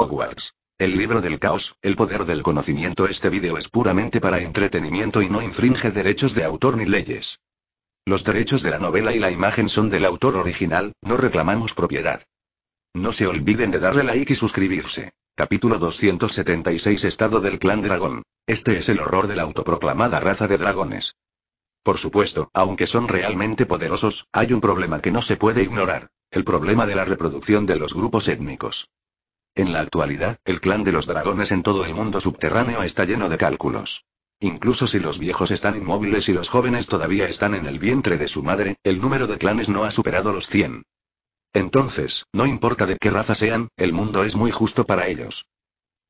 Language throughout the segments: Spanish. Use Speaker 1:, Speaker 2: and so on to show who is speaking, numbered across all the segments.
Speaker 1: Hogwarts. El libro del caos, el poder del conocimiento. Este video es puramente para entretenimiento y no infringe derechos de autor ni leyes. Los derechos de la novela y la imagen son del autor original, no reclamamos propiedad. No se olviden de darle like y suscribirse. Capítulo 276 Estado del Clan Dragón. Este es el horror de la autoproclamada raza de dragones. Por supuesto, aunque son realmente poderosos, hay un problema que no se puede ignorar. El problema de la reproducción de los grupos étnicos. En la actualidad, el clan de los dragones en todo el mundo subterráneo está lleno de cálculos. Incluso si los viejos están inmóviles y los jóvenes todavía están en el vientre de su madre, el número de clanes no ha superado los 100. Entonces, no importa de qué raza sean, el mundo es muy justo para ellos.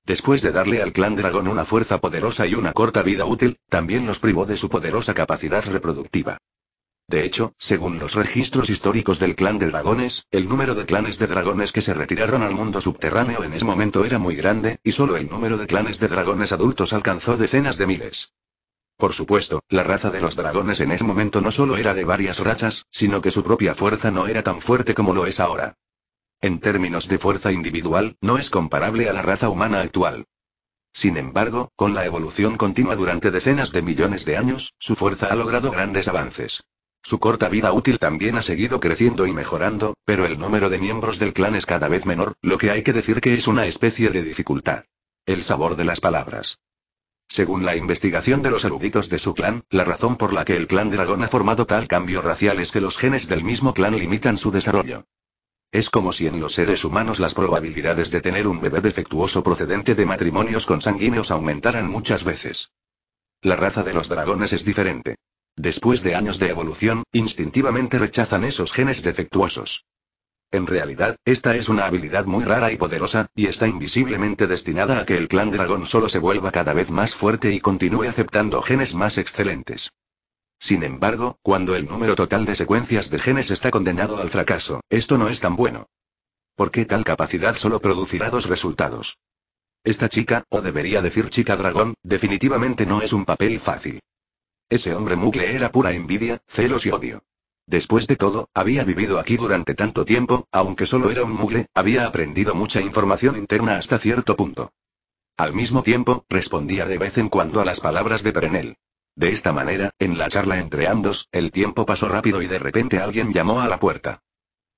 Speaker 1: Después de darle al clan dragón una fuerza poderosa y una corta vida útil, también los privó de su poderosa capacidad reproductiva. De hecho, según los registros históricos del clan de dragones, el número de clanes de dragones que se retiraron al mundo subterráneo en ese momento era muy grande, y solo el número de clanes de dragones adultos alcanzó decenas de miles. Por supuesto, la raza de los dragones en ese momento no solo era de varias razas, sino que su propia fuerza no era tan fuerte como lo es ahora. En términos de fuerza individual, no es comparable a la raza humana actual. Sin embargo, con la evolución continua durante decenas de millones de años, su fuerza ha logrado grandes avances. Su corta vida útil también ha seguido creciendo y mejorando, pero el número de miembros del clan es cada vez menor, lo que hay que decir que es una especie de dificultad. El sabor de las palabras. Según la investigación de los eruditos de su clan, la razón por la que el clan dragón ha formado tal cambio racial es que los genes del mismo clan limitan su desarrollo. Es como si en los seres humanos las probabilidades de tener un bebé defectuoso procedente de matrimonios consanguíneos aumentaran muchas veces. La raza de los dragones es diferente. Después de años de evolución, instintivamente rechazan esos genes defectuosos. En realidad, esta es una habilidad muy rara y poderosa, y está invisiblemente destinada a que el clan dragón solo se vuelva cada vez más fuerte y continúe aceptando genes más excelentes. Sin embargo, cuando el número total de secuencias de genes está condenado al fracaso, esto no es tan bueno. Porque tal capacidad solo producirá dos resultados. Esta chica, o debería decir chica dragón, definitivamente no es un papel fácil. Ese hombre mugle era pura envidia, celos y odio. Después de todo, había vivido aquí durante tanto tiempo, aunque solo era un mugle, había aprendido mucha información interna hasta cierto punto. Al mismo tiempo, respondía de vez en cuando a las palabras de Perenel. De esta manera, en la charla entre ambos, el tiempo pasó rápido y de repente alguien llamó a la puerta.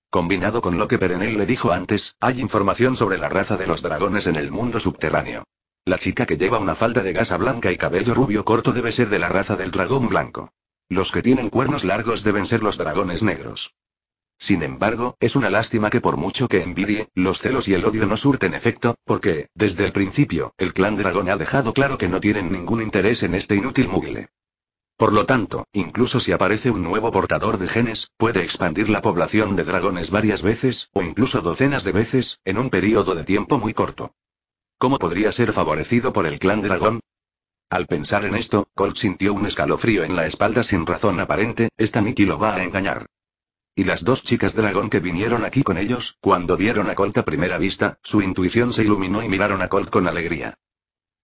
Speaker 1: Combinado con lo que Perenel le dijo antes, hay información sobre la raza de los dragones en el mundo subterráneo. La chica que lleva una falda de gasa blanca y cabello rubio corto debe ser de la raza del dragón blanco. Los que tienen cuernos largos deben ser los dragones negros. Sin embargo, es una lástima que por mucho que envidie, los celos y el odio no surten efecto, porque, desde el principio, el clan dragón ha dejado claro que no tienen ningún interés en este inútil mugle. Por lo tanto, incluso si aparece un nuevo portador de genes, puede expandir la población de dragones varias veces, o incluso docenas de veces, en un periodo de tiempo muy corto. ¿Cómo podría ser favorecido por el clan dragón? Al pensar en esto, Colt sintió un escalofrío en la espalda sin razón aparente, esta Nikki lo va a engañar. Y las dos chicas dragón que vinieron aquí con ellos, cuando vieron a Colt a primera vista, su intuición se iluminó y miraron a Colt con alegría.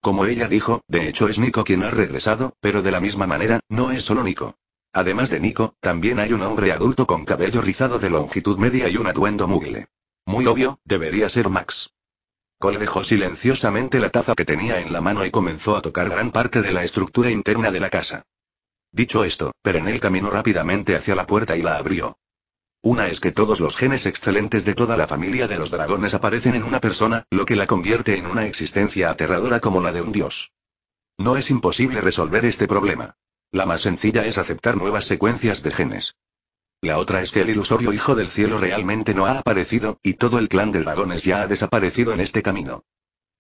Speaker 1: Como ella dijo, de hecho es Nico quien ha regresado, pero de la misma manera, no es solo Nico. Además de Nico, también hay un hombre adulto con cabello rizado de longitud media y un atuendo mugle. Muy obvio, debería ser Max. Cole dejó silenciosamente la taza que tenía en la mano y comenzó a tocar gran parte de la estructura interna de la casa. Dicho esto, Perenel caminó rápidamente hacia la puerta y la abrió. Una es que todos los genes excelentes de toda la familia de los dragones aparecen en una persona, lo que la convierte en una existencia aterradora como la de un dios. No es imposible resolver este problema. La más sencilla es aceptar nuevas secuencias de genes. La otra es que el ilusorio Hijo del Cielo realmente no ha aparecido, y todo el clan de dragones ya ha desaparecido en este camino.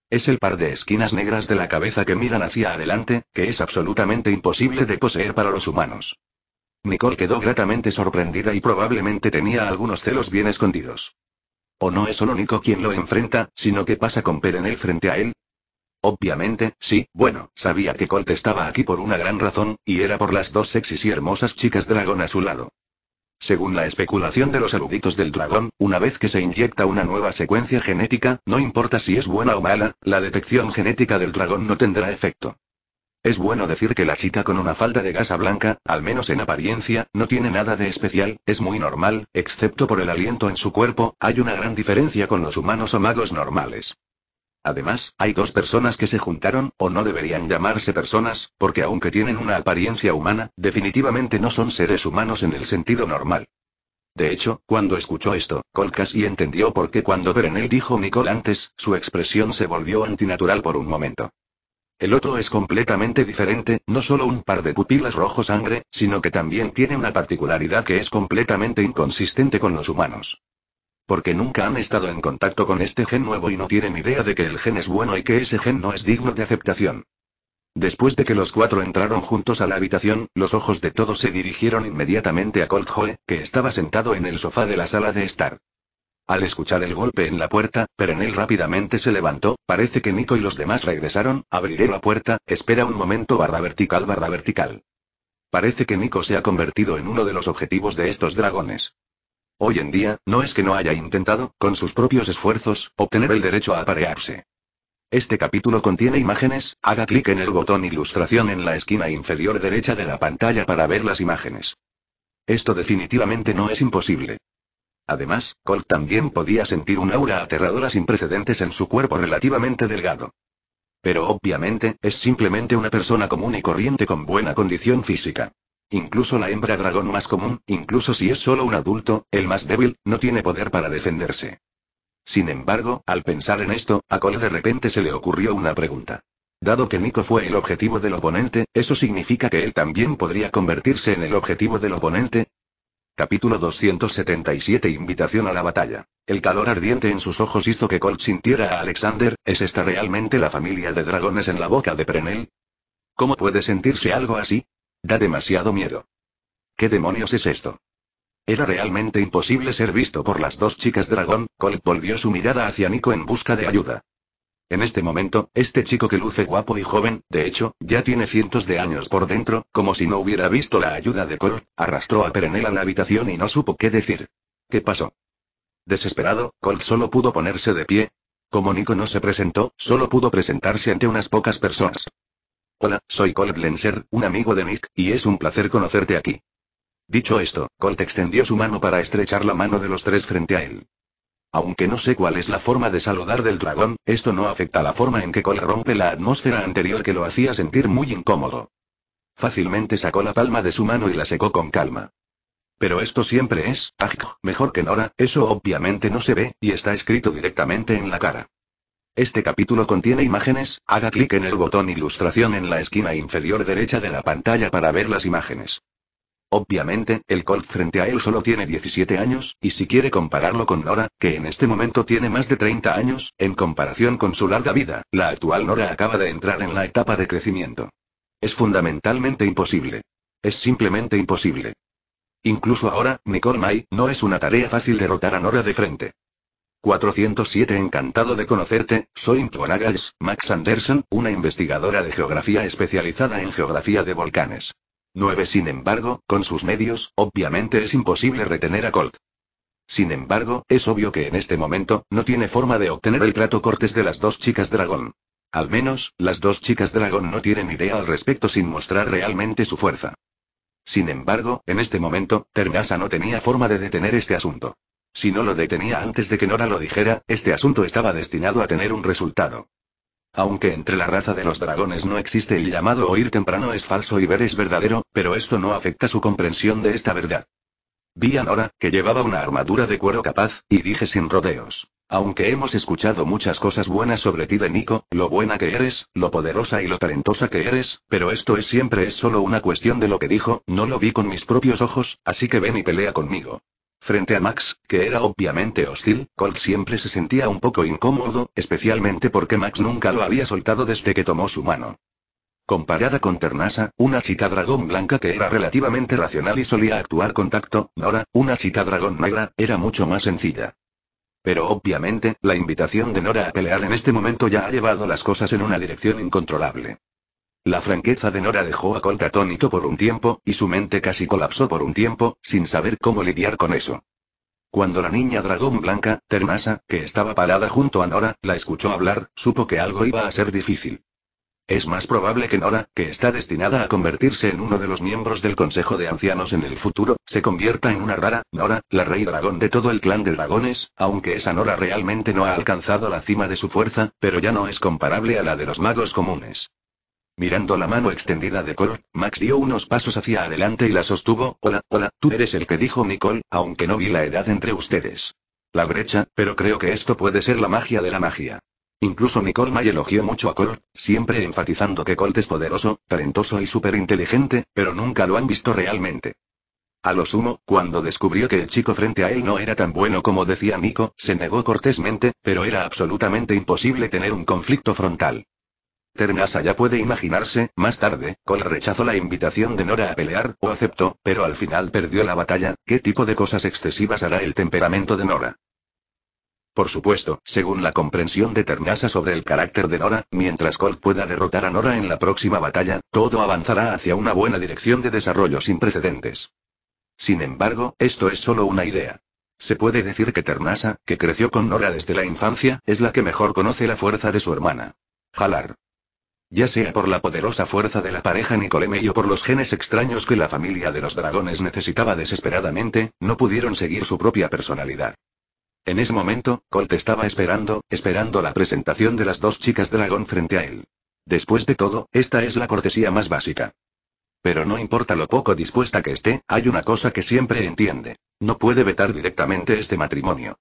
Speaker 1: Es el par de esquinas negras de la cabeza que miran hacia adelante, que es absolutamente imposible de poseer para los humanos. Nicole quedó gratamente sorprendida y probablemente tenía algunos celos bien escondidos. ¿O no es solo Nico quien lo enfrenta, sino que pasa con Perenel frente a él? Obviamente, sí, bueno, sabía que Colt estaba aquí por una gran razón, y era por las dos sexys y hermosas chicas dragón a su lado. Según la especulación de los eruditos del dragón, una vez que se inyecta una nueva secuencia genética, no importa si es buena o mala, la detección genética del dragón no tendrá efecto. Es bueno decir que la chica con una falda de gasa blanca, al menos en apariencia, no tiene nada de especial, es muy normal, excepto por el aliento en su cuerpo, hay una gran diferencia con los humanos o magos normales. Además, hay dos personas que se juntaron, o no deberían llamarse personas, porque aunque tienen una apariencia humana, definitivamente no son seres humanos en el sentido normal. De hecho, cuando escuchó esto, Colcas y entendió por qué cuando Berenel dijo Nicole antes, su expresión se volvió antinatural por un momento. El otro es completamente diferente, no solo un par de pupilas rojo sangre, sino que también tiene una particularidad que es completamente inconsistente con los humanos. Porque nunca han estado en contacto con este gen nuevo y no tienen idea de que el gen es bueno y que ese gen no es digno de aceptación. Después de que los cuatro entraron juntos a la habitación, los ojos de todos se dirigieron inmediatamente a Colt que estaba sentado en el sofá de la sala de estar. Al escuchar el golpe en la puerta, Perenel rápidamente se levantó, parece que Nico y los demás regresaron, abriré la puerta, espera un momento barra vertical barra vertical. Parece que Nico se ha convertido en uno de los objetivos de estos dragones. Hoy en día, no es que no haya intentado, con sus propios esfuerzos, obtener el derecho a aparearse. Este capítulo contiene imágenes, haga clic en el botón ilustración en la esquina inferior derecha de la pantalla para ver las imágenes. Esto definitivamente no es imposible. Además, Colt también podía sentir un aura aterradora sin precedentes en su cuerpo relativamente delgado. Pero obviamente, es simplemente una persona común y corriente con buena condición física. Incluso la hembra dragón más común, incluso si es solo un adulto, el más débil, no tiene poder para defenderse. Sin embargo, al pensar en esto, a Cole de repente se le ocurrió una pregunta. Dado que Nico fue el objetivo del oponente, ¿eso significa que él también podría convertirse en el objetivo del oponente? Capítulo 277 Invitación a la batalla. El calor ardiente en sus ojos hizo que Cole sintiera a Alexander, ¿es esta realmente la familia de dragones en la boca de Prenel? ¿Cómo puede sentirse algo así? Da demasiado miedo. ¿Qué demonios es esto? Era realmente imposible ser visto por las dos chicas dragón, Colt volvió su mirada hacia Nico en busca de ayuda. En este momento, este chico que luce guapo y joven, de hecho, ya tiene cientos de años por dentro, como si no hubiera visto la ayuda de Colt, arrastró a Perenel a la habitación y no supo qué decir. ¿Qué pasó? Desesperado, Colt solo pudo ponerse de pie. Como Nico no se presentó, solo pudo presentarse ante unas pocas personas. Hola, soy Colt Lenser, un amigo de Nick, y es un placer conocerte aquí. Dicho esto, Colt extendió su mano para estrechar la mano de los tres frente a él. Aunque no sé cuál es la forma de saludar del dragón, esto no afecta la forma en que Colt rompe la atmósfera anterior que lo hacía sentir muy incómodo. Fácilmente sacó la palma de su mano y la secó con calma. Pero esto siempre es, ah, mejor que Nora, eso obviamente no se ve, y está escrito directamente en la cara. Este capítulo contiene imágenes, haga clic en el botón Ilustración en la esquina inferior derecha de la pantalla para ver las imágenes. Obviamente, el Colt frente a él solo tiene 17 años, y si quiere compararlo con Nora, que en este momento tiene más de 30 años, en comparación con su larga vida, la actual Nora acaba de entrar en la etapa de crecimiento. Es fundamentalmente imposible. Es simplemente imposible. Incluso ahora, Nicole May, no es una tarea fácil derrotar a Nora de frente. 407 Encantado de conocerte, soy Imponagas, Max Anderson, una investigadora de geografía especializada en geografía de volcanes. 9 Sin embargo, con sus medios, obviamente es imposible retener a Colt. Sin embargo, es obvio que en este momento, no tiene forma de obtener el trato cortes de las dos chicas dragón. Al menos, las dos chicas dragón no tienen idea al respecto sin mostrar realmente su fuerza. Sin embargo, en este momento, Termasa no tenía forma de detener este asunto. Si no lo detenía antes de que Nora lo dijera, este asunto estaba destinado a tener un resultado. Aunque entre la raza de los dragones no existe el llamado oír temprano es falso y ver es verdadero, pero esto no afecta su comprensión de esta verdad. Vi a Nora, que llevaba una armadura de cuero capaz, y dije sin rodeos. Aunque hemos escuchado muchas cosas buenas sobre ti de Nico, lo buena que eres, lo poderosa y lo talentosa que eres, pero esto es siempre es solo una cuestión de lo que dijo, no lo vi con mis propios ojos, así que ven y pelea conmigo. Frente a Max, que era obviamente hostil, Colt siempre se sentía un poco incómodo, especialmente porque Max nunca lo había soltado desde que tomó su mano. Comparada con Ternasa, una chica dragón blanca que era relativamente racional y solía actuar con tacto, Nora, una chica dragón negra, era mucho más sencilla. Pero obviamente, la invitación de Nora a pelear en este momento ya ha llevado las cosas en una dirección incontrolable. La franqueza de Nora dejó a Colt atónito por un tiempo, y su mente casi colapsó por un tiempo, sin saber cómo lidiar con eso. Cuando la niña dragón blanca, Termasa, que estaba parada junto a Nora, la escuchó hablar, supo que algo iba a ser difícil. Es más probable que Nora, que está destinada a convertirse en uno de los miembros del Consejo de Ancianos en el futuro, se convierta en una rara, Nora, la rey dragón de todo el clan de dragones, aunque esa Nora realmente no ha alcanzado la cima de su fuerza, pero ya no es comparable a la de los magos comunes. Mirando la mano extendida de Colt, Max dio unos pasos hacia adelante y la sostuvo. Hola, hola, tú eres el que dijo Nicole, aunque no vi la edad entre ustedes. La brecha, pero creo que esto puede ser la magia de la magia. Incluso Nicole May elogió mucho a Colt, siempre enfatizando que Colt es poderoso, talentoso y súper inteligente, pero nunca lo han visto realmente. A lo sumo, cuando descubrió que el chico frente a él no era tan bueno como decía Nico, se negó cortésmente, pero era absolutamente imposible tener un conflicto frontal. Ternasa ya puede imaginarse, más tarde, Cole rechazó la invitación de Nora a pelear, o aceptó, pero al final perdió la batalla, ¿qué tipo de cosas excesivas hará el temperamento de Nora? Por supuesto, según la comprensión de Ternasa sobre el carácter de Nora, mientras Cole pueda derrotar a Nora en la próxima batalla, todo avanzará hacia una buena dirección de desarrollo sin precedentes. Sin embargo, esto es solo una idea. Se puede decir que Ternasa, que creció con Nora desde la infancia, es la que mejor conoce la fuerza de su hermana. Jalar. Ya sea por la poderosa fuerza de la pareja Nicoleme o por los genes extraños que la familia de los dragones necesitaba desesperadamente, no pudieron seguir su propia personalidad. En ese momento, Colt estaba esperando, esperando la presentación de las dos chicas dragón frente a él. Después de todo, esta es la cortesía más básica. Pero no importa lo poco dispuesta que esté, hay una cosa que siempre entiende. No puede vetar directamente este matrimonio.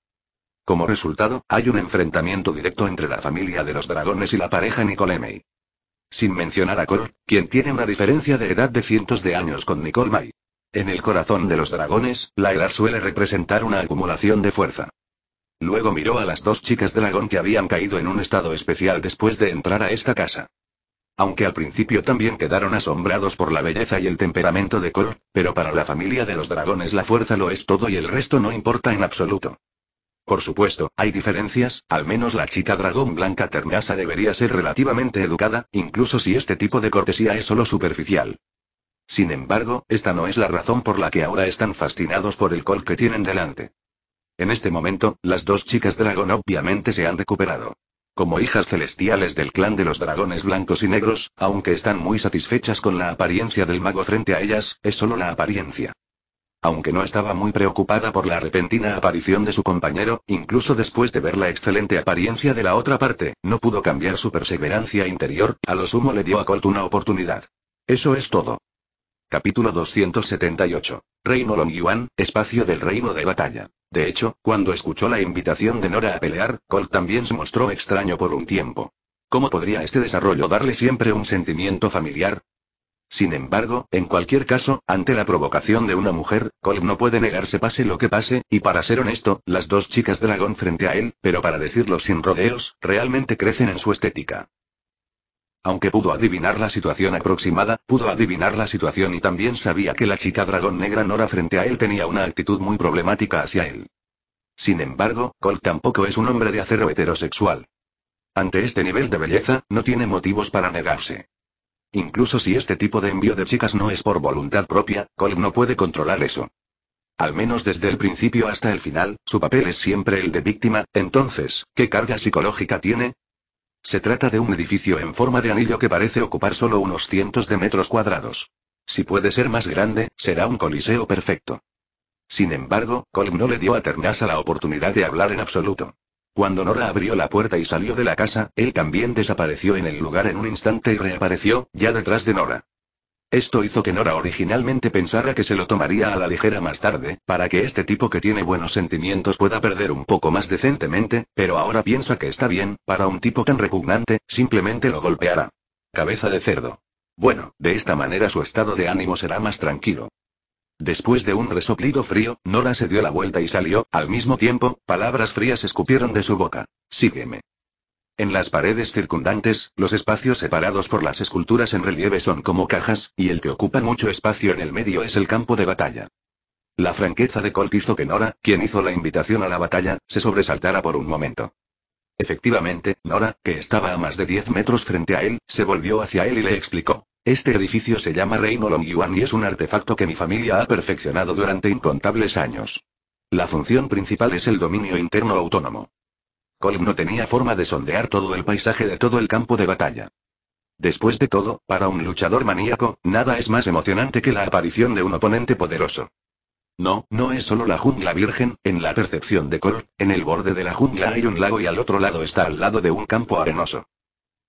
Speaker 1: Como resultado, hay un enfrentamiento directo entre la familia de los dragones y la pareja Nicolemei sin mencionar a Cole, quien tiene una diferencia de edad de cientos de años con Nicole May. En el corazón de los dragones, la edad suele representar una acumulación de fuerza. Luego miró a las dos chicas dragón que habían caído en un estado especial después de entrar a esta casa. Aunque al principio también quedaron asombrados por la belleza y el temperamento de Cole, pero para la familia de los dragones la fuerza lo es todo y el resto no importa en absoluto. Por supuesto, hay diferencias, al menos la chica dragón blanca termeasa debería ser relativamente educada, incluso si este tipo de cortesía es solo superficial. Sin embargo, esta no es la razón por la que ahora están fascinados por el col que tienen delante. En este momento, las dos chicas dragón obviamente se han recuperado. Como hijas celestiales del clan de los dragones blancos y negros, aunque están muy satisfechas con la apariencia del mago frente a ellas, es solo la apariencia. Aunque no estaba muy preocupada por la repentina aparición de su compañero, incluso después de ver la excelente apariencia de la otra parte, no pudo cambiar su perseverancia interior, a lo sumo le dio a Colt una oportunidad. Eso es todo. Capítulo 278. Reino Longyuan, espacio del reino de batalla. De hecho, cuando escuchó la invitación de Nora a pelear, Colt también se mostró extraño por un tiempo. ¿Cómo podría este desarrollo darle siempre un sentimiento familiar? Sin embargo, en cualquier caso, ante la provocación de una mujer, Cole no puede negarse pase lo que pase, y para ser honesto, las dos chicas dragón frente a él, pero para decirlo sin rodeos, realmente crecen en su estética. Aunque pudo adivinar la situación aproximada, pudo adivinar la situación y también sabía que la chica dragón negra Nora frente a él tenía una actitud muy problemática hacia él. Sin embargo, Cole tampoco es un hombre de acero heterosexual. Ante este nivel de belleza, no tiene motivos para negarse. Incluso si este tipo de envío de chicas no es por voluntad propia, Colm no puede controlar eso. Al menos desde el principio hasta el final, su papel es siempre el de víctima, entonces, ¿qué carga psicológica tiene? Se trata de un edificio en forma de anillo que parece ocupar solo unos cientos de metros cuadrados. Si puede ser más grande, será un coliseo perfecto. Sin embargo, Colm no le dio a Ternasa la oportunidad de hablar en absoluto. Cuando Nora abrió la puerta y salió de la casa, él también desapareció en el lugar en un instante y reapareció, ya detrás de Nora. Esto hizo que Nora originalmente pensara que se lo tomaría a la ligera más tarde, para que este tipo que tiene buenos sentimientos pueda perder un poco más decentemente, pero ahora piensa que está bien, para un tipo tan repugnante, simplemente lo golpeará. Cabeza de cerdo. Bueno, de esta manera su estado de ánimo será más tranquilo. Después de un resoplido frío, Nora se dio la vuelta y salió, al mismo tiempo, palabras frías escupieron de su boca. Sígueme. En las paredes circundantes, los espacios separados por las esculturas en relieve son como cajas, y el que ocupa mucho espacio en el medio es el campo de batalla. La franqueza de Colt hizo que Nora, quien hizo la invitación a la batalla, se sobresaltara por un momento. Efectivamente, Nora, que estaba a más de 10 metros frente a él, se volvió hacia él y le explicó. Este edificio se llama Reino Longyuan y es un artefacto que mi familia ha perfeccionado durante incontables años. La función principal es el dominio interno autónomo. Colm no tenía forma de sondear todo el paisaje de todo el campo de batalla. Después de todo, para un luchador maníaco, nada es más emocionante que la aparición de un oponente poderoso. No, no es solo la jungla virgen, en la percepción de Cole, en el borde de la jungla hay un lago y al otro lado está al lado de un campo arenoso.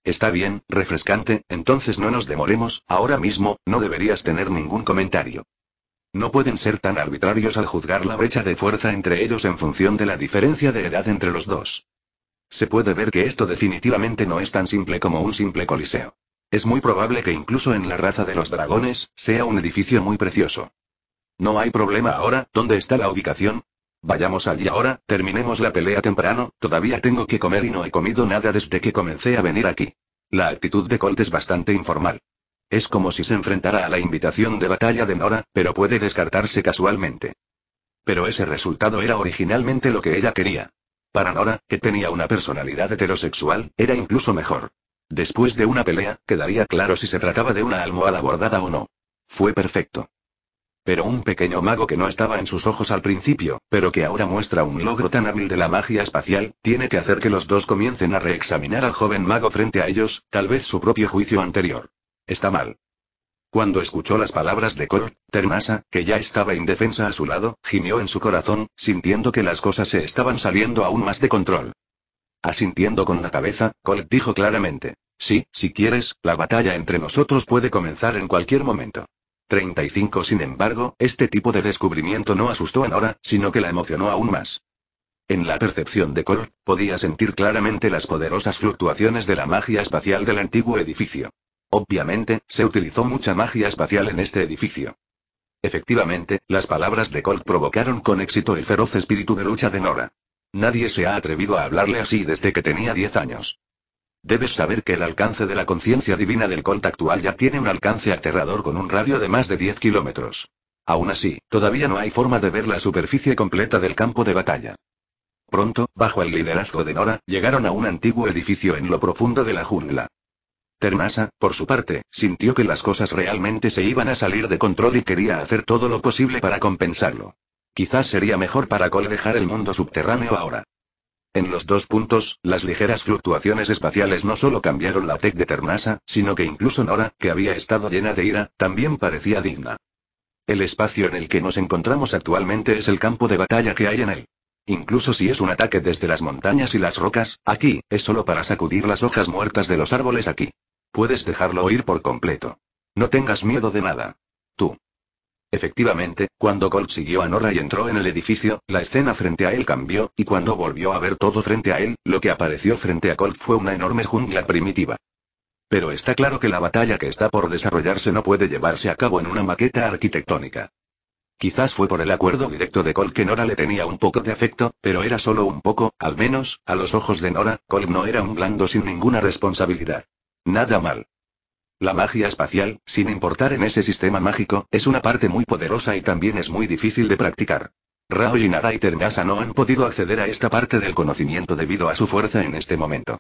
Speaker 1: Está bien, refrescante, entonces no nos demoremos, ahora mismo, no deberías tener ningún comentario. No pueden ser tan arbitrarios al juzgar la brecha de fuerza entre ellos en función de la diferencia de edad entre los dos. Se puede ver que esto definitivamente no es tan simple como un simple coliseo. Es muy probable que incluso en la raza de los dragones, sea un edificio muy precioso. No hay problema ahora, ¿dónde está la ubicación? Vayamos allí ahora, terminemos la pelea temprano, todavía tengo que comer y no he comido nada desde que comencé a venir aquí. La actitud de Colt es bastante informal. Es como si se enfrentara a la invitación de batalla de Nora, pero puede descartarse casualmente. Pero ese resultado era originalmente lo que ella quería. Para Nora, que tenía una personalidad heterosexual, era incluso mejor. Después de una pelea, quedaría claro si se trataba de una almohada bordada o no. Fue perfecto. Pero un pequeño mago que no estaba en sus ojos al principio, pero que ahora muestra un logro tan hábil de la magia espacial, tiene que hacer que los dos comiencen a reexaminar al joven mago frente a ellos, tal vez su propio juicio anterior. Está mal. Cuando escuchó las palabras de Cole, Termasa, que ya estaba indefensa a su lado, gimió en su corazón, sintiendo que las cosas se estaban saliendo aún más de control. Asintiendo con la cabeza, Colt dijo claramente. Sí, si quieres, la batalla entre nosotros puede comenzar en cualquier momento. 35 Sin embargo, este tipo de descubrimiento no asustó a Nora, sino que la emocionó aún más. En la percepción de Cole, podía sentir claramente las poderosas fluctuaciones de la magia espacial del antiguo edificio. Obviamente, se utilizó mucha magia espacial en este edificio. Efectivamente, las palabras de Cole provocaron con éxito el feroz espíritu de lucha de Nora. Nadie se ha atrevido a hablarle así desde que tenía 10 años. Debes saber que el alcance de la conciencia divina del Colt actual ya tiene un alcance aterrador con un radio de más de 10 kilómetros. Aún así, todavía no hay forma de ver la superficie completa del campo de batalla. Pronto, bajo el liderazgo de Nora, llegaron a un antiguo edificio en lo profundo de la jungla. Ternasa, por su parte, sintió que las cosas realmente se iban a salir de control y quería hacer todo lo posible para compensarlo. Quizás sería mejor para Cole dejar el mundo subterráneo ahora. En los dos puntos, las ligeras fluctuaciones espaciales no solo cambiaron la tec de Ternasa, sino que incluso Nora, que había estado llena de ira, también parecía digna. El espacio en el que nos encontramos actualmente es el campo de batalla que hay en él. Incluso si es un ataque desde las montañas y las rocas, aquí, es solo para sacudir las hojas muertas de los árboles aquí. Puedes dejarlo oír por completo. No tengas miedo de nada. Tú. Efectivamente, cuando Colt siguió a Nora y entró en el edificio, la escena frente a él cambió, y cuando volvió a ver todo frente a él, lo que apareció frente a Colt fue una enorme jungla primitiva. Pero está claro que la batalla que está por desarrollarse no puede llevarse a cabo en una maqueta arquitectónica. Quizás fue por el acuerdo directo de Colt que Nora le tenía un poco de afecto, pero era solo un poco, al menos, a los ojos de Nora, Colt no era un blando sin ninguna responsabilidad. Nada mal. La magia espacial, sin importar en ese sistema mágico, es una parte muy poderosa y también es muy difícil de practicar. Rao y Nara y no han podido acceder a esta parte del conocimiento debido a su fuerza en este momento.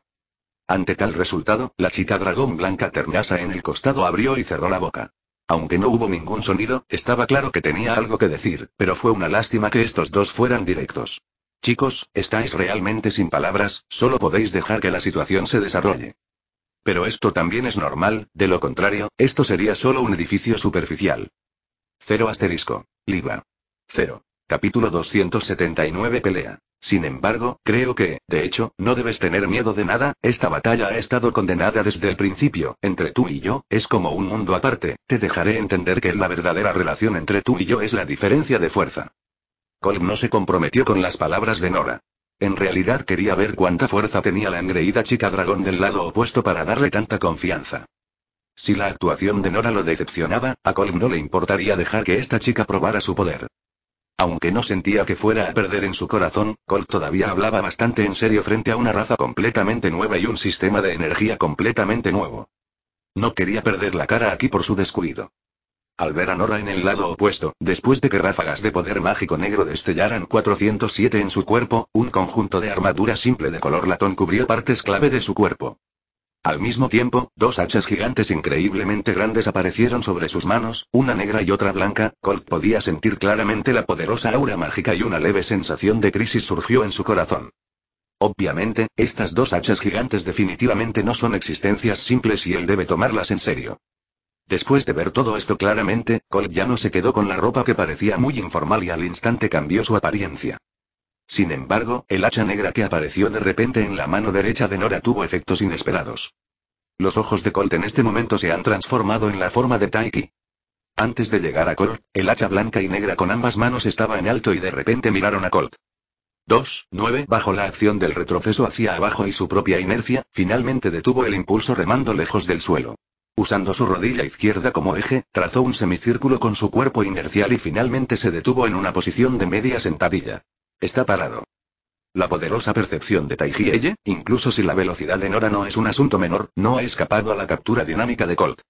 Speaker 1: Ante tal resultado, la chica dragón blanca Ternasa en el costado abrió y cerró la boca. Aunque no hubo ningún sonido, estaba claro que tenía algo que decir, pero fue una lástima que estos dos fueran directos. Chicos, estáis realmente sin palabras, solo podéis dejar que la situación se desarrolle. Pero esto también es normal, de lo contrario, esto sería solo un edificio superficial. 0 asterisco. Liga. 0. Capítulo 279 Pelea. Sin embargo, creo que, de hecho, no debes tener miedo de nada, esta batalla ha estado condenada desde el principio, entre tú y yo, es como un mundo aparte, te dejaré entender que la verdadera relación entre tú y yo es la diferencia de fuerza. Colm no se comprometió con las palabras de Nora. En realidad quería ver cuánta fuerza tenía la engreída chica dragón del lado opuesto para darle tanta confianza. Si la actuación de Nora lo decepcionaba, a Colm no le importaría dejar que esta chica probara su poder. Aunque no sentía que fuera a perder en su corazón, Cole todavía hablaba bastante en serio frente a una raza completamente nueva y un sistema de energía completamente nuevo. No quería perder la cara aquí por su descuido. Al ver a Nora en el lado opuesto, después de que ráfagas de poder mágico negro destellaran 407 en su cuerpo, un conjunto de armadura simple de color latón cubrió partes clave de su cuerpo. Al mismo tiempo, dos hachas gigantes increíblemente grandes aparecieron sobre sus manos, una negra y otra blanca, Colt podía sentir claramente la poderosa aura mágica y una leve sensación de crisis surgió en su corazón. Obviamente, estas dos hachas gigantes definitivamente no son existencias simples y él debe tomarlas en serio. Después de ver todo esto claramente, Colt ya no se quedó con la ropa que parecía muy informal y al instante cambió su apariencia. Sin embargo, el hacha negra que apareció de repente en la mano derecha de Nora tuvo efectos inesperados. Los ojos de Colt en este momento se han transformado en la forma de Taiki. Antes de llegar a Colt, el hacha blanca y negra con ambas manos estaba en alto y de repente miraron a Colt. 2, 9, bajo la acción del retroceso hacia abajo y su propia inercia, finalmente detuvo el impulso remando lejos del suelo. Usando su rodilla izquierda como eje, trazó un semicírculo con su cuerpo inercial y finalmente se detuvo en una posición de media sentadilla. Está parado. La poderosa percepción de Eye, incluso si la velocidad de Nora no es un asunto menor, no ha escapado a la captura dinámica de Colt.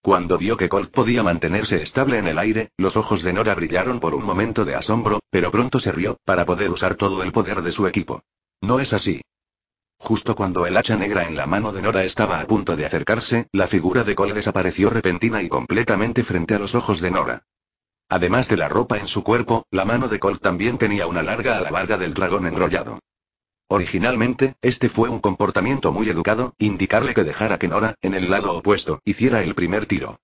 Speaker 1: Cuando vio que Colt podía mantenerse estable en el aire, los ojos de Nora brillaron por un momento de asombro, pero pronto se rió, para poder usar todo el poder de su equipo. No es así. Justo cuando el hacha negra en la mano de Nora estaba a punto de acercarse, la figura de Cole desapareció repentina y completamente frente a los ojos de Nora. Además de la ropa en su cuerpo, la mano de Cole también tenía una larga alabarda del dragón enrollado. Originalmente, este fue un comportamiento muy educado, indicarle que dejara que Nora, en el lado opuesto, hiciera el primer tiro.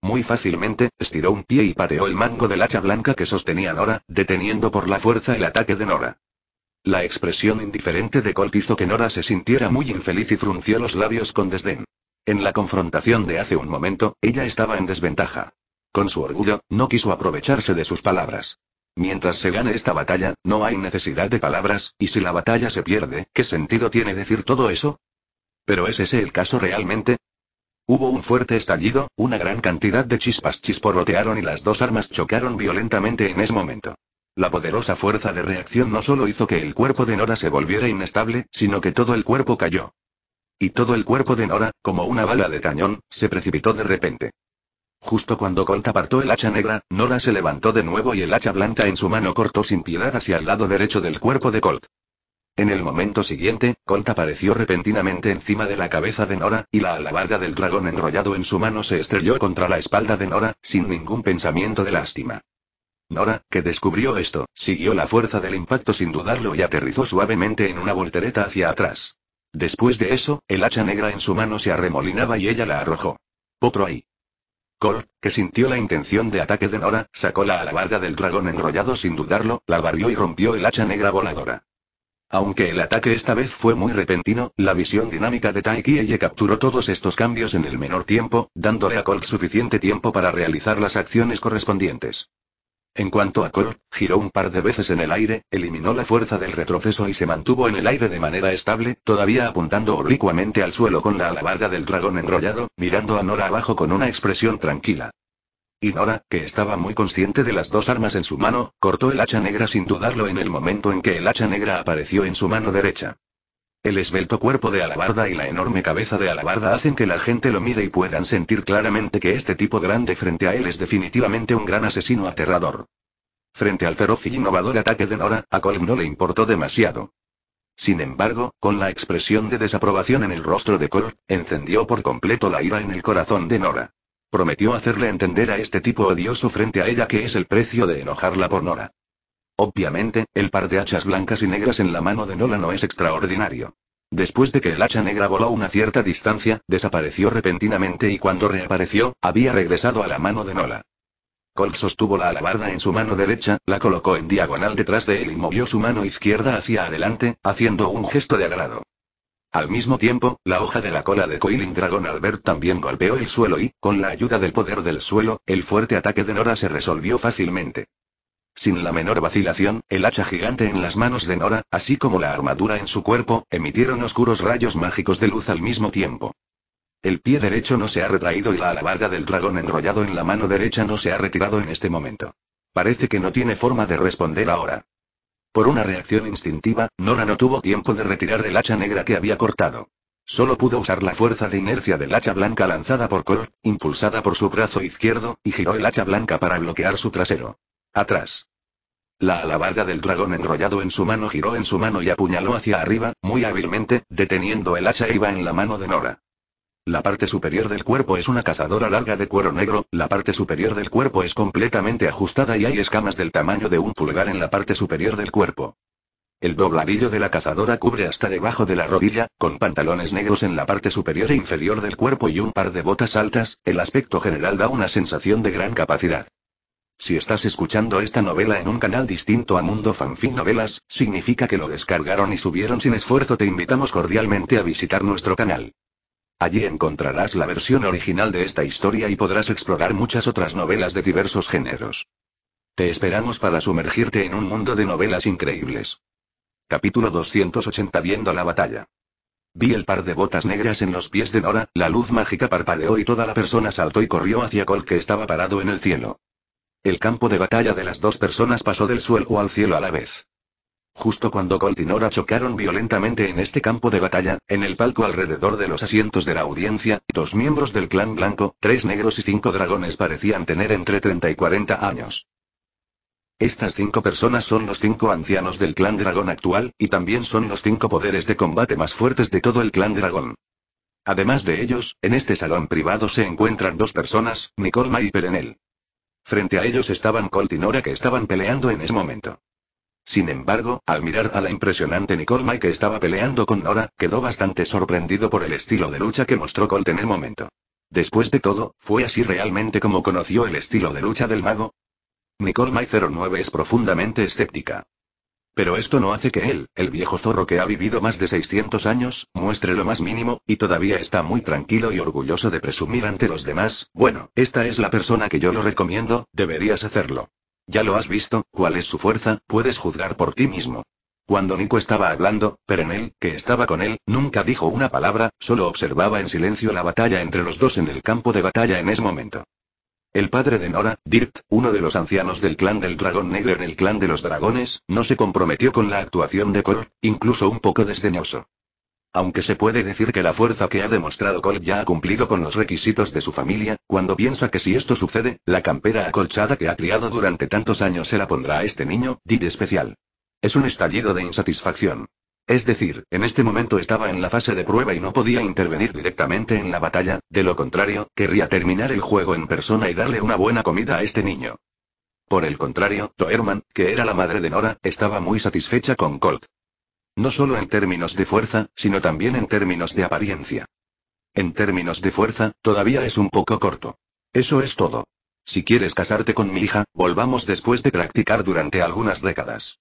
Speaker 1: Muy fácilmente, estiró un pie y pateó el mango del hacha blanca que sostenía Nora, deteniendo por la fuerza el ataque de Nora. La expresión indiferente de Colt hizo que Nora se sintiera muy infeliz y frunció los labios con desdén. En la confrontación de hace un momento, ella estaba en desventaja. Con su orgullo, no quiso aprovecharse de sus palabras. Mientras se gane esta batalla, no hay necesidad de palabras, y si la batalla se pierde, ¿qué sentido tiene decir todo eso? ¿Pero es ese el caso realmente? Hubo un fuerte estallido, una gran cantidad de chispas chisporrotearon y las dos armas chocaron violentamente en ese momento. La poderosa fuerza de reacción no solo hizo que el cuerpo de Nora se volviera inestable, sino que todo el cuerpo cayó. Y todo el cuerpo de Nora, como una bala de cañón, se precipitó de repente. Justo cuando Colt apartó el hacha negra, Nora se levantó de nuevo y el hacha blanca en su mano cortó sin piedad hacia el lado derecho del cuerpo de Colt. En el momento siguiente, Colt apareció repentinamente encima de la cabeza de Nora, y la alabarda del dragón enrollado en su mano se estrelló contra la espalda de Nora, sin ningún pensamiento de lástima. Nora, que descubrió esto, siguió la fuerza del impacto sin dudarlo y aterrizó suavemente en una voltereta hacia atrás. Después de eso, el hacha negra en su mano se arremolinaba y ella la arrojó. Otro ahí. Colt, que sintió la intención de ataque de Nora, sacó la alabarda del dragón enrollado sin dudarlo, la barrió y rompió el hacha negra voladora. Aunque el ataque esta vez fue muy repentino, la visión dinámica de Eye capturó todos estos cambios en el menor tiempo, dándole a Colt suficiente tiempo para realizar las acciones correspondientes. En cuanto a Kor, giró un par de veces en el aire, eliminó la fuerza del retroceso y se mantuvo en el aire de manera estable, todavía apuntando oblicuamente al suelo con la alabarda del dragón enrollado, mirando a Nora abajo con una expresión tranquila. Y Nora, que estaba muy consciente de las dos armas en su mano, cortó el hacha negra sin dudarlo en el momento en que el hacha negra apareció en su mano derecha. El esbelto cuerpo de alabarda y la enorme cabeza de alabarda hacen que la gente lo mire y puedan sentir claramente que este tipo grande frente a él es definitivamente un gran asesino aterrador. Frente al feroz y innovador ataque de Nora, a Colm no le importó demasiado. Sin embargo, con la expresión de desaprobación en el rostro de Colm, encendió por completo la ira en el corazón de Nora. Prometió hacerle entender a este tipo odioso frente a ella que es el precio de enojarla por Nora. Obviamente, el par de hachas blancas y negras en la mano de Nola no es extraordinario. Después de que el hacha negra voló una cierta distancia, desapareció repentinamente y cuando reapareció, había regresado a la mano de Nola. Colt sostuvo la alabarda en su mano derecha, la colocó en diagonal detrás de él y movió su mano izquierda hacia adelante, haciendo un gesto de agrado. Al mismo tiempo, la hoja de la cola de Coiling Dragon Albert también golpeó el suelo y, con la ayuda del poder del suelo, el fuerte ataque de Nora se resolvió fácilmente. Sin la menor vacilación, el hacha gigante en las manos de Nora, así como la armadura en su cuerpo, emitieron oscuros rayos mágicos de luz al mismo tiempo. El pie derecho no se ha retraído y la alabarda del dragón enrollado en la mano derecha no se ha retirado en este momento. Parece que no tiene forma de responder ahora. Por una reacción instintiva, Nora no tuvo tiempo de retirar el hacha negra que había cortado. Solo pudo usar la fuerza de inercia del hacha blanca lanzada por Colt, impulsada por su brazo izquierdo, y giró el hacha blanca para bloquear su trasero. Atrás. La alabarda del dragón enrollado en su mano giró en su mano y apuñaló hacia arriba, muy hábilmente, deteniendo el hacha iba en la mano de Nora. La parte superior del cuerpo es una cazadora larga de cuero negro, la parte superior del cuerpo es completamente ajustada y hay escamas del tamaño de un pulgar en la parte superior del cuerpo. El dobladillo de la cazadora cubre hasta debajo de la rodilla, con pantalones negros en la parte superior e inferior del cuerpo y un par de botas altas, el aspecto general da una sensación de gran capacidad. Si estás escuchando esta novela en un canal distinto a Mundo Fanfic Novelas, significa que lo descargaron y subieron sin esfuerzo. Te invitamos cordialmente a visitar nuestro canal. Allí encontrarás la versión original de esta historia y podrás explorar muchas otras novelas de diversos géneros. Te esperamos para sumergirte en un mundo de novelas increíbles. Capítulo 280 Viendo la batalla. Vi el par de botas negras en los pies de Nora, la luz mágica parpadeó y toda la persona saltó y corrió hacia Col que estaba parado en el cielo. El campo de batalla de las dos personas pasó del suelo al cielo a la vez. Justo cuando Colt y Nora chocaron violentamente en este campo de batalla, en el palco alrededor de los asientos de la audiencia, dos miembros del clan blanco, tres negros y cinco dragones parecían tener entre 30 y 40 años. Estas cinco personas son los cinco ancianos del clan dragón actual, y también son los cinco poderes de combate más fuertes de todo el clan dragón. Además de ellos, en este salón privado se encuentran dos personas, Nicolma y Perenel. Frente a ellos estaban Colt y Nora que estaban peleando en ese momento. Sin embargo, al mirar a la impresionante Nicole May que estaba peleando con Nora, quedó bastante sorprendido por el estilo de lucha que mostró Colt en el momento. Después de todo, ¿fue así realmente como conoció el estilo de lucha del mago? Nicole May 09 es profundamente escéptica. Pero esto no hace que él, el viejo zorro que ha vivido más de 600 años, muestre lo más mínimo, y todavía está muy tranquilo y orgulloso de presumir ante los demás, bueno, esta es la persona que yo lo recomiendo, deberías hacerlo. Ya lo has visto, cuál es su fuerza, puedes juzgar por ti mismo. Cuando Nico estaba hablando, Perenel, que estaba con él, nunca dijo una palabra, solo observaba en silencio la batalla entre los dos en el campo de batalla en ese momento. El padre de Nora, Dirt, uno de los ancianos del clan del dragón negro en el clan de los dragones, no se comprometió con la actuación de Cole, incluso un poco desdeñoso. Aunque se puede decir que la fuerza que ha demostrado Cole ya ha cumplido con los requisitos de su familia, cuando piensa que si esto sucede, la campera acolchada que ha criado durante tantos años se la pondrá a este niño, Dirt especial. Es un estallido de insatisfacción. Es decir, en este momento estaba en la fase de prueba y no podía intervenir directamente en la batalla, de lo contrario, querría terminar el juego en persona y darle una buena comida a este niño. Por el contrario, Toerman, que era la madre de Nora, estaba muy satisfecha con Colt. No solo en términos de fuerza, sino también en términos de apariencia. En términos de fuerza, todavía es un poco corto. Eso es todo. Si quieres casarte con mi hija, volvamos después de practicar durante algunas décadas.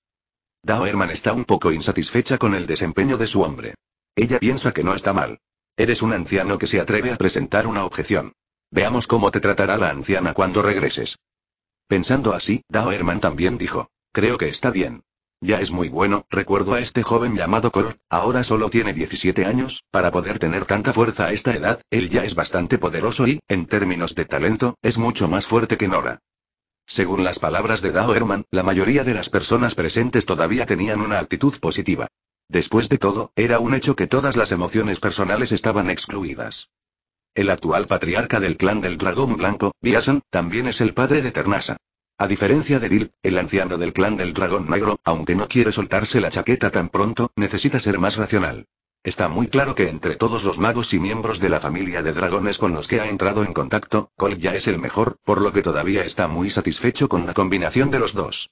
Speaker 1: Dao está un poco insatisfecha con el desempeño de su hombre. Ella piensa que no está mal. Eres un anciano que se atreve a presentar una objeción. Veamos cómo te tratará la anciana cuando regreses. Pensando así, Dao Herman también dijo. Creo que está bien. Ya es muy bueno, recuerdo a este joven llamado Kor, ahora solo tiene 17 años, para poder tener tanta fuerza a esta edad, él ya es bastante poderoso y, en términos de talento, es mucho más fuerte que Nora. Según las palabras de Dao Herman, la mayoría de las personas presentes todavía tenían una actitud positiva. Después de todo, era un hecho que todas las emociones personales estaban excluidas. El actual patriarca del clan del dragón blanco, Biasan, también es el padre de Ternasa. A diferencia de Dil, el anciano del clan del dragón negro, aunque no quiere soltarse la chaqueta tan pronto, necesita ser más racional. Está muy claro que entre todos los magos y miembros de la familia de dragones con los que ha entrado en contacto, Cole ya es el mejor, por lo que todavía está muy satisfecho con la combinación de los dos.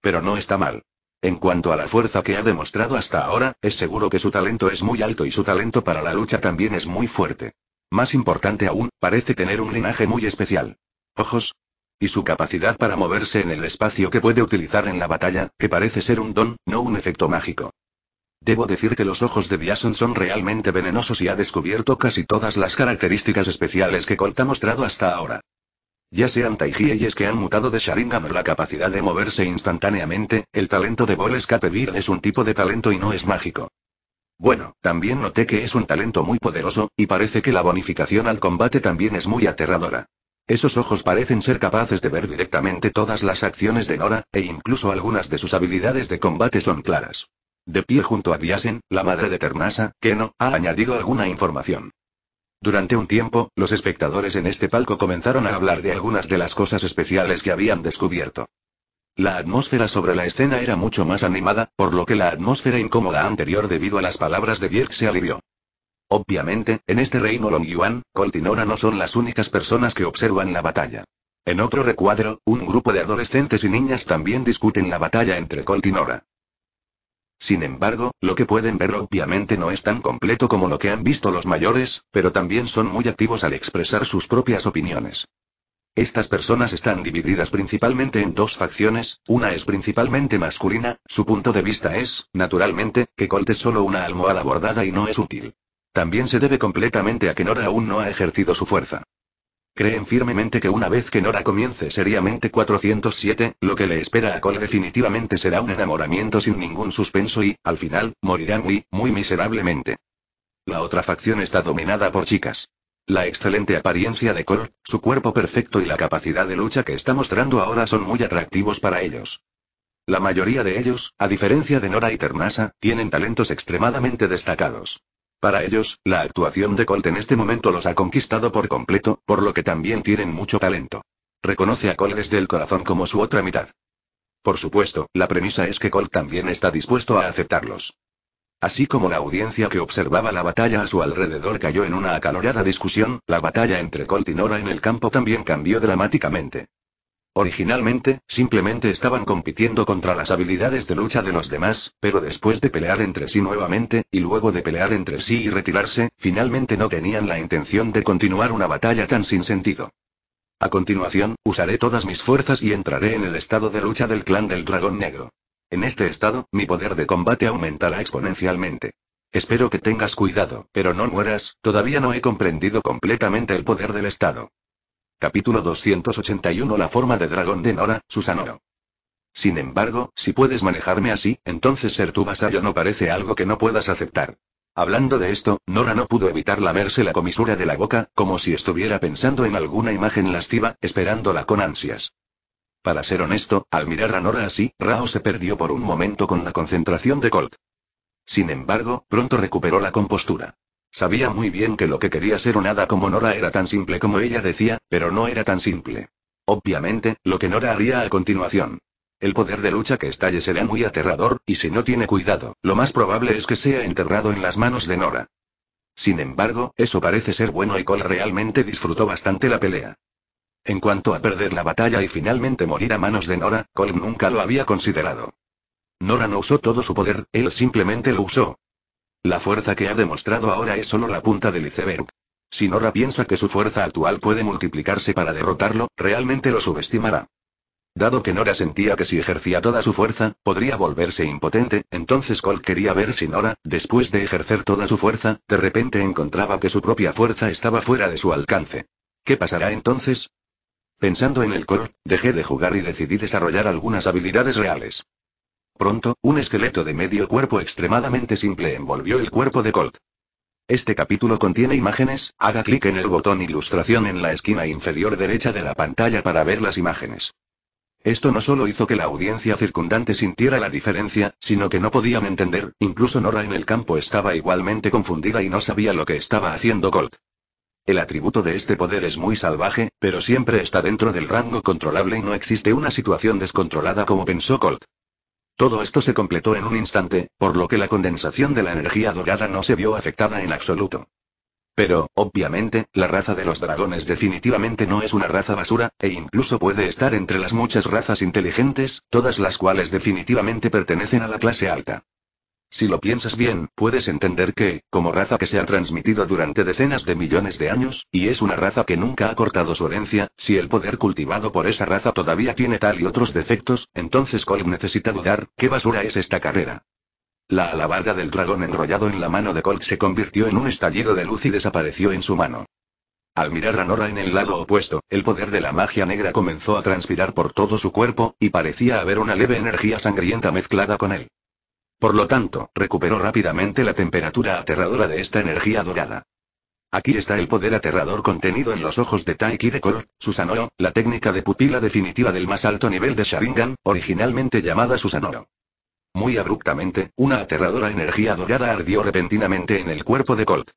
Speaker 1: Pero no está mal. En cuanto a la fuerza que ha demostrado hasta ahora, es seguro que su talento es muy alto y su talento para la lucha también es muy fuerte. Más importante aún, parece tener un linaje muy especial. Ojos. Y su capacidad para moverse en el espacio que puede utilizar en la batalla, que parece ser un don, no un efecto mágico. Debo decir que los ojos de Biason son realmente venenosos y ha descubierto casi todas las características especiales que Colt ha mostrado hasta ahora. Ya sean es que han mutado de Sharingan la capacidad de moverse instantáneamente, el talento de Ball es un tipo de talento y no es mágico. Bueno, también noté que es un talento muy poderoso, y parece que la bonificación al combate también es muy aterradora. Esos ojos parecen ser capaces de ver directamente todas las acciones de Nora, e incluso algunas de sus habilidades de combate son claras. De pie junto a Biasen, la madre de Ternasa, que no ha añadido alguna información. Durante un tiempo, los espectadores en este palco comenzaron a hablar de algunas de las cosas especiales que habían descubierto. La atmósfera sobre la escena era mucho más animada, por lo que la atmósfera incómoda anterior debido a las palabras de Dirk se alivió. Obviamente, en este reino Longyuan, Coltinora no son las únicas personas que observan la batalla. En otro recuadro, un grupo de adolescentes y niñas también discuten la batalla entre Coltinora. Sin embargo, lo que pueden ver obviamente no es tan completo como lo que han visto los mayores, pero también son muy activos al expresar sus propias opiniones. Estas personas están divididas principalmente en dos facciones, una es principalmente masculina, su punto de vista es, naturalmente, que Colt es solo una almohada bordada y no es útil. También se debe completamente a que Nora aún no ha ejercido su fuerza. Creen firmemente que una vez que Nora comience seriamente 407, lo que le espera a Cole definitivamente será un enamoramiento sin ningún suspenso y, al final, morirá muy, muy miserablemente. La otra facción está dominada por chicas. La excelente apariencia de Cole, su cuerpo perfecto y la capacidad de lucha que está mostrando ahora son muy atractivos para ellos. La mayoría de ellos, a diferencia de Nora y Ternasa, tienen talentos extremadamente destacados. Para ellos, la actuación de Colt en este momento los ha conquistado por completo, por lo que también tienen mucho talento. Reconoce a Colt desde el corazón como su otra mitad. Por supuesto, la premisa es que Colt también está dispuesto a aceptarlos. Así como la audiencia que observaba la batalla a su alrededor cayó en una acalorada discusión, la batalla entre Colt y Nora en el campo también cambió dramáticamente. Originalmente, simplemente estaban compitiendo contra las habilidades de lucha de los demás, pero después de pelear entre sí nuevamente, y luego de pelear entre sí y retirarse, finalmente no tenían la intención de continuar una batalla tan sin sentido. A continuación, usaré todas mis fuerzas y entraré en el estado de lucha del clan del dragón negro. En este estado, mi poder de combate aumentará exponencialmente. Espero que tengas cuidado, pero no mueras, todavía no he comprendido completamente el poder del estado. Capítulo 281 La forma de dragón de Nora, Susanoro. Sin embargo, si puedes manejarme así, entonces ser tu vasallo no parece algo que no puedas aceptar. Hablando de esto, Nora no pudo evitar lamerse la comisura de la boca, como si estuviera pensando en alguna imagen lasciva, esperándola con ansias. Para ser honesto, al mirar a Nora así, Rao se perdió por un momento con la concentración de Colt. Sin embargo, pronto recuperó la compostura. Sabía muy bien que lo que quería ser o nada como Nora era tan simple como ella decía, pero no era tan simple. Obviamente, lo que Nora haría a continuación. El poder de lucha que estalle será muy aterrador, y si no tiene cuidado, lo más probable es que sea enterrado en las manos de Nora. Sin embargo, eso parece ser bueno y Cole realmente disfrutó bastante la pelea. En cuanto a perder la batalla y finalmente morir a manos de Nora, Cole nunca lo había considerado. Nora no usó todo su poder, él simplemente lo usó. La fuerza que ha demostrado ahora es solo la punta del iceberg. Si Nora piensa que su fuerza actual puede multiplicarse para derrotarlo, realmente lo subestimará. Dado que Nora sentía que si ejercía toda su fuerza, podría volverse impotente, entonces Cole quería ver si Nora, después de ejercer toda su fuerza, de repente encontraba que su propia fuerza estaba fuera de su alcance. ¿Qué pasará entonces? Pensando en el Cole, dejé de jugar y decidí desarrollar algunas habilidades reales. Pronto, un esqueleto de medio cuerpo extremadamente simple envolvió el cuerpo de Colt. Este capítulo contiene imágenes, haga clic en el botón ilustración en la esquina inferior derecha de la pantalla para ver las imágenes. Esto no solo hizo que la audiencia circundante sintiera la diferencia, sino que no podían entender, incluso Nora en el campo estaba igualmente confundida y no sabía lo que estaba haciendo Colt. El atributo de este poder es muy salvaje, pero siempre está dentro del rango controlable y no existe una situación descontrolada como pensó Colt. Todo esto se completó en un instante, por lo que la condensación de la energía dorada no se vio afectada en absoluto. Pero, obviamente, la raza de los dragones definitivamente no es una raza basura, e incluso puede estar entre las muchas razas inteligentes, todas las cuales definitivamente pertenecen a la clase alta. Si lo piensas bien, puedes entender que, como raza que se ha transmitido durante decenas de millones de años, y es una raza que nunca ha cortado su herencia, si el poder cultivado por esa raza todavía tiene tal y otros defectos, entonces Colt necesita dudar, ¿qué basura es esta carrera? La alabarda del dragón enrollado en la mano de Colt se convirtió en un estallido de luz y desapareció en su mano. Al mirar a Nora en el lado opuesto, el poder de la magia negra comenzó a transpirar por todo su cuerpo, y parecía haber una leve energía sangrienta mezclada con él. Por lo tanto, recuperó rápidamente la temperatura aterradora de esta energía dorada. Aquí está el poder aterrador contenido en los ojos de Taiki de Colt, Susanoo, la técnica de pupila definitiva del más alto nivel de Sharingan, originalmente llamada Susanoo. Muy abruptamente, una aterradora energía dorada ardió repentinamente en el cuerpo de Colt.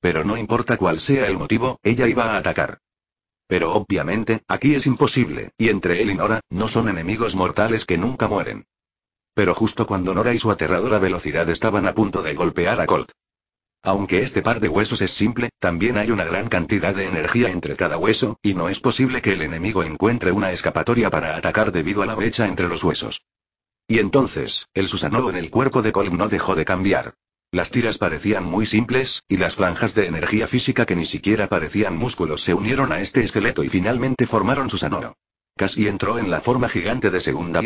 Speaker 1: Pero no importa cuál sea el motivo, ella iba a atacar. Pero obviamente, aquí es imposible, y entre él y Nora, no son enemigos mortales que nunca mueren. Pero justo cuando Nora y su aterradora velocidad estaban a punto de golpear a Colt. Aunque este par de huesos es simple, también hay una gran cantidad de energía entre cada hueso, y no es posible que el enemigo encuentre una escapatoria para atacar debido a la brecha entre los huesos. Y entonces, el Susanoo en el cuerpo de Colt no dejó de cambiar. Las tiras parecían muy simples, y las franjas de energía física que ni siquiera parecían músculos se unieron a este esqueleto y finalmente formaron Susanoo. Casi entró en la forma gigante de Segunda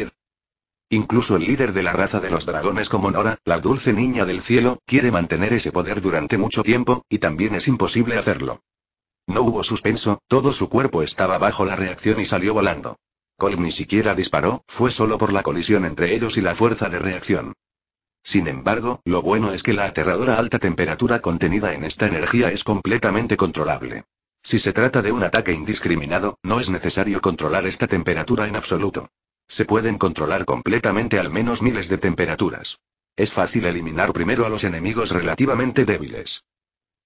Speaker 1: Incluso el líder de la raza de los dragones como Nora, la dulce niña del cielo, quiere mantener ese poder durante mucho tiempo, y también es imposible hacerlo. No hubo suspenso, todo su cuerpo estaba bajo la reacción y salió volando. Colm ni siquiera disparó, fue solo por la colisión entre ellos y la fuerza de reacción. Sin embargo, lo bueno es que la aterradora alta temperatura contenida en esta energía es completamente controlable. Si se trata de un ataque indiscriminado, no es necesario controlar esta temperatura en absoluto. Se pueden controlar completamente al menos miles de temperaturas. Es fácil eliminar primero a los enemigos relativamente débiles.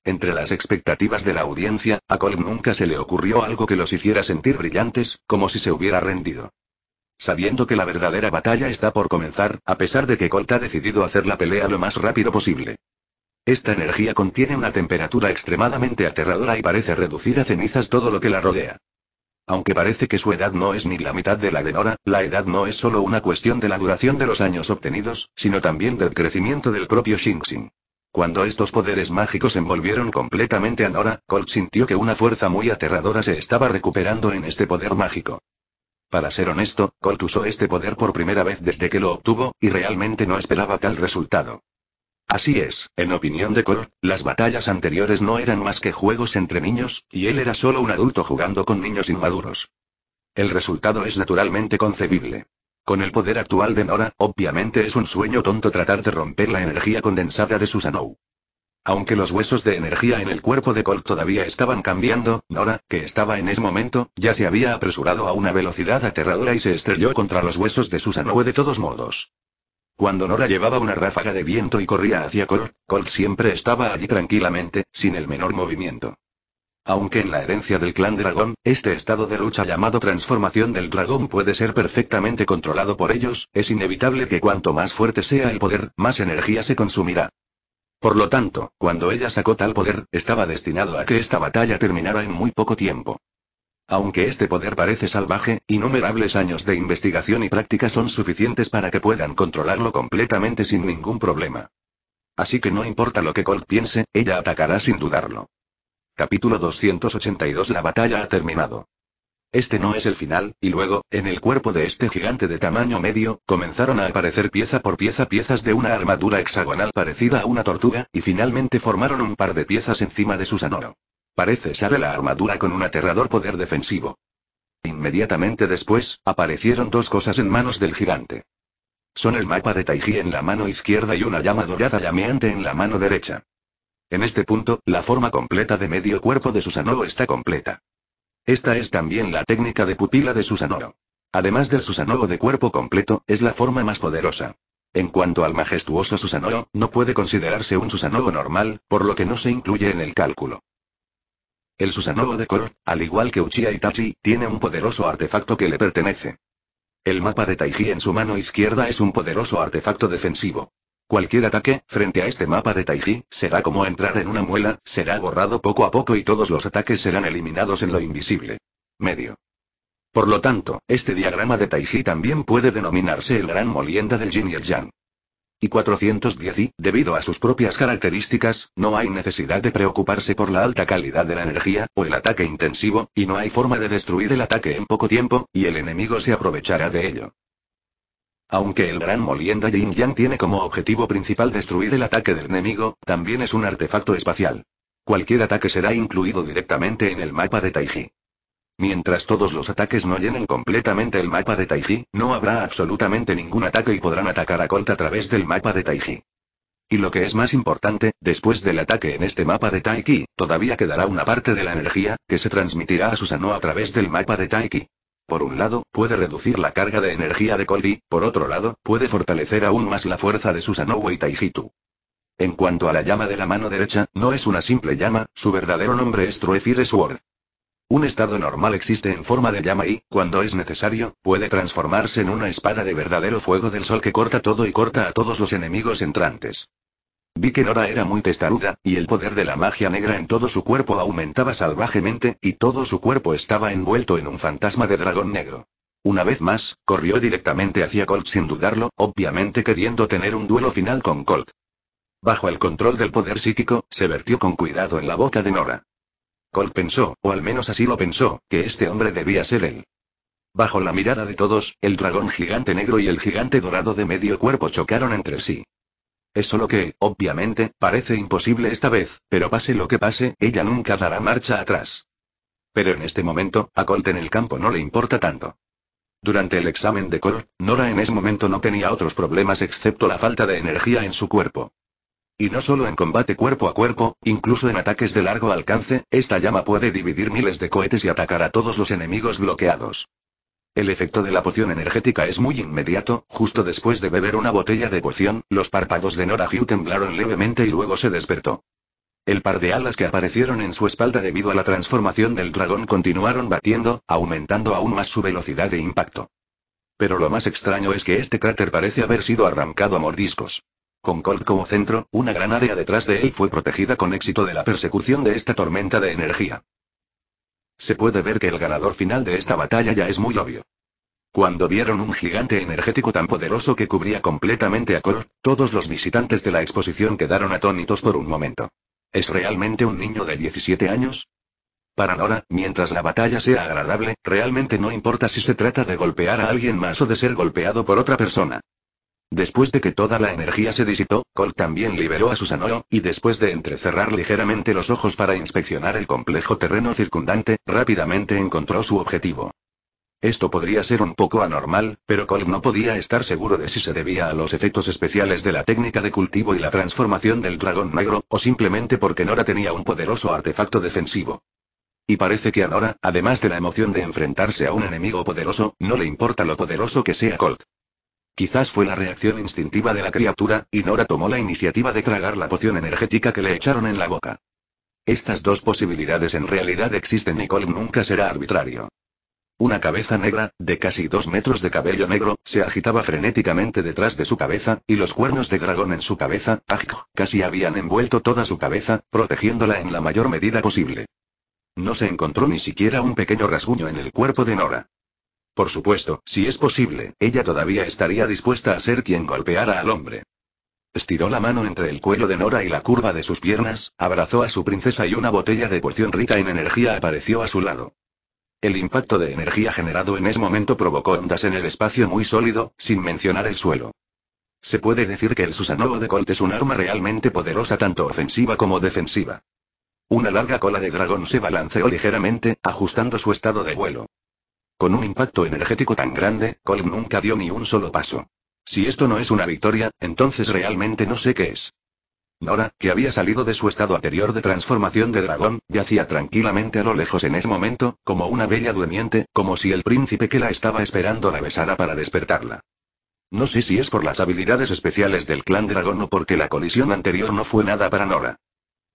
Speaker 1: Entre las expectativas de la audiencia, a Colt nunca se le ocurrió algo que los hiciera sentir brillantes, como si se hubiera rendido. Sabiendo que la verdadera batalla está por comenzar, a pesar de que Colt ha decidido hacer la pelea lo más rápido posible. Esta energía contiene una temperatura extremadamente aterradora y parece reducir a cenizas todo lo que la rodea. Aunque parece que su edad no es ni la mitad de la de Nora, la edad no es solo una cuestión de la duración de los años obtenidos, sino también del crecimiento del propio Shinxin. Cuando estos poderes mágicos envolvieron completamente a Nora, Colt sintió que una fuerza muy aterradora se estaba recuperando en este poder mágico. Para ser honesto, Colt usó este poder por primera vez desde que lo obtuvo, y realmente no esperaba tal resultado. Así es, en opinión de Cole, las batallas anteriores no eran más que juegos entre niños, y él era solo un adulto jugando con niños inmaduros. El resultado es naturalmente concebible. Con el poder actual de Nora, obviamente es un sueño tonto tratar de romper la energía condensada de Susanoo. Aunque los huesos de energía en el cuerpo de Colt todavía estaban cambiando, Nora, que estaba en ese momento, ya se había apresurado a una velocidad aterradora y se estrelló contra los huesos de Susanoo de todos modos. Cuando Nora llevaba una ráfaga de viento y corría hacia Colt, Colt siempre estaba allí tranquilamente, sin el menor movimiento. Aunque en la herencia del clan dragón, este estado de lucha llamado transformación del dragón puede ser perfectamente controlado por ellos, es inevitable que cuanto más fuerte sea el poder, más energía se consumirá. Por lo tanto, cuando ella sacó tal poder, estaba destinado a que esta batalla terminara en muy poco tiempo. Aunque este poder parece salvaje, innumerables años de investigación y práctica son suficientes para que puedan controlarlo completamente sin ningún problema. Así que no importa lo que Colt piense, ella atacará sin dudarlo. Capítulo 282 La batalla ha terminado. Este no es el final, y luego, en el cuerpo de este gigante de tamaño medio, comenzaron a aparecer pieza por pieza piezas de una armadura hexagonal parecida a una tortuga, y finalmente formaron un par de piezas encima de sanoro. Parece Sara la armadura con un aterrador poder defensivo. Inmediatamente después, aparecieron dos cosas en manos del gigante. Son el mapa de Taiji en la mano izquierda y una llama dorada llameante en la mano derecha. En este punto, la forma completa de medio cuerpo de Susanoo está completa. Esta es también la técnica de pupila de Susanoo. Además del Susanoo de cuerpo completo, es la forma más poderosa. En cuanto al majestuoso Susanoo, no puede considerarse un Susanoo normal, por lo que no se incluye en el cálculo. El Susanoo de Kor, al igual que Uchiha Itachi, tiene un poderoso artefacto que le pertenece. El mapa de Taiji en su mano izquierda es un poderoso artefacto defensivo. Cualquier ataque, frente a este mapa de Taiji, será como entrar en una muela, será borrado poco a poco y todos los ataques serán eliminados en lo invisible. Medio. Por lo tanto, este diagrama de Taiji también puede denominarse el gran molienda del Jin y y 410 debido a sus propias características, no hay necesidad de preocuparse por la alta calidad de la energía, o el ataque intensivo, y no hay forma de destruir el ataque en poco tiempo, y el enemigo se aprovechará de ello. Aunque el gran molienda Yin Yang tiene como objetivo principal destruir el ataque del enemigo, también es un artefacto espacial. Cualquier ataque será incluido directamente en el mapa de Taiji. Mientras todos los ataques no llenen completamente el mapa de Taiji, no habrá absolutamente ningún ataque y podrán atacar a Colt a través del mapa de Taiji. Y lo que es más importante, después del ataque en este mapa de Taiki, todavía quedará una parte de la energía, que se transmitirá a Susanoo a través del mapa de Taiki. Por un lado, puede reducir la carga de energía de y, por otro lado, puede fortalecer aún más la fuerza de Susanoo y Taijitu. En cuanto a la llama de la mano derecha, no es una simple llama, su verdadero nombre es Truefire Sword. Un estado normal existe en forma de llama y, cuando es necesario, puede transformarse en una espada de verdadero fuego del sol que corta todo y corta a todos los enemigos entrantes. Vi que Nora era muy testaruda, y el poder de la magia negra en todo su cuerpo aumentaba salvajemente, y todo su cuerpo estaba envuelto en un fantasma de dragón negro. Una vez más, corrió directamente hacia Colt sin dudarlo, obviamente queriendo tener un duelo final con Colt. Bajo el control del poder psíquico, se vertió con cuidado en la boca de Nora. Colt pensó, o al menos así lo pensó, que este hombre debía ser él. Bajo la mirada de todos, el dragón gigante negro y el gigante dorado de medio cuerpo chocaron entre sí. Es solo que, obviamente, parece imposible esta vez, pero pase lo que pase, ella nunca dará marcha atrás. Pero en este momento, a Colt en el campo no le importa tanto. Durante el examen de Colt, Nora en ese momento no tenía otros problemas excepto la falta de energía en su cuerpo. Y no solo en combate cuerpo a cuerpo, incluso en ataques de largo alcance, esta llama puede dividir miles de cohetes y atacar a todos los enemigos bloqueados. El efecto de la poción energética es muy inmediato, justo después de beber una botella de poción, los párpados de Nora Hugh temblaron levemente y luego se despertó. El par de alas que aparecieron en su espalda debido a la transformación del dragón continuaron batiendo, aumentando aún más su velocidad de impacto. Pero lo más extraño es que este cráter parece haber sido arrancado a mordiscos. Con Colt como centro, una gran área detrás de él fue protegida con éxito de la persecución de esta tormenta de energía. Se puede ver que el ganador final de esta batalla ya es muy obvio. Cuando vieron un gigante energético tan poderoso que cubría completamente a Colt, todos los visitantes de la exposición quedaron atónitos por un momento. ¿Es realmente un niño de 17 años? Para Nora, mientras la batalla sea agradable, realmente no importa si se trata de golpear a alguien más o de ser golpeado por otra persona. Después de que toda la energía se disipó, Colt también liberó a Susanoo, y después de entrecerrar ligeramente los ojos para inspeccionar el complejo terreno circundante, rápidamente encontró su objetivo. Esto podría ser un poco anormal, pero Colt no podía estar seguro de si se debía a los efectos especiales de la técnica de cultivo y la transformación del dragón negro, o simplemente porque Nora tenía un poderoso artefacto defensivo. Y parece que a Nora, además de la emoción de enfrentarse a un enemigo poderoso, no le importa lo poderoso que sea Colt. Quizás fue la reacción instintiva de la criatura, y Nora tomó la iniciativa de tragar la poción energética que le echaron en la boca. Estas dos posibilidades en realidad existen y Colm nunca será arbitrario. Una cabeza negra, de casi dos metros de cabello negro, se agitaba frenéticamente detrás de su cabeza, y los cuernos de dragón en su cabeza, casi habían envuelto toda su cabeza, protegiéndola en la mayor medida posible. No se encontró ni siquiera un pequeño rasguño en el cuerpo de Nora. Por supuesto, si es posible, ella todavía estaría dispuesta a ser quien golpeara al hombre. Estiró la mano entre el cuello de Nora y la curva de sus piernas, abrazó a su princesa y una botella de poción rica en energía apareció a su lado. El impacto de energía generado en ese momento provocó ondas en el espacio muy sólido, sin mencionar el suelo. Se puede decir que el Susanoo de Colt es un arma realmente poderosa tanto ofensiva como defensiva. Una larga cola de dragón se balanceó ligeramente, ajustando su estado de vuelo. Con un impacto energético tan grande, Colm nunca dio ni un solo paso. Si esto no es una victoria, entonces realmente no sé qué es. Nora, que había salido de su estado anterior de transformación de dragón, yacía tranquilamente a lo lejos en ese momento, como una bella durmiente, como si el príncipe que la estaba esperando la besara para despertarla. No sé si es por las habilidades especiales del clan dragón o porque la colisión anterior no fue nada para Nora.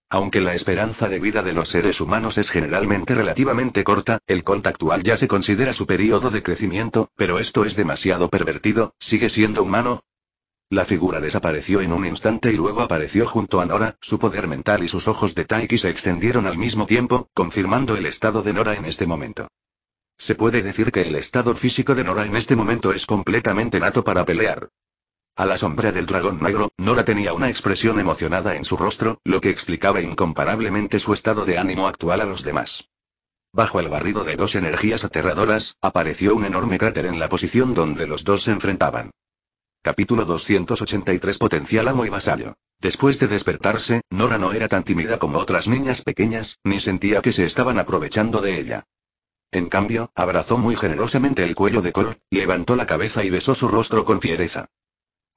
Speaker 1: Aunque la esperanza de vida de los seres humanos es generalmente relativamente corta, el contactual actual ya se considera su periodo de crecimiento, pero esto es demasiado pervertido, ¿sigue siendo humano? La figura desapareció en un instante y luego apareció junto a Nora, su poder mental y sus ojos de Taiki se extendieron al mismo tiempo, confirmando el estado de Nora en este momento. Se puede decir que el estado físico de Nora en este momento es completamente nato para pelear. A la sombra del dragón negro, Nora tenía una expresión emocionada en su rostro, lo que explicaba incomparablemente su estado de ánimo actual a los demás. Bajo el barrido de dos energías aterradoras, apareció un enorme cráter en la posición donde los dos se enfrentaban. Capítulo 283 Potencial amo y vasallo. Después de despertarse, Nora no era tan tímida como otras niñas pequeñas, ni sentía que se estaban aprovechando de ella. En cambio, abrazó muy generosamente el cuello de Cole, levantó la cabeza y besó su rostro con fiereza.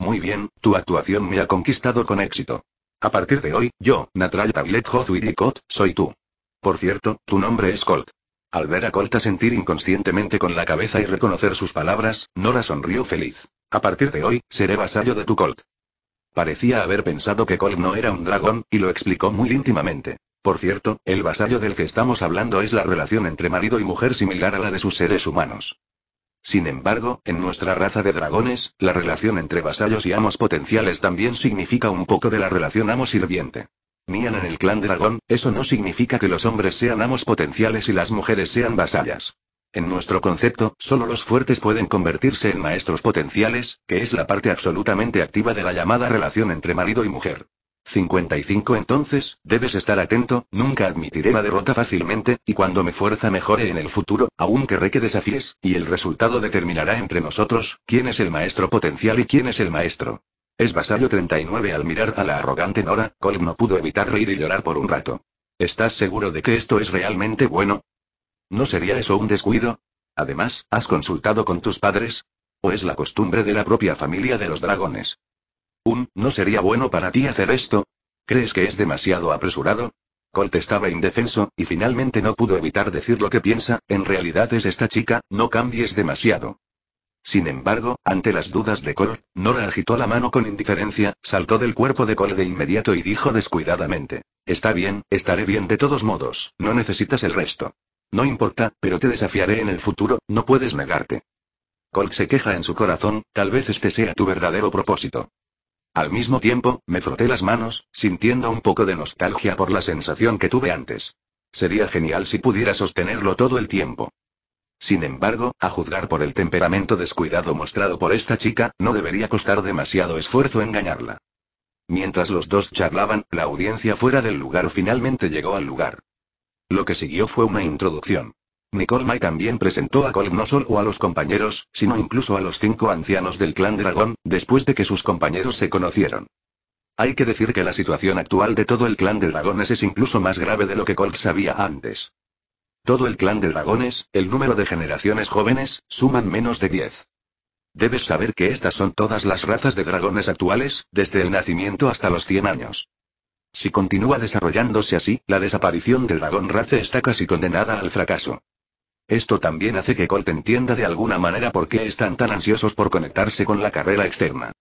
Speaker 1: Muy bien, tu actuación me ha conquistado con éxito. A partir de hoy, yo, Natalia Tablet Colt, soy tú. Por cierto, tu nombre es Colt. Al ver a Colt sentir inconscientemente con la cabeza y reconocer sus palabras, Nora sonrió feliz. A partir de hoy, seré vasallo de tu Colt. Parecía haber pensado que Colt no era un dragón, y lo explicó muy íntimamente. Por cierto, el vasallo del que estamos hablando es la relación entre marido y mujer similar a la de sus seres humanos. Sin embargo, en nuestra raza de dragones, la relación entre vasallos y amos potenciales también significa un poco de la relación amo-sirviente. Mian en el clan dragón, eso no significa que los hombres sean amos potenciales y las mujeres sean vasallas. En nuestro concepto, solo los fuertes pueden convertirse en maestros potenciales, que es la parte absolutamente activa de la llamada relación entre marido y mujer. 55 Entonces, debes estar atento, nunca admitiré la derrota fácilmente, y cuando me fuerza mejore en el futuro, aún querré que desafíes, y el resultado determinará entre nosotros, quién es el maestro potencial y quién es el maestro. Es vasallo 39 al mirar a la arrogante Nora, Colm no pudo evitar reír y llorar por un rato. ¿Estás seguro de que esto es realmente bueno? ¿No sería eso un descuido? Además, ¿has consultado con tus padres? ¿O es la costumbre de la propia familia de los dragones? Un, ¿no sería bueno para ti hacer esto? ¿Crees que es demasiado apresurado? Colt estaba indefenso, y finalmente no pudo evitar decir lo que piensa, en realidad es esta chica, no cambies demasiado. Sin embargo, ante las dudas de Colt, Nora agitó la mano con indiferencia, saltó del cuerpo de Colt de inmediato y dijo descuidadamente. Está bien, estaré bien de todos modos, no necesitas el resto. No importa, pero te desafiaré en el futuro, no puedes negarte. Colt se queja en su corazón, tal vez este sea tu verdadero propósito. Al mismo tiempo, me froté las manos, sintiendo un poco de nostalgia por la sensación que tuve antes. Sería genial si pudiera sostenerlo todo el tiempo. Sin embargo, a juzgar por el temperamento descuidado mostrado por esta chica, no debería costar demasiado esfuerzo engañarla. Mientras los dos charlaban, la audiencia fuera del lugar finalmente llegó al lugar. Lo que siguió fue una introducción. May también presentó a Colt no solo a los compañeros, sino incluso a los cinco ancianos del clan Dragón, después de que sus compañeros se conocieron. Hay que decir que la situación actual de todo el clan de dragones es incluso más grave de lo que Colt sabía antes. Todo el clan de dragones, el número de generaciones jóvenes, suman menos de 10. Debes saber que estas son todas las razas de dragones actuales, desde el nacimiento hasta los 100 años. Si continúa desarrollándose así, la desaparición del dragón race está casi condenada al fracaso. Esto también hace que Colt entienda de alguna manera por qué están tan ansiosos por conectarse con la carrera externa.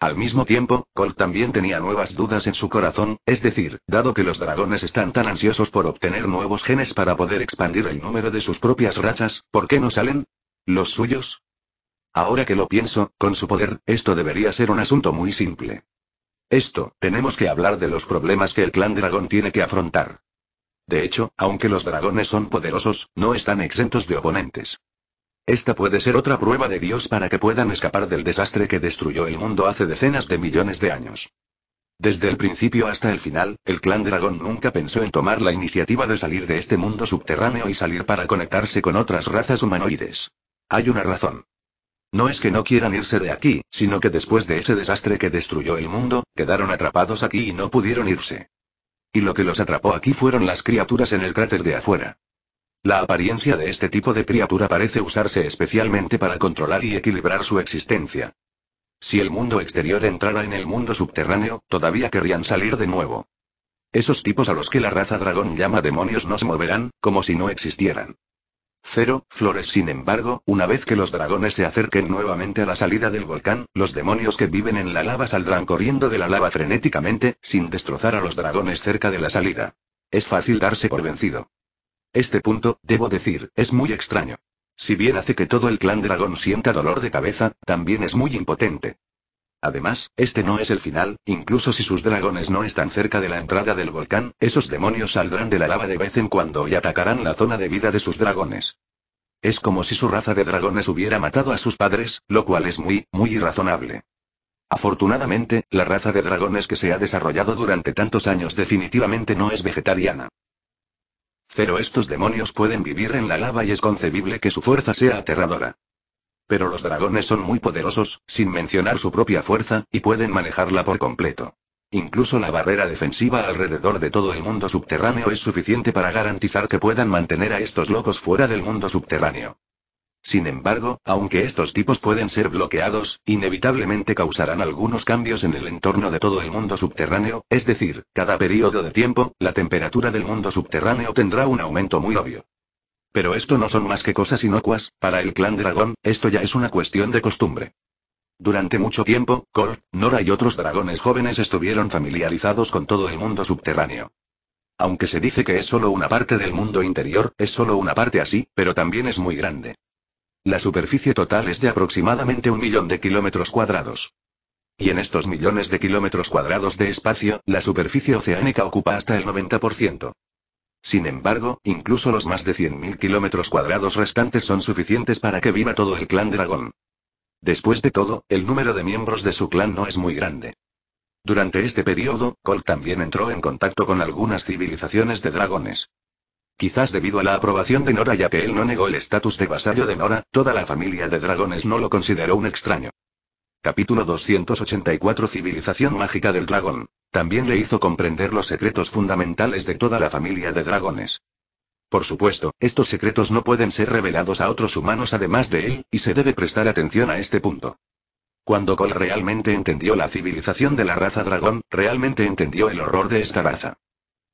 Speaker 1: Al mismo tiempo, Colt también tenía nuevas dudas en su corazón, es decir, dado que los dragones están tan ansiosos por obtener nuevos genes para poder expandir el número de sus propias razas, ¿por qué no salen? ¿Los suyos? Ahora que lo pienso, con su poder, esto debería ser un asunto muy simple. Esto, tenemos que hablar de los problemas que el clan dragón tiene que afrontar. De hecho, aunque los dragones son poderosos, no están exentos de oponentes. Esta puede ser otra prueba de Dios para que puedan escapar del desastre que destruyó el mundo hace decenas de millones de años. Desde el principio hasta el final, el clan dragón nunca pensó en tomar la iniciativa de salir de este mundo subterráneo y salir para conectarse con otras razas humanoides. Hay una razón. No es que no quieran irse de aquí, sino que después de ese desastre que destruyó el mundo, quedaron atrapados aquí y no pudieron irse. Y lo que los atrapó aquí fueron las criaturas en el cráter de afuera. La apariencia de este tipo de criatura parece usarse especialmente para controlar y equilibrar su existencia. Si el mundo exterior entrara en el mundo subterráneo, todavía querrían salir de nuevo. Esos tipos a los que la raza dragón llama demonios no se moverán, como si no existieran. Cero, Flores sin embargo, una vez que los dragones se acerquen nuevamente a la salida del volcán, los demonios que viven en la lava saldrán corriendo de la lava frenéticamente, sin destrozar a los dragones cerca de la salida. Es fácil darse por vencido. Este punto, debo decir, es muy extraño. Si bien hace que todo el clan dragón sienta dolor de cabeza, también es muy impotente. Además, este no es el final, incluso si sus dragones no están cerca de la entrada del volcán, esos demonios saldrán de la lava de vez en cuando y atacarán la zona de vida de sus dragones. Es como si su raza de dragones hubiera matado a sus padres, lo cual es muy, muy irrazonable. Afortunadamente, la raza de dragones que se ha desarrollado durante tantos años definitivamente no es vegetariana. Pero estos demonios pueden vivir en la lava y es concebible que su fuerza sea aterradora. Pero los dragones son muy poderosos, sin mencionar su propia fuerza, y pueden manejarla por completo. Incluso la barrera defensiva alrededor de todo el mundo subterráneo es suficiente para garantizar que puedan mantener a estos locos fuera del mundo subterráneo. Sin embargo, aunque estos tipos pueden ser bloqueados, inevitablemente causarán algunos cambios en el entorno de todo el mundo subterráneo, es decir, cada periodo de tiempo, la temperatura del mundo subterráneo tendrá un aumento muy obvio. Pero esto no son más que cosas inocuas, para el clan dragón, esto ya es una cuestión de costumbre. Durante mucho tiempo, Cole, Nora y otros dragones jóvenes estuvieron familiarizados con todo el mundo subterráneo. Aunque se dice que es solo una parte del mundo interior, es solo una parte así, pero también es muy grande. La superficie total es de aproximadamente un millón de kilómetros cuadrados. Y en estos millones de kilómetros cuadrados de espacio, la superficie oceánica ocupa hasta el 90%. Sin embargo, incluso los más de 100.000 kilómetros cuadrados restantes son suficientes para que viva todo el clan dragón. Después de todo, el número de miembros de su clan no es muy grande. Durante este periodo, Cole también entró en contacto con algunas civilizaciones de dragones. Quizás debido a la aprobación de Nora ya que él no negó el estatus de vasallo de Nora, toda la familia de dragones no lo consideró un extraño. Capítulo 284 Civilización Mágica del Dragón. También le hizo comprender los secretos fundamentales de toda la familia de dragones. Por supuesto, estos secretos no pueden ser revelados a otros humanos además de él, y se debe prestar atención a este punto. Cuando Cole realmente entendió la civilización de la raza dragón, realmente entendió el horror de esta raza.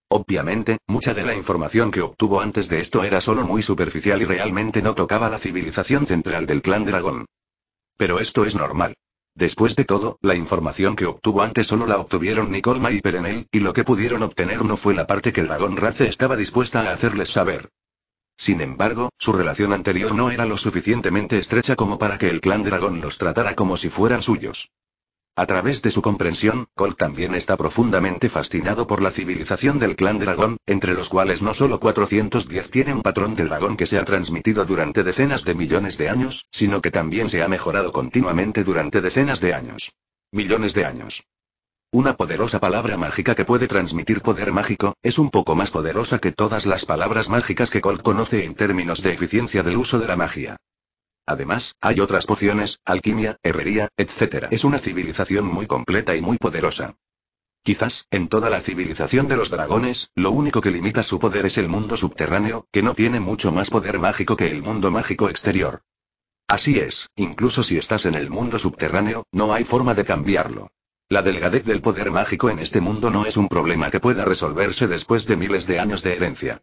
Speaker 1: Obviamente, mucha de la información que obtuvo antes de esto era solo muy superficial y realmente no tocaba la civilización central del clan dragón. Pero esto es normal. Después de todo, la información que obtuvo antes solo la obtuvieron Nicolma y Perenel, y lo que pudieron obtener no fue la parte que el dragón Race estaba dispuesta a hacerles saber. Sin embargo, su relación anterior no era lo suficientemente estrecha como para que el clan dragón los tratara como si fueran suyos. A través de su comprensión, Colt también está profundamente fascinado por la civilización del clan dragón, entre los cuales no solo 410 tiene un patrón de dragón que se ha transmitido durante decenas de millones de años, sino que también se ha mejorado continuamente durante decenas de años. Millones de años. Una poderosa palabra mágica que puede transmitir poder mágico, es un poco más poderosa que todas las palabras mágicas que Colt conoce en términos de eficiencia del uso de la magia. Además, hay otras pociones, alquimia, herrería, etc. Es una civilización muy completa y muy poderosa. Quizás, en toda la civilización de los dragones, lo único que limita su poder es el mundo subterráneo, que no tiene mucho más poder mágico que el mundo mágico exterior. Así es, incluso si estás en el mundo subterráneo, no hay forma de cambiarlo. La delgadez del poder mágico en este mundo no es un problema que pueda resolverse después de miles de años de herencia.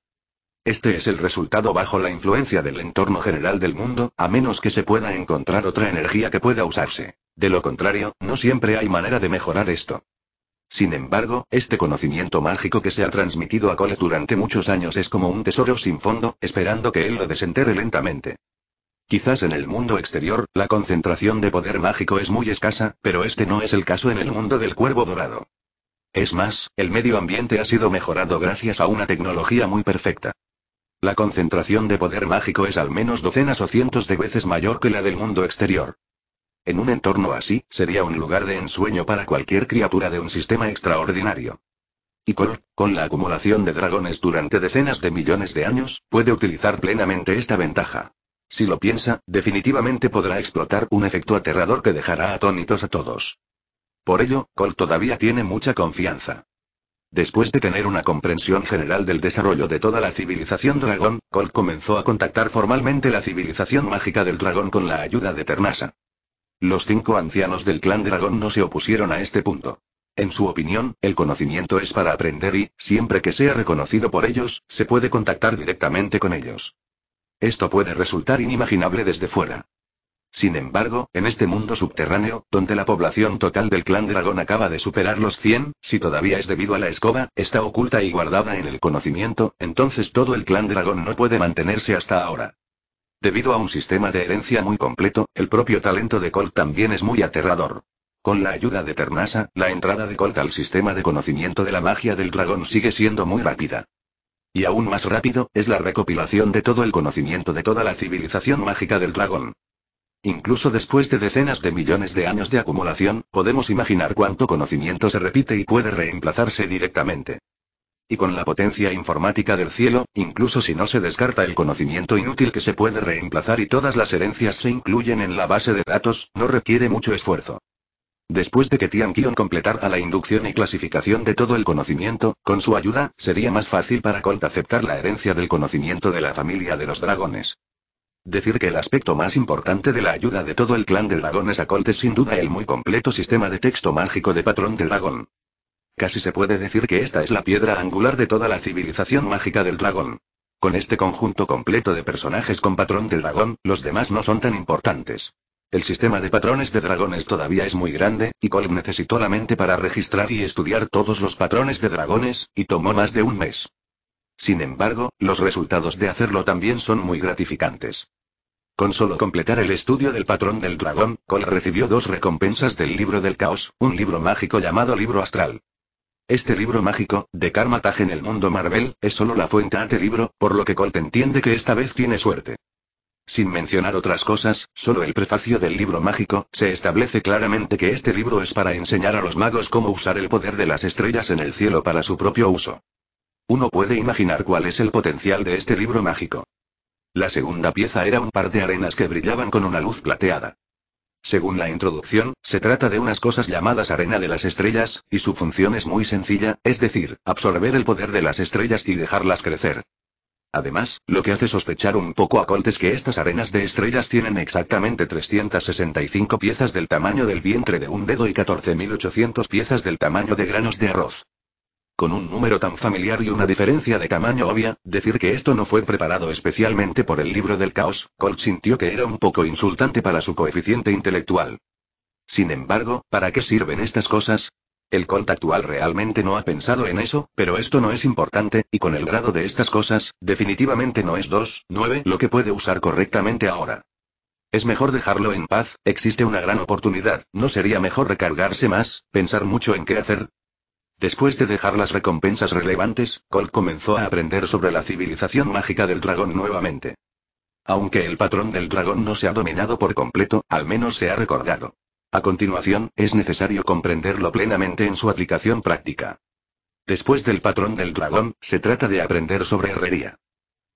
Speaker 1: Este es el resultado bajo la influencia del entorno general del mundo, a menos que se pueda encontrar otra energía que pueda usarse. De lo contrario, no siempre hay manera de mejorar esto. Sin embargo, este conocimiento mágico que se ha transmitido a Cole durante muchos años es como un tesoro sin fondo, esperando que él lo desentere lentamente. Quizás en el mundo exterior, la concentración de poder mágico es muy escasa, pero este no es el caso en el mundo del cuervo dorado. Es más, el medio ambiente ha sido mejorado gracias a una tecnología muy perfecta. La concentración de poder mágico es al menos docenas o cientos de veces mayor que la del mundo exterior. En un entorno así, sería un lugar de ensueño para cualquier criatura de un sistema extraordinario. Y con la acumulación de dragones durante decenas de millones de años, puede utilizar plenamente esta ventaja. Si lo piensa, definitivamente podrá explotar un efecto aterrador que dejará atónitos a todos. Por ello, Col todavía tiene mucha confianza. Después de tener una comprensión general del desarrollo de toda la civilización dragón, Kol comenzó a contactar formalmente la civilización mágica del dragón con la ayuda de Ternasa. Los cinco ancianos del clan dragón no se opusieron a este punto. En su opinión, el conocimiento es para aprender y, siempre que sea reconocido por ellos, se puede contactar directamente con ellos. Esto puede resultar inimaginable desde fuera. Sin embargo, en este mundo subterráneo, donde la población total del clan dragón acaba de superar los 100, si todavía es debido a la escoba, está oculta y guardada en el conocimiento, entonces todo el clan dragón no puede mantenerse hasta ahora. Debido a un sistema de herencia muy completo, el propio talento de Colt también es muy aterrador. Con la ayuda de Ternasa, la entrada de Colt al sistema de conocimiento de la magia del dragón sigue siendo muy rápida. Y aún más rápido, es la recopilación de todo el conocimiento de toda la civilización mágica del dragón. Incluso después de decenas de millones de años de acumulación, podemos imaginar cuánto conocimiento se repite y puede reemplazarse directamente. Y con la potencia informática del cielo, incluso si no se descarta el conocimiento inútil que se puede reemplazar y todas las herencias se incluyen en la base de datos, no requiere mucho esfuerzo. Después de que Tian Qion completara la inducción y clasificación de todo el conocimiento, con su ayuda, sería más fácil para Colt aceptar la herencia del conocimiento de la familia de los dragones. Decir que el aspecto más importante de la ayuda de todo el clan de dragones a Colt es sin duda el muy completo sistema de texto mágico de patrón del dragón. Casi se puede decir que esta es la piedra angular de toda la civilización mágica del dragón. Con este conjunto completo de personajes con patrón del dragón, los demás no son tan importantes. El sistema de patrones de dragones todavía es muy grande, y Colm necesitó la mente para registrar y estudiar todos los patrones de dragones, y tomó más de un mes. Sin embargo, los resultados de hacerlo también son muy gratificantes. Con solo completar el estudio del patrón del dragón, Cole recibió dos recompensas del libro del caos, un libro mágico llamado libro astral. Este libro mágico, de Taj en el mundo Marvel, es solo la fuente ante libro, por lo que Colt entiende que esta vez tiene suerte. Sin mencionar otras cosas, solo el prefacio del libro mágico, se establece claramente que este libro es para enseñar a los magos cómo usar el poder de las estrellas en el cielo para su propio uso. Uno puede imaginar cuál es el potencial de este libro mágico. La segunda pieza era un par de arenas que brillaban con una luz plateada. Según la introducción, se trata de unas cosas llamadas arena de las estrellas, y su función es muy sencilla, es decir, absorber el poder de las estrellas y dejarlas crecer. Además, lo que hace sospechar un poco a Colt es que estas arenas de estrellas tienen exactamente 365 piezas del tamaño del vientre de un dedo y 14.800 piezas del tamaño de granos de arroz. Con un número tan familiar y una diferencia de tamaño obvia, decir que esto no fue preparado especialmente por el libro del caos, Colt sintió que era un poco insultante para su coeficiente intelectual. Sin embargo, ¿para qué sirven estas cosas? El Colt actual realmente no ha pensado en eso, pero esto no es importante, y con el grado de estas cosas, definitivamente no es 2, 9 lo que puede usar correctamente ahora. Es mejor dejarlo en paz, existe una gran oportunidad, ¿no sería mejor recargarse más, pensar mucho en qué hacer? Después de dejar las recompensas relevantes, Colt comenzó a aprender sobre la civilización mágica del dragón nuevamente. Aunque el patrón del dragón no se ha dominado por completo, al menos se ha recordado. A continuación, es necesario comprenderlo plenamente en su aplicación práctica. Después del patrón del dragón, se trata de aprender sobre herrería.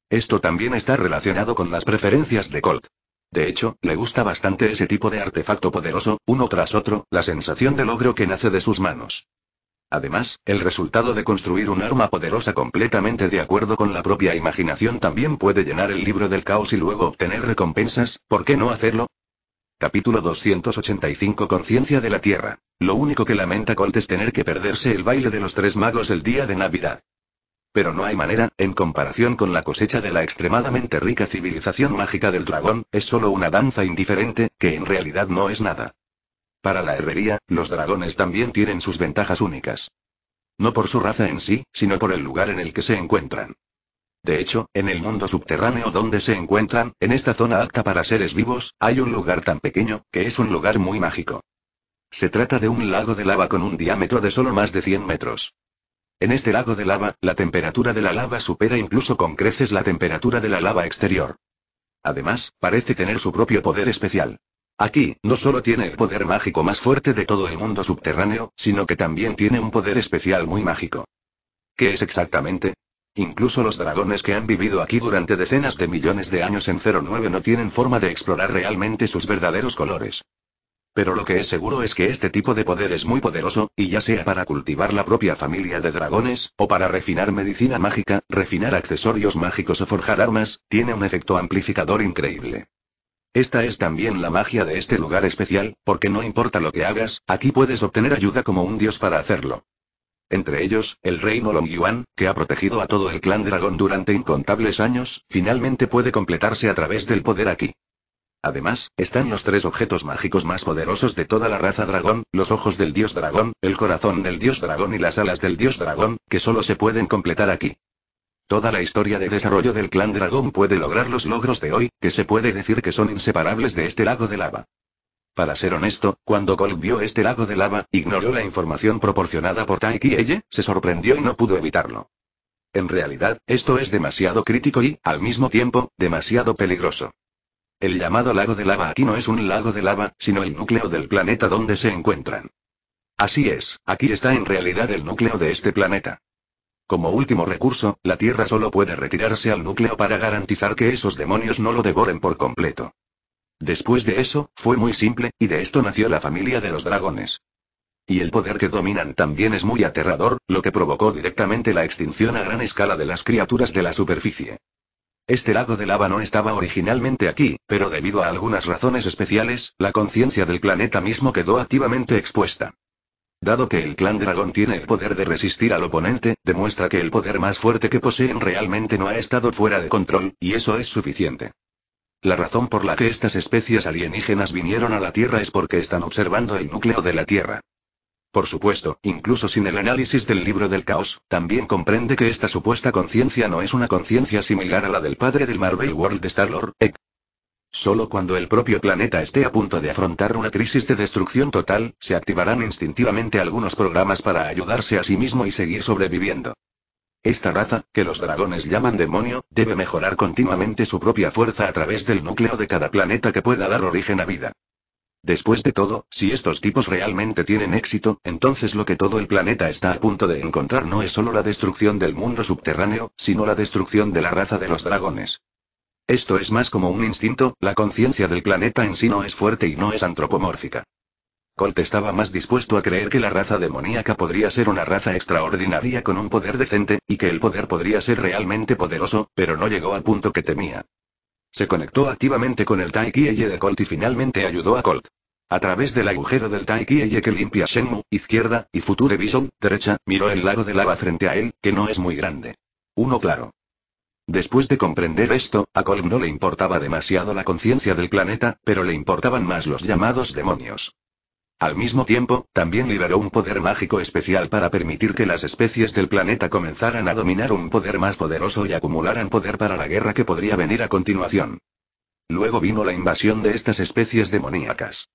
Speaker 1: Esto también está relacionado con las preferencias de Colt. De hecho, le gusta bastante ese tipo de artefacto poderoso, uno tras otro, la sensación de logro que nace de sus manos. Además, el resultado de construir un arma poderosa completamente de acuerdo con la propia imaginación también puede llenar el libro del caos y luego obtener recompensas, ¿por qué no hacerlo? Capítulo 285 Conciencia de la Tierra. Lo único que lamenta Colt es tener que perderse el baile de los tres magos el día de Navidad. Pero no hay manera, en comparación con la cosecha de la extremadamente rica civilización mágica del dragón, es solo una danza indiferente, que en realidad no es nada. Para la herrería, los dragones también tienen sus ventajas únicas. No por su raza en sí, sino por el lugar en el que se encuentran. De hecho, en el mundo subterráneo donde se encuentran, en esta zona apta para seres vivos, hay un lugar tan pequeño, que es un lugar muy mágico. Se trata de un lago de lava con un diámetro de solo más de 100 metros. En este lago de lava, la temperatura de la lava supera incluso con creces la temperatura de la lava exterior. Además, parece tener su propio poder especial. Aquí, no solo tiene el poder mágico más fuerte de todo el mundo subterráneo, sino que también tiene un poder especial muy mágico. ¿Qué es exactamente? Incluso los dragones que han vivido aquí durante decenas de millones de años en 09 no tienen forma de explorar realmente sus verdaderos colores. Pero lo que es seguro es que este tipo de poder es muy poderoso, y ya sea para cultivar la propia familia de dragones, o para refinar medicina mágica, refinar accesorios mágicos o forjar armas, tiene un efecto amplificador increíble. Esta es también la magia de este lugar especial, porque no importa lo que hagas, aquí puedes obtener ayuda como un dios para hacerlo. Entre ellos, el reino Yuan, que ha protegido a todo el clan dragón durante incontables años, finalmente puede completarse a través del poder aquí. Además, están los tres objetos mágicos más poderosos de toda la raza dragón, los ojos del dios dragón, el corazón del dios dragón y las alas del dios dragón, que solo se pueden completar aquí. Toda la historia de desarrollo del clan dragón puede lograr los logros de hoy, que se puede decir que son inseparables de este lago de lava. Para ser honesto, cuando Gold vio este lago de lava, ignoró la información proporcionada por Taiki Eye, se sorprendió y no pudo evitarlo. En realidad, esto es demasiado crítico y, al mismo tiempo, demasiado peligroso. El llamado lago de lava aquí no es un lago de lava, sino el núcleo del planeta donde se encuentran. Así es, aquí está en realidad el núcleo de este planeta. Como último recurso, la Tierra solo puede retirarse al núcleo para garantizar que esos demonios no lo devoren por completo. Después de eso, fue muy simple, y de esto nació la familia de los dragones. Y el poder que dominan también es muy aterrador, lo que provocó directamente la extinción a gran escala de las criaturas de la superficie. Este lago de lava no estaba originalmente aquí, pero debido a algunas razones especiales, la conciencia del planeta mismo quedó activamente expuesta. Dado que el clan dragón tiene el poder de resistir al oponente, demuestra que el poder más fuerte que poseen realmente no ha estado fuera de control, y eso es suficiente. La razón por la que estas especies alienígenas vinieron a la Tierra es porque están observando el núcleo de la Tierra. Por supuesto, incluso sin el análisis del libro del caos, también comprende que esta supuesta conciencia no es una conciencia similar a la del padre del Marvel World Star-Lord, Solo cuando el propio planeta esté a punto de afrontar una crisis de destrucción total, se activarán instintivamente algunos programas para ayudarse a sí mismo y seguir sobreviviendo. Esta raza, que los dragones llaman demonio, debe mejorar continuamente su propia fuerza a través del núcleo de cada planeta que pueda dar origen a vida. Después de todo, si estos tipos realmente tienen éxito, entonces lo que todo el planeta está a punto de encontrar no es solo la destrucción del mundo subterráneo, sino la destrucción de la raza de los dragones. Esto es más como un instinto, la conciencia del planeta en sí no es fuerte y no es antropomórfica. Colt estaba más dispuesto a creer que la raza demoníaca podría ser una raza extraordinaria con un poder decente, y que el poder podría ser realmente poderoso, pero no llegó al punto que temía. Se conectó activamente con el Eye de Colt y finalmente ayudó a Colt. A través del agujero del Eye que limpia Shenmue, izquierda, y Future Vision, derecha, miró el lago de lava frente a él, que no es muy grande. Uno claro. Después de comprender esto, a Colm no le importaba demasiado la conciencia del planeta, pero le importaban más los llamados demonios. Al mismo tiempo, también liberó un poder mágico especial para permitir que las especies del planeta comenzaran a dominar un poder más poderoso y acumularan poder para la guerra que podría venir a continuación. Luego vino la invasión de estas especies demoníacas.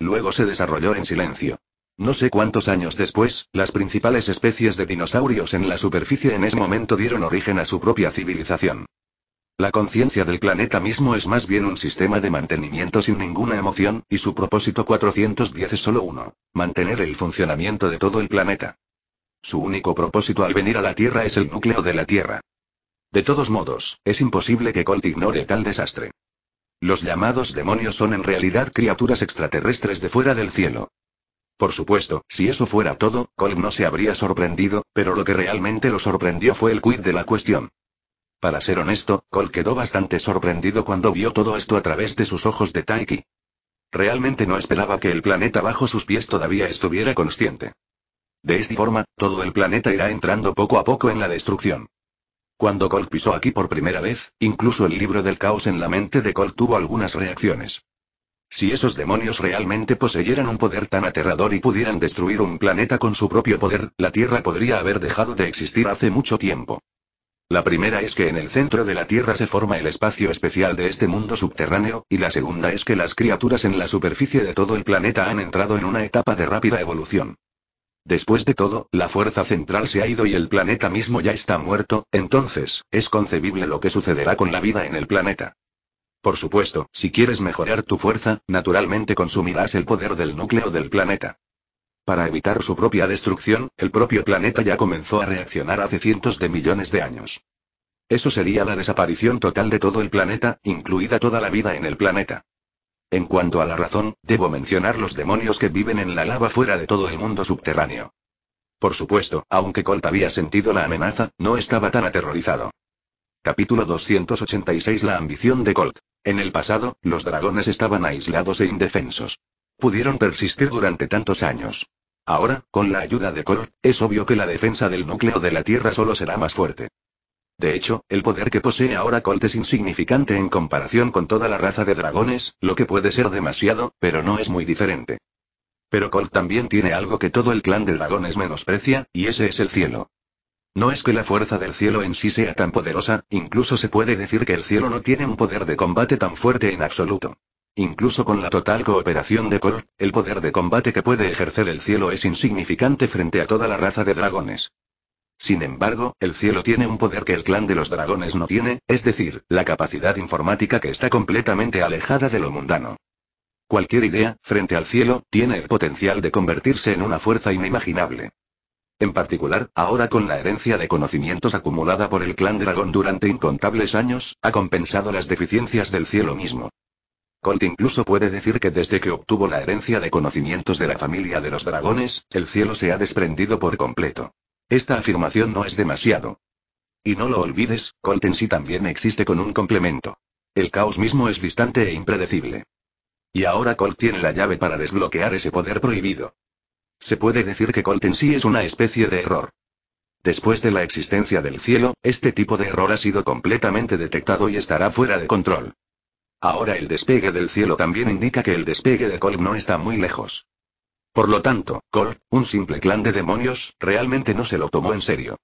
Speaker 1: Luego se desarrolló en silencio. No sé cuántos años después, las principales especies de dinosaurios en la superficie en ese momento dieron origen a su propia civilización. La conciencia del planeta mismo es más bien un sistema de mantenimiento sin ninguna emoción, y su propósito 410 es solo uno, mantener el funcionamiento de todo el planeta. Su único propósito al venir a la Tierra es el núcleo de la Tierra. De todos modos, es imposible que Colt ignore tal desastre. Los llamados demonios son en realidad criaturas extraterrestres de fuera del cielo, por supuesto, si eso fuera todo, Colm no se habría sorprendido, pero lo que realmente lo sorprendió fue el quid de la cuestión. Para ser honesto, Col quedó bastante sorprendido cuando vio todo esto a través de sus ojos de Taiki. Realmente no esperaba que el planeta bajo sus pies todavía estuviera consciente. De esta forma, todo el planeta irá entrando poco a poco en la destrucción. Cuando Colt pisó aquí por primera vez, incluso el libro del caos en la mente de Kol tuvo algunas reacciones. Si esos demonios realmente poseyeran un poder tan aterrador y pudieran destruir un planeta con su propio poder, la Tierra podría haber dejado de existir hace mucho tiempo. La primera es que en el centro de la Tierra se forma el espacio especial de este mundo subterráneo, y la segunda es que las criaturas en la superficie de todo el planeta han entrado en una etapa de rápida evolución. Después de todo, la fuerza central se ha ido y el planeta mismo ya está muerto, entonces, es concebible lo que sucederá con la vida en el planeta. Por supuesto, si quieres mejorar tu fuerza, naturalmente consumirás el poder del núcleo del planeta. Para evitar su propia destrucción, el propio planeta ya comenzó a reaccionar hace cientos de millones de años. Eso sería la desaparición total de todo el planeta, incluida toda la vida en el planeta. En cuanto a la razón, debo mencionar los demonios que viven en la lava fuera de todo el mundo subterráneo. Por supuesto, aunque Colt había sentido la amenaza, no estaba tan aterrorizado. Capítulo 286 La ambición de Colt. En el pasado, los dragones estaban aislados e indefensos. Pudieron persistir durante tantos años. Ahora, con la ayuda de Colt, es obvio que la defensa del núcleo de la Tierra solo será más fuerte. De hecho, el poder que posee ahora Colt es insignificante en comparación con toda la raza de dragones, lo que puede ser demasiado, pero no es muy diferente. Pero Colt también tiene algo que todo el clan de dragones menosprecia, y ese es el cielo. No es que la fuerza del cielo en sí sea tan poderosa, incluso se puede decir que el cielo no tiene un poder de combate tan fuerte en absoluto. Incluso con la total cooperación de Kor, el poder de combate que puede ejercer el cielo es insignificante frente a toda la raza de dragones. Sin embargo, el cielo tiene un poder que el clan de los dragones no tiene, es decir, la capacidad informática que está completamente alejada de lo mundano. Cualquier idea, frente al cielo, tiene el potencial de convertirse en una fuerza inimaginable. En particular, ahora con la herencia de conocimientos acumulada por el clan dragón durante incontables años, ha compensado las deficiencias del cielo mismo. Colt incluso puede decir que desde que obtuvo la herencia de conocimientos de la familia de los dragones, el cielo se ha desprendido por completo. Esta afirmación no es demasiado. Y no lo olvides, Colt en sí también existe con un complemento. El caos mismo es distante e impredecible. Y ahora Colt tiene la llave para desbloquear ese poder prohibido. Se puede decir que Colt en sí es una especie de error. Después de la existencia del cielo, este tipo de error ha sido completamente detectado y estará fuera de control. Ahora el despegue del cielo también indica que el despegue de Colt no está muy lejos. Por lo tanto, Colt, un simple clan de demonios, realmente no se lo tomó en serio.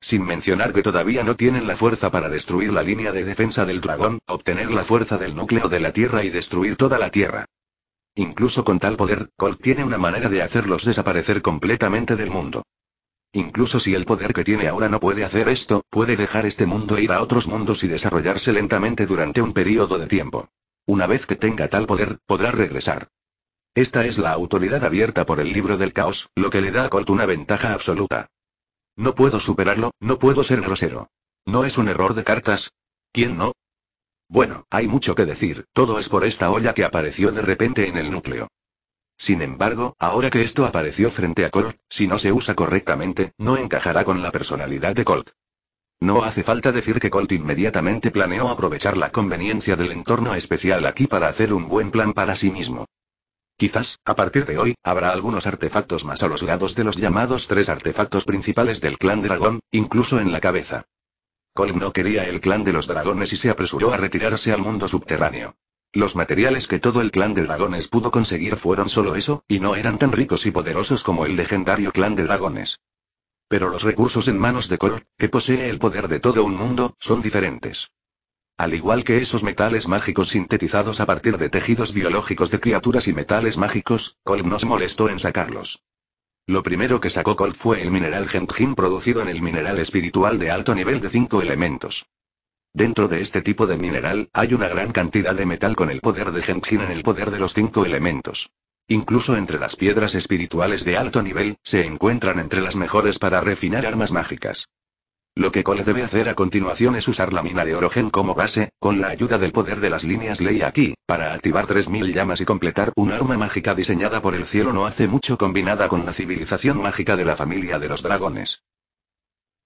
Speaker 1: Sin mencionar que todavía no tienen la fuerza para destruir la línea de defensa del dragón, obtener la fuerza del núcleo de la Tierra y destruir toda la Tierra. Incluso con tal poder, Colt tiene una manera de hacerlos desaparecer completamente del mundo. Incluso si el poder que tiene ahora no puede hacer esto, puede dejar este mundo e ir a otros mundos y desarrollarse lentamente durante un periodo de tiempo. Una vez que tenga tal poder, podrá regresar. Esta es la autoridad abierta por el libro del caos, lo que le da a Colt una ventaja absoluta. No puedo superarlo, no puedo ser grosero. No es un error de cartas. ¿Quién no? Bueno, hay mucho que decir, todo es por esta olla que apareció de repente en el núcleo. Sin embargo, ahora que esto apareció frente a Colt, si no se usa correctamente, no encajará con la personalidad de Colt. No hace falta decir que Colt inmediatamente planeó aprovechar la conveniencia del entorno especial aquí para hacer un buen plan para sí mismo. Quizás, a partir de hoy, habrá algunos artefactos más a los lados de los llamados tres artefactos principales del clan dragón, incluso en la cabeza. Colm no quería el clan de los dragones y se apresuró a retirarse al mundo subterráneo. Los materiales que todo el clan de dragones pudo conseguir fueron solo eso, y no eran tan ricos y poderosos como el legendario clan de dragones. Pero los recursos en manos de Kolm, que posee el poder de todo un mundo, son diferentes. Al igual que esos metales mágicos sintetizados a partir de tejidos biológicos de criaturas y metales mágicos, Colm no se molestó en sacarlos. Lo primero que sacó Colt fue el mineral Genthin producido en el mineral espiritual de alto nivel de cinco elementos. Dentro de este tipo de mineral, hay una gran cantidad de metal con el poder de Genthin en el poder de los cinco elementos. Incluso entre las piedras espirituales de alto nivel, se encuentran entre las mejores para refinar armas mágicas. Lo que Cole debe hacer a continuación es usar la mina de orogen como base, con la ayuda del poder de las líneas ley aquí, para activar 3000 llamas y completar un arma mágica diseñada por el cielo no hace mucho combinada con la civilización mágica de la familia de los dragones.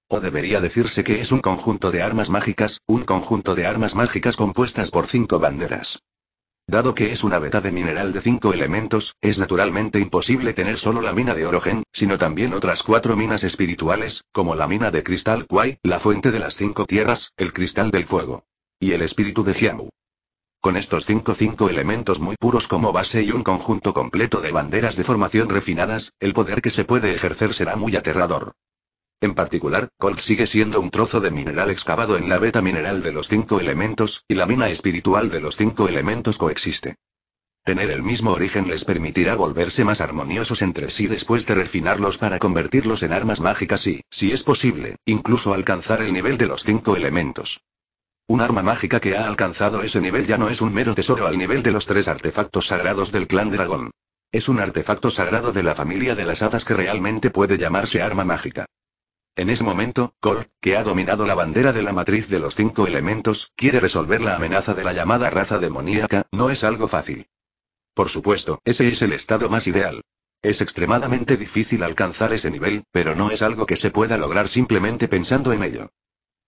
Speaker 1: O debería decirse que es un conjunto de armas mágicas, un conjunto de armas mágicas compuestas por cinco banderas. Dado que es una beta de mineral de cinco elementos, es naturalmente imposible tener solo la mina de orogen, sino también otras cuatro minas espirituales, como la mina de cristal Kwai, la fuente de las cinco tierras, el cristal del fuego. Y el espíritu de jiamu. Con estos cinco, cinco elementos muy puros como base y un conjunto completo de banderas de formación refinadas, el poder que se puede ejercer será muy aterrador. En particular, Colt sigue siendo un trozo de mineral excavado en la beta mineral de los cinco elementos, y la mina espiritual de los cinco elementos coexiste. Tener el mismo origen les permitirá volverse más armoniosos entre sí después de refinarlos para convertirlos en armas mágicas y, si es posible, incluso alcanzar el nivel de los cinco elementos. Un arma mágica que ha alcanzado ese nivel ya no es un mero tesoro al nivel de los tres artefactos sagrados del clan dragón. Es un artefacto sagrado de la familia de las hadas que realmente puede llamarse arma mágica. En ese momento, Korg, que ha dominado la bandera de la matriz de los cinco elementos, quiere resolver la amenaza de la llamada raza demoníaca, no es algo fácil. Por supuesto, ese es el estado más ideal. Es extremadamente difícil alcanzar ese nivel, pero no es algo que se pueda lograr simplemente pensando en ello.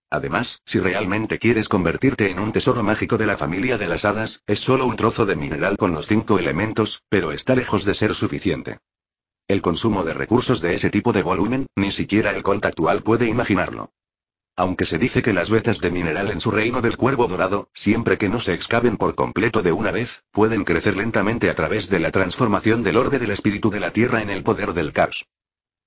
Speaker 1: Además, si realmente quieres convertirte en un tesoro mágico de la familia de las hadas, es solo un trozo de mineral con los cinco elementos, pero está lejos de ser suficiente. El consumo de recursos de ese tipo de volumen, ni siquiera el contactual actual puede imaginarlo. Aunque se dice que las vetas de mineral en su reino del cuervo dorado, siempre que no se excaven por completo de una vez, pueden crecer lentamente a través de la transformación del orbe del espíritu de la tierra en el poder del caos.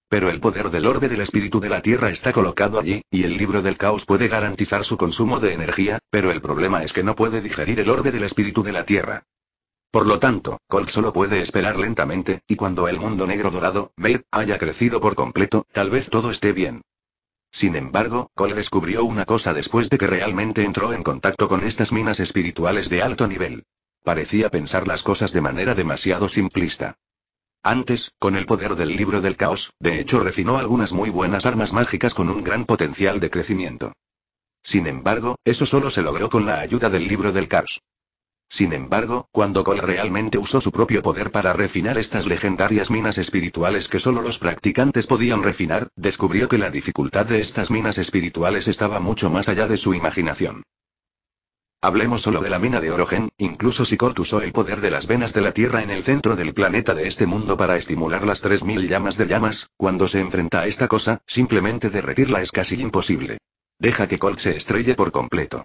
Speaker 1: Pero el poder del orbe del espíritu de la Tierra está colocado allí, y el libro del caos puede garantizar su consumo de energía, pero el problema es que no puede digerir el orbe del espíritu de la Tierra. Por lo tanto, Cole solo puede esperar lentamente, y cuando el mundo negro dorado, Made, haya crecido por completo, tal vez todo esté bien. Sin embargo, Cole descubrió una cosa después de que realmente entró en contacto con estas minas espirituales de alto nivel. Parecía pensar las cosas de manera demasiado simplista. Antes, con el poder del libro del caos, de hecho refinó algunas muy buenas armas mágicas con un gran potencial de crecimiento. Sin embargo, eso solo se logró con la ayuda del libro del caos. Sin embargo, cuando Cole realmente usó su propio poder para refinar estas legendarias minas espirituales que solo los practicantes podían refinar, descubrió que la dificultad de estas minas espirituales estaba mucho más allá de su imaginación. Hablemos solo de la mina de orogen, incluso si Colt usó el poder de las venas de la Tierra en el centro del planeta de este mundo para estimular las 3.000 llamas de llamas, cuando se enfrenta a esta cosa, simplemente derretirla es casi imposible. Deja que Colt se estrelle por completo.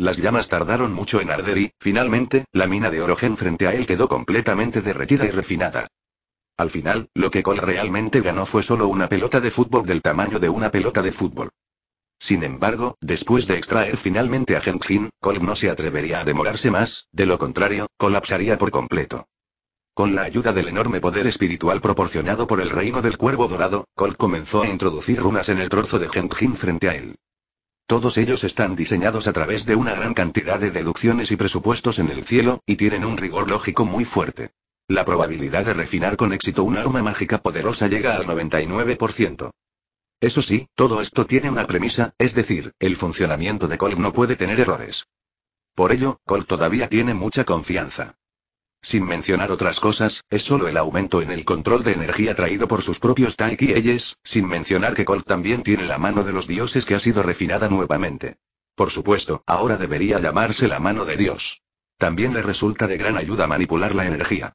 Speaker 1: Las llamas tardaron mucho en arder y, finalmente, la mina de orogen frente a él quedó completamente derretida y refinada. Al final, lo que Cole realmente ganó fue solo una pelota de fútbol del tamaño de una pelota de fútbol. Sin embargo, después de extraer finalmente a Genjin, Cole no se atrevería a demorarse más, de lo contrario, colapsaría por completo. Con la ayuda del enorme poder espiritual proporcionado por el reino del cuervo dorado, Cole comenzó a introducir runas en el trozo de Genjin frente a él. Todos ellos están diseñados a través de una gran cantidad de deducciones y presupuestos en el cielo, y tienen un rigor lógico muy fuerte. La probabilidad de refinar con éxito un arma mágica poderosa llega al 99%. Eso sí, todo esto tiene una premisa, es decir, el funcionamiento de Kohl no puede tener errores. Por ello, Kohl todavía tiene mucha confianza. Sin mencionar otras cosas, es solo el aumento en el control de energía traído por sus propios Taiki Eyes, sin mencionar que Colt también tiene la mano de los dioses que ha sido refinada nuevamente. Por supuesto, ahora debería llamarse la mano de Dios. También le resulta de gran ayuda manipular la energía.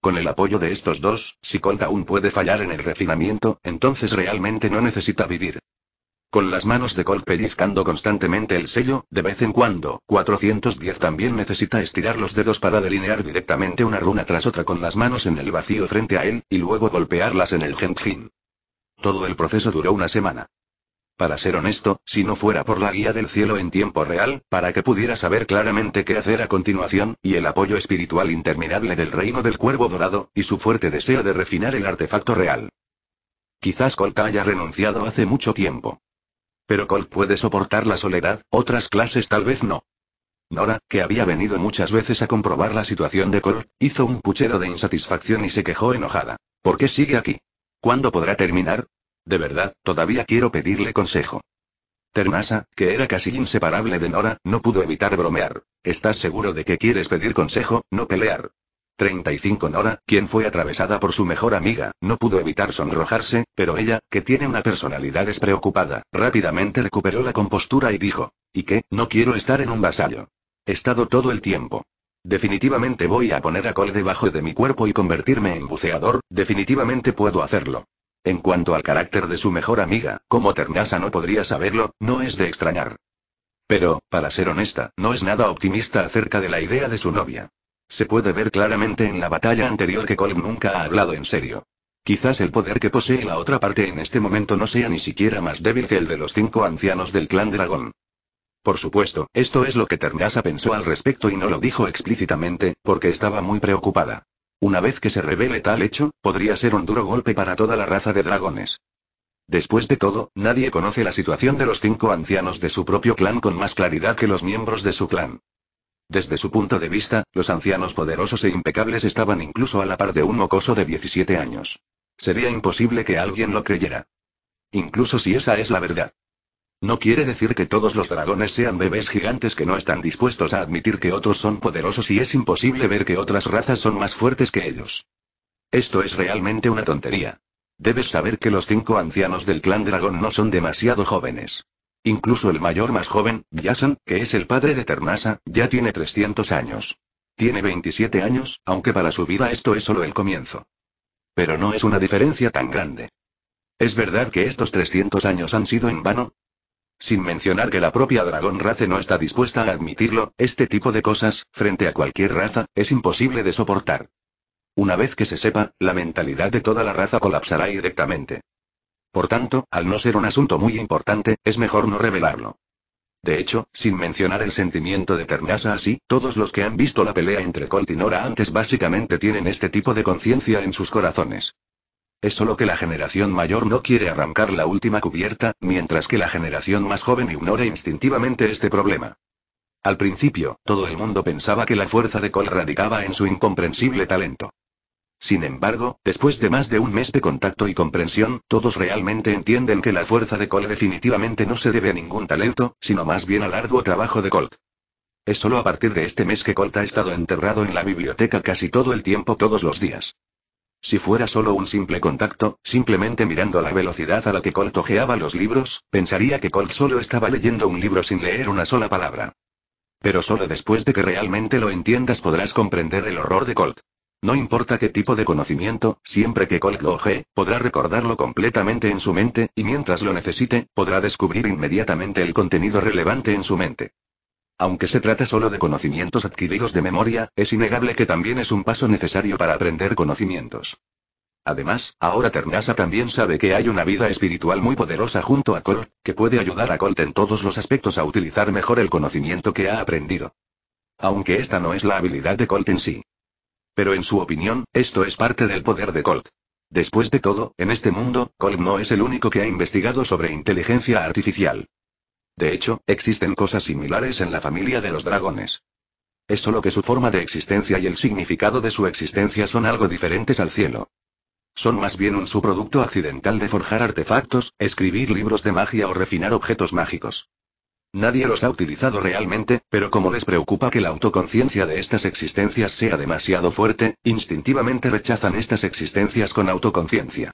Speaker 1: Con el apoyo de estos dos, si Colt aún puede fallar en el refinamiento, entonces realmente no necesita vivir. Con las manos de gol pellizcando constantemente el sello, de vez en cuando, 410 también necesita estirar los dedos para delinear directamente una runa tras otra con las manos en el vacío frente a él, y luego golpearlas en el genjin. Todo el proceso duró una semana. Para ser honesto, si no fuera por la guía del cielo en tiempo real, para que pudiera saber claramente qué hacer a continuación, y el apoyo espiritual interminable del reino del cuervo dorado, y su fuerte deseo de refinar el artefacto real. Quizás Colt haya renunciado hace mucho tiempo. Pero Colt puede soportar la soledad, otras clases tal vez no. Nora, que había venido muchas veces a comprobar la situación de Colt, hizo un puchero de insatisfacción y se quejó enojada. ¿Por qué sigue aquí? ¿Cuándo podrá terminar? De verdad, todavía quiero pedirle consejo. Ternasa, que era casi inseparable de Nora, no pudo evitar bromear. ¿Estás seguro de que quieres pedir consejo, no pelear? 35 Nora, quien fue atravesada por su mejor amiga, no pudo evitar sonrojarse, pero ella, que tiene una personalidad despreocupada, rápidamente recuperó la compostura y dijo, ¿y qué? No quiero estar en un vasallo. He estado todo el tiempo. Definitivamente voy a poner a Cole debajo de mi cuerpo y convertirme en buceador, definitivamente puedo hacerlo. En cuanto al carácter de su mejor amiga, como Ternasa no podría saberlo, no es de extrañar. Pero, para ser honesta, no es nada optimista acerca de la idea de su novia. Se puede ver claramente en la batalla anterior que Colm nunca ha hablado en serio. Quizás el poder que posee la otra parte en este momento no sea ni siquiera más débil que el de los cinco ancianos del clan dragón. Por supuesto, esto es lo que Terneasa pensó al respecto y no lo dijo explícitamente, porque estaba muy preocupada. Una vez que se revele tal hecho, podría ser un duro golpe para toda la raza de dragones. Después de todo, nadie conoce la situación de los cinco ancianos de su propio clan con más claridad que los miembros de su clan. Desde su punto de vista, los ancianos poderosos e impecables estaban incluso a la par de un mocoso de 17 años. Sería imposible que alguien lo creyera. Incluso si esa es la verdad. No quiere decir que todos los dragones sean bebés gigantes que no están dispuestos a admitir que otros son poderosos y es imposible ver que otras razas son más fuertes que ellos. Esto es realmente una tontería. Debes saber que los cinco ancianos del clan dragón no son demasiado jóvenes. Incluso el mayor más joven, Yasan, que es el padre de Ternasa, ya tiene 300 años. Tiene 27 años, aunque para su vida esto es solo el comienzo. Pero no es una diferencia tan grande. ¿Es verdad que estos 300 años han sido en vano? Sin mencionar que la propia Dragón Race no está dispuesta a admitirlo, este tipo de cosas, frente a cualquier raza, es imposible de soportar. Una vez que se sepa, la mentalidad de toda la raza colapsará directamente. Por tanto, al no ser un asunto muy importante, es mejor no revelarlo. De hecho, sin mencionar el sentimiento de ternasa así, todos los que han visto la pelea entre Colt y Nora antes básicamente tienen este tipo de conciencia en sus corazones. Es solo que la generación mayor no quiere arrancar la última cubierta, mientras que la generación más joven ignora instintivamente este problema. Al principio, todo el mundo pensaba que la fuerza de col radicaba en su incomprensible talento. Sin embargo, después de más de un mes de contacto y comprensión, todos realmente entienden que la fuerza de Cole definitivamente no se debe a ningún talento, sino más bien al arduo trabajo de Colt. Es solo a partir de este mes que Colt ha estado enterrado en la biblioteca casi todo el tiempo, todos los días. Si fuera solo un simple contacto, simplemente mirando la velocidad a la que Colt ojeaba los libros, pensaría que Colt solo estaba leyendo un libro sin leer una sola palabra. Pero solo después de que realmente lo entiendas podrás comprender el horror de Colt. No importa qué tipo de conocimiento, siempre que Colt lo oje, podrá recordarlo completamente en su mente, y mientras lo necesite, podrá descubrir inmediatamente el contenido relevante en su mente. Aunque se trata solo de conocimientos adquiridos de memoria, es innegable que también es un paso necesario para aprender conocimientos. Además, ahora Ternasa también sabe que hay una vida espiritual muy poderosa junto a Colt, que puede ayudar a Colt en todos los aspectos a utilizar mejor el conocimiento que ha aprendido. Aunque esta no es la habilidad de Colt en sí. Pero en su opinión, esto es parte del poder de Colt. Después de todo, en este mundo, Colt no es el único que ha investigado sobre inteligencia artificial. De hecho, existen cosas similares en la familia de los dragones. Es solo que su forma de existencia y el significado de su existencia son algo diferentes al cielo. Son más bien un subproducto accidental de forjar artefactos, escribir libros de magia o refinar objetos mágicos. Nadie los ha utilizado realmente, pero como les preocupa que la autoconciencia de estas existencias sea demasiado fuerte, instintivamente rechazan estas existencias con autoconciencia.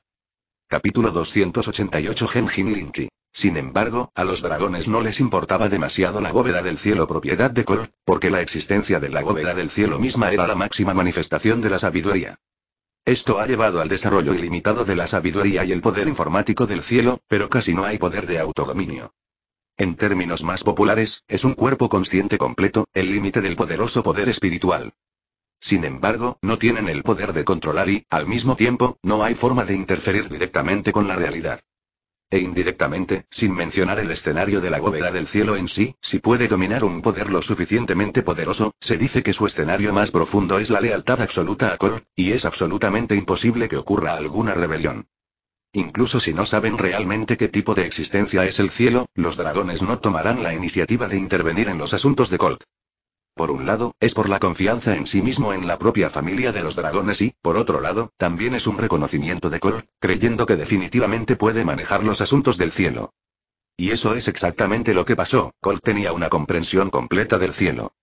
Speaker 1: Capítulo 288 Genjin Linki. Sin embargo, a los dragones no les importaba demasiado la bóveda del cielo propiedad de Kor, porque la existencia de la bóveda del cielo misma era la máxima manifestación de la sabiduría. Esto ha llevado al desarrollo ilimitado de la sabiduría y el poder informático del cielo, pero casi no hay poder de autodominio. En términos más populares, es un cuerpo consciente completo, el límite del poderoso poder espiritual. Sin embargo, no tienen el poder de controlar y, al mismo tiempo, no hay forma de interferir directamente con la realidad. E indirectamente, sin mencionar el escenario de la bóveda del cielo en sí, si puede dominar un poder lo suficientemente poderoso, se dice que su escenario más profundo es la lealtad absoluta a Kor, y es absolutamente imposible que ocurra alguna rebelión. Incluso si no saben realmente qué tipo de existencia es el cielo, los dragones no tomarán la iniciativa de intervenir en los asuntos de Colt. Por un lado, es por la confianza en sí mismo en la propia familia de los dragones y, por otro lado, también es un reconocimiento de Colt, creyendo que definitivamente puede manejar los asuntos del cielo. Y eso es exactamente lo que pasó, Colt tenía una comprensión completa del cielo.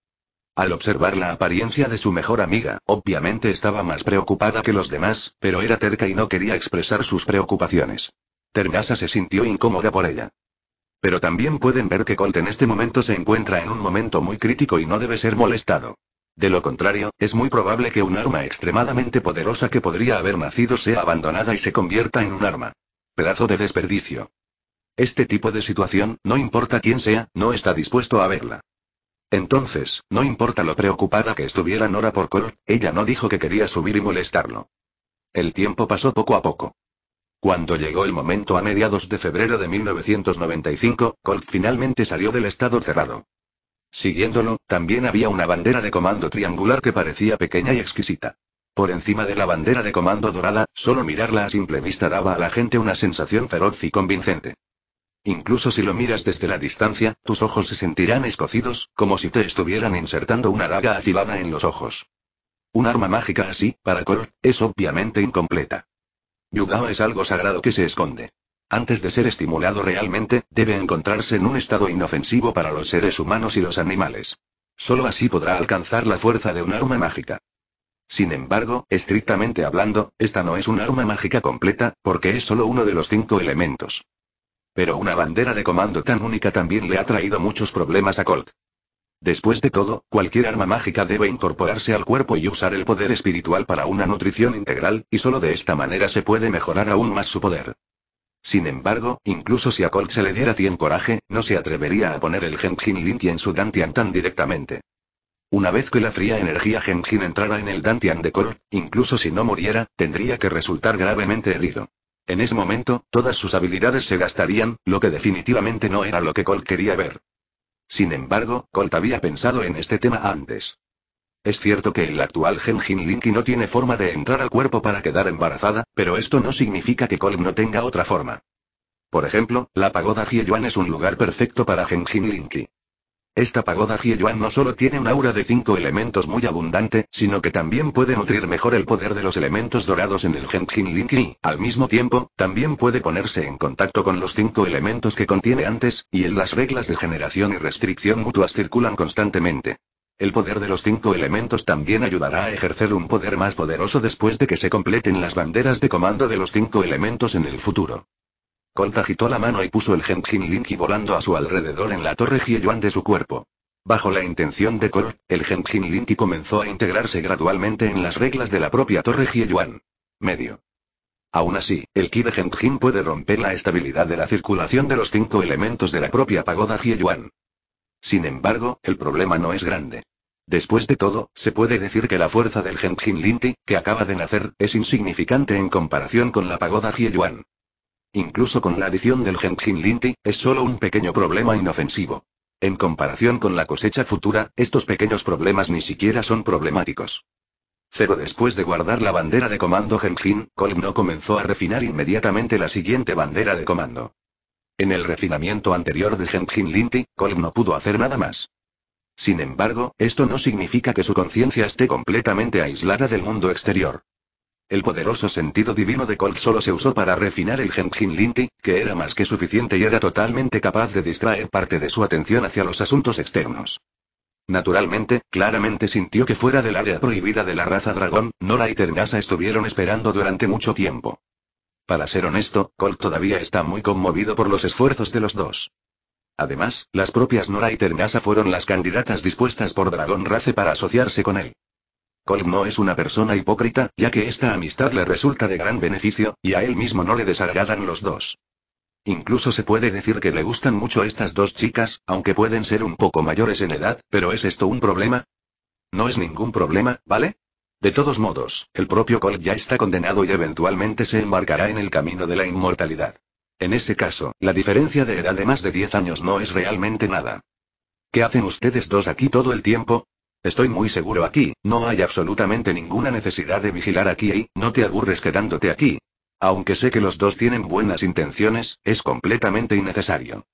Speaker 1: Al observar la apariencia de su mejor amiga, obviamente estaba más preocupada que los demás, pero era terca y no quería expresar sus preocupaciones. Termasa se sintió incómoda por ella. Pero también pueden ver que Colt en este momento se encuentra en un momento muy crítico y no debe ser molestado. De lo contrario, es muy probable que un arma extremadamente poderosa que podría haber nacido sea abandonada y se convierta en un arma. Pedazo de desperdicio. Este tipo de situación, no importa quién sea, no está dispuesto a verla. Entonces, no importa lo preocupada que estuviera Nora por Colt, ella no dijo que quería subir y molestarlo. El tiempo pasó poco a poco. Cuando llegó el momento a mediados de febrero de 1995, Colt finalmente salió del estado cerrado. Siguiéndolo, también había una bandera de comando triangular que parecía pequeña y exquisita. Por encima de la bandera de comando dorada, solo mirarla a simple vista daba a la gente una sensación feroz y convincente. Incluso si lo miras desde la distancia, tus ojos se sentirán escocidos, como si te estuvieran insertando una daga afilada en los ojos. Un arma mágica así, para Kor, es obviamente incompleta. Yugao es algo sagrado que se esconde. Antes de ser estimulado realmente, debe encontrarse en un estado inofensivo para los seres humanos y los animales. Solo así podrá alcanzar la fuerza de un arma mágica. Sin embargo, estrictamente hablando, esta no es un arma mágica completa, porque es solo uno de los cinco elementos. Pero una bandera de comando tan única también le ha traído muchos problemas a Colt. Después de todo, cualquier arma mágica debe incorporarse al cuerpo y usar el poder espiritual para una nutrición integral, y solo de esta manera se puede mejorar aún más su poder. Sin embargo, incluso si a Colt se le diera 100 coraje, no se atrevería a poner el Genjin Linky en su Dantian tan directamente. Una vez que la fría energía Genjin entrara en el Dantian de Colt, incluso si no muriera, tendría que resultar gravemente herido. En ese momento, todas sus habilidades se gastarían, lo que definitivamente no era lo que Colt quería ver. Sin embargo, Colt había pensado en este tema antes. Es cierto que el actual Genjin Linky no tiene forma de entrar al cuerpo para quedar embarazada, pero esto no significa que Colt no tenga otra forma. Por ejemplo, la pagoda Jieyuan es un lugar perfecto para Genjin Linky. Esta pagoda yuan no solo tiene un aura de cinco elementos muy abundante, sino que también puede nutrir mejor el poder de los elementos dorados en el Genjin Linki. Al mismo tiempo, también puede ponerse en contacto con los cinco elementos que contiene antes, y en las reglas de generación y restricción mutuas circulan constantemente. El poder de los cinco elementos también ayudará a ejercer un poder más poderoso después de que se completen las banderas de comando de los cinco elementos en el futuro. Colt agitó la mano y puso el Genjin Linki volando a su alrededor en la torre Hieyuan de su cuerpo. Bajo la intención de Colt, el Genjin Linki comenzó a integrarse gradualmente en las reglas de la propia torre Hieyuan. Medio. Aún así, el ki de Genjin puede romper la estabilidad de la circulación de los cinco elementos de la propia pagoda Hieyuan. Sin embargo, el problema no es grande. Después de todo, se puede decir que la fuerza del Genjin Linki que acaba de nacer, es insignificante en comparación con la pagoda Hieyuan incluso con la adición del Genjin Linti, es solo un pequeño problema inofensivo. En comparación con la cosecha futura, estos pequeños problemas ni siquiera son problemáticos. Cero después de guardar la bandera de comando Genjin, Colm no comenzó a refinar inmediatamente la siguiente bandera de comando. En el refinamiento anterior de Genjin Linti, Colm no pudo hacer nada más. Sin embargo, esto no significa que su conciencia esté completamente aislada del mundo exterior. El poderoso sentido divino de Colt solo se usó para refinar el Genjin Linky, que era más que suficiente y era totalmente capaz de distraer parte de su atención hacia los asuntos externos. Naturalmente, claramente sintió que fuera del área prohibida de la raza dragón, Nora y Ternasa estuvieron esperando durante mucho tiempo. Para ser honesto, Colt todavía está muy conmovido por los esfuerzos de los dos. Además, las propias Nora y Ternasa fueron las candidatas dispuestas por dragón Race para asociarse con él. Colm no es una persona hipócrita, ya que esta amistad le resulta de gran beneficio, y a él mismo no le desagradan los dos. Incluso se puede decir que le gustan mucho estas dos chicas, aunque pueden ser un poco mayores en edad, pero ¿es esto un problema? No es ningún problema, ¿vale? De todos modos, el propio col ya está condenado y eventualmente se embarcará en el camino de la inmortalidad. En ese caso, la diferencia de edad de más de 10 años no es realmente nada. ¿Qué hacen ustedes dos aquí todo el tiempo? Estoy muy seguro aquí, no hay absolutamente ninguna necesidad de vigilar aquí y no te aburres quedándote aquí. Aunque sé que los dos tienen buenas intenciones, es completamente innecesario.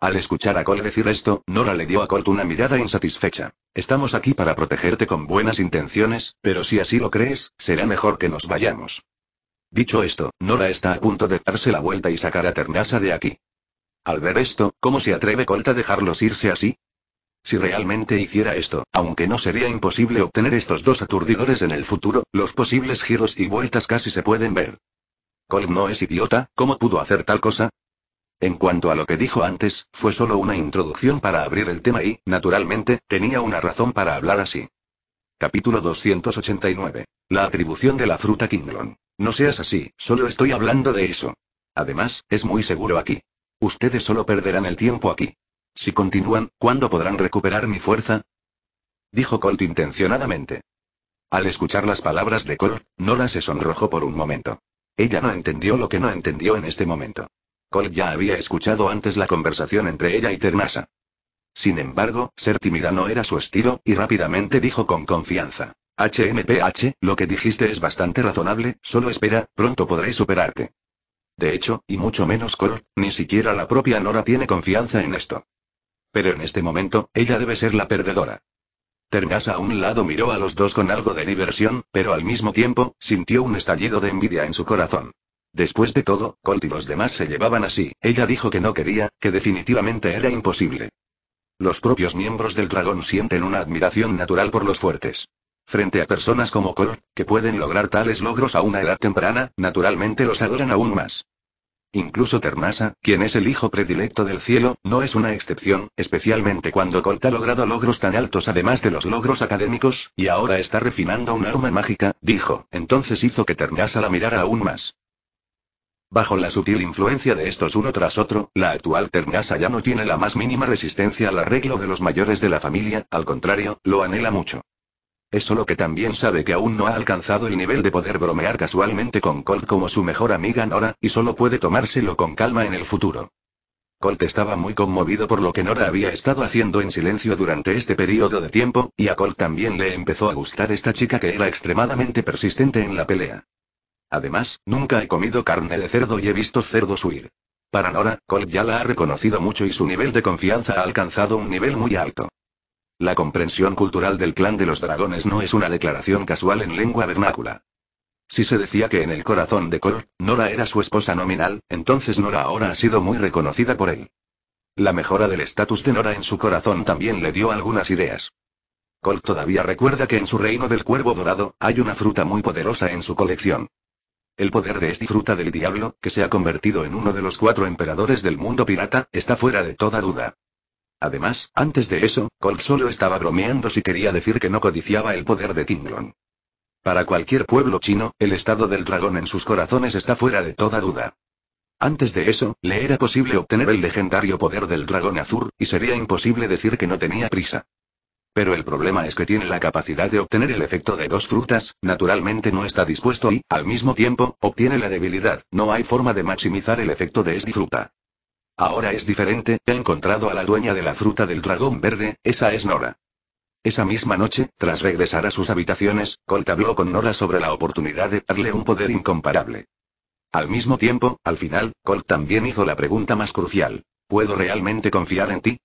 Speaker 1: Al escuchar a Cole decir esto, Nora le dio a Colt una mirada insatisfecha. Estamos aquí para protegerte con buenas intenciones, pero si así lo crees, será mejor que nos vayamos. Dicho esto, Nora está a punto de darse la vuelta y sacar a Ternasa de aquí. Al ver esto, ¿cómo se atreve Colt a dejarlos irse así? Si realmente hiciera esto, aunque no sería imposible obtener estos dos aturdidores en el futuro, los posibles giros y vueltas casi se pueden ver. Colm no es idiota, ¿cómo pudo hacer tal cosa? En cuanto a lo que dijo antes, fue solo una introducción para abrir el tema y, naturalmente, tenía una razón para hablar así. Capítulo 289. La atribución de la fruta Kinglon. No seas así, solo estoy hablando de eso. Además, es muy seguro aquí. Ustedes solo perderán el tiempo aquí. Si continúan, ¿cuándo podrán recuperar mi fuerza? Dijo Colt intencionadamente. Al escuchar las palabras de Colt, Nora se sonrojó por un momento. Ella no entendió lo que no entendió en este momento. Colt ya había escuchado antes la conversación entre ella y Ternasa. Sin embargo, ser tímida no era su estilo, y rápidamente dijo con confianza. HMPH, lo que dijiste es bastante razonable, solo espera, pronto podré superarte. De hecho, y mucho menos Colt, ni siquiera la propia Nora tiene confianza en esto. Pero en este momento, ella debe ser la perdedora. Ternas a un lado miró a los dos con algo de diversión, pero al mismo tiempo, sintió un estallido de envidia en su corazón. Después de todo, Colt y los demás se llevaban así, ella dijo que no quería, que definitivamente era imposible. Los propios miembros del dragón sienten una admiración natural por los fuertes. Frente a personas como Colt, que pueden lograr tales logros a una edad temprana, naturalmente los adoran aún más. Incluso Ternasa, quien es el hijo predilecto del cielo, no es una excepción, especialmente cuando Colt ha logrado logros tan altos además de los logros académicos, y ahora está refinando un arma mágica, dijo, entonces hizo que Ternasa la mirara aún más. Bajo la sutil influencia de estos uno tras otro, la actual Ternasa ya no tiene la más mínima resistencia al arreglo de los mayores de la familia, al contrario, lo anhela mucho. Es solo que también sabe que aún no ha alcanzado el nivel de poder bromear casualmente con Colt como su mejor amiga Nora, y solo puede tomárselo con calma en el futuro. Colt estaba muy conmovido por lo que Nora había estado haciendo en silencio durante este periodo de tiempo, y a Colt también le empezó a gustar esta chica que era extremadamente persistente en la pelea. Además, nunca he comido carne de cerdo y he visto cerdos huir. Para Nora, Colt ya la ha reconocido mucho y su nivel de confianza ha alcanzado un nivel muy alto. La comprensión cultural del clan de los dragones no es una declaración casual en lengua vernácula. Si se decía que en el corazón de Kolk, Nora era su esposa nominal, entonces Nora ahora ha sido muy reconocida por él. La mejora del estatus de Nora en su corazón también le dio algunas ideas. Col todavía recuerda que en su reino del cuervo dorado, hay una fruta muy poderosa en su colección. El poder de esta fruta del diablo, que se ha convertido en uno de los cuatro emperadores del mundo pirata, está fuera de toda duda. Además, antes de eso, Colt solo estaba bromeando si quería decir que no codiciaba el poder de Kinglon. Para cualquier pueblo chino, el estado del dragón en sus corazones está fuera de toda duda. Antes de eso, le era posible obtener el legendario poder del dragón azul, y sería imposible decir que no tenía prisa. Pero el problema es que tiene la capacidad de obtener el efecto de dos frutas, naturalmente no está dispuesto y, al mismo tiempo, obtiene la debilidad, no hay forma de maximizar el efecto de esta fruta. Ahora es diferente, he encontrado a la dueña de la fruta del dragón verde, esa es Nora. Esa misma noche, tras regresar a sus habitaciones, Colt habló con Nora sobre la oportunidad de darle un poder incomparable. Al mismo tiempo, al final, Colt también hizo la pregunta más crucial. ¿Puedo realmente confiar en ti?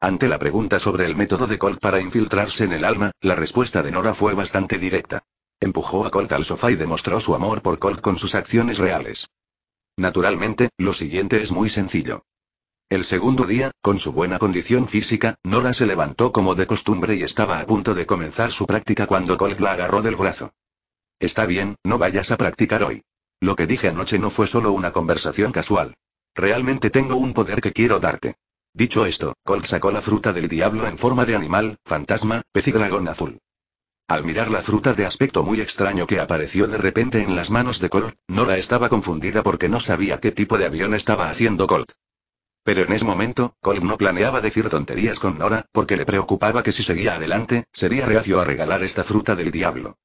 Speaker 1: Ante la pregunta sobre el método de Colt para infiltrarse en el alma, la respuesta de Nora fue bastante directa. Empujó a Colt al sofá y demostró su amor por Colt con sus acciones reales. Naturalmente, lo siguiente es muy sencillo. El segundo día, con su buena condición física, Nora se levantó como de costumbre y estaba a punto de comenzar su práctica cuando Colt la agarró del brazo. Está bien, no vayas a practicar hoy. Lo que dije anoche no fue solo una conversación casual. Realmente tengo un poder que quiero darte. Dicho esto, Colt sacó la fruta del diablo en forma de animal, fantasma, pez y dragón azul. Al mirar la fruta de aspecto muy extraño que apareció de repente en las manos de Colt, Nora estaba confundida porque no sabía qué tipo de avión estaba haciendo Colt. Pero en ese momento, Colt no planeaba decir tonterías con Nora, porque le preocupaba que si seguía adelante, sería reacio a regalar esta fruta del diablo.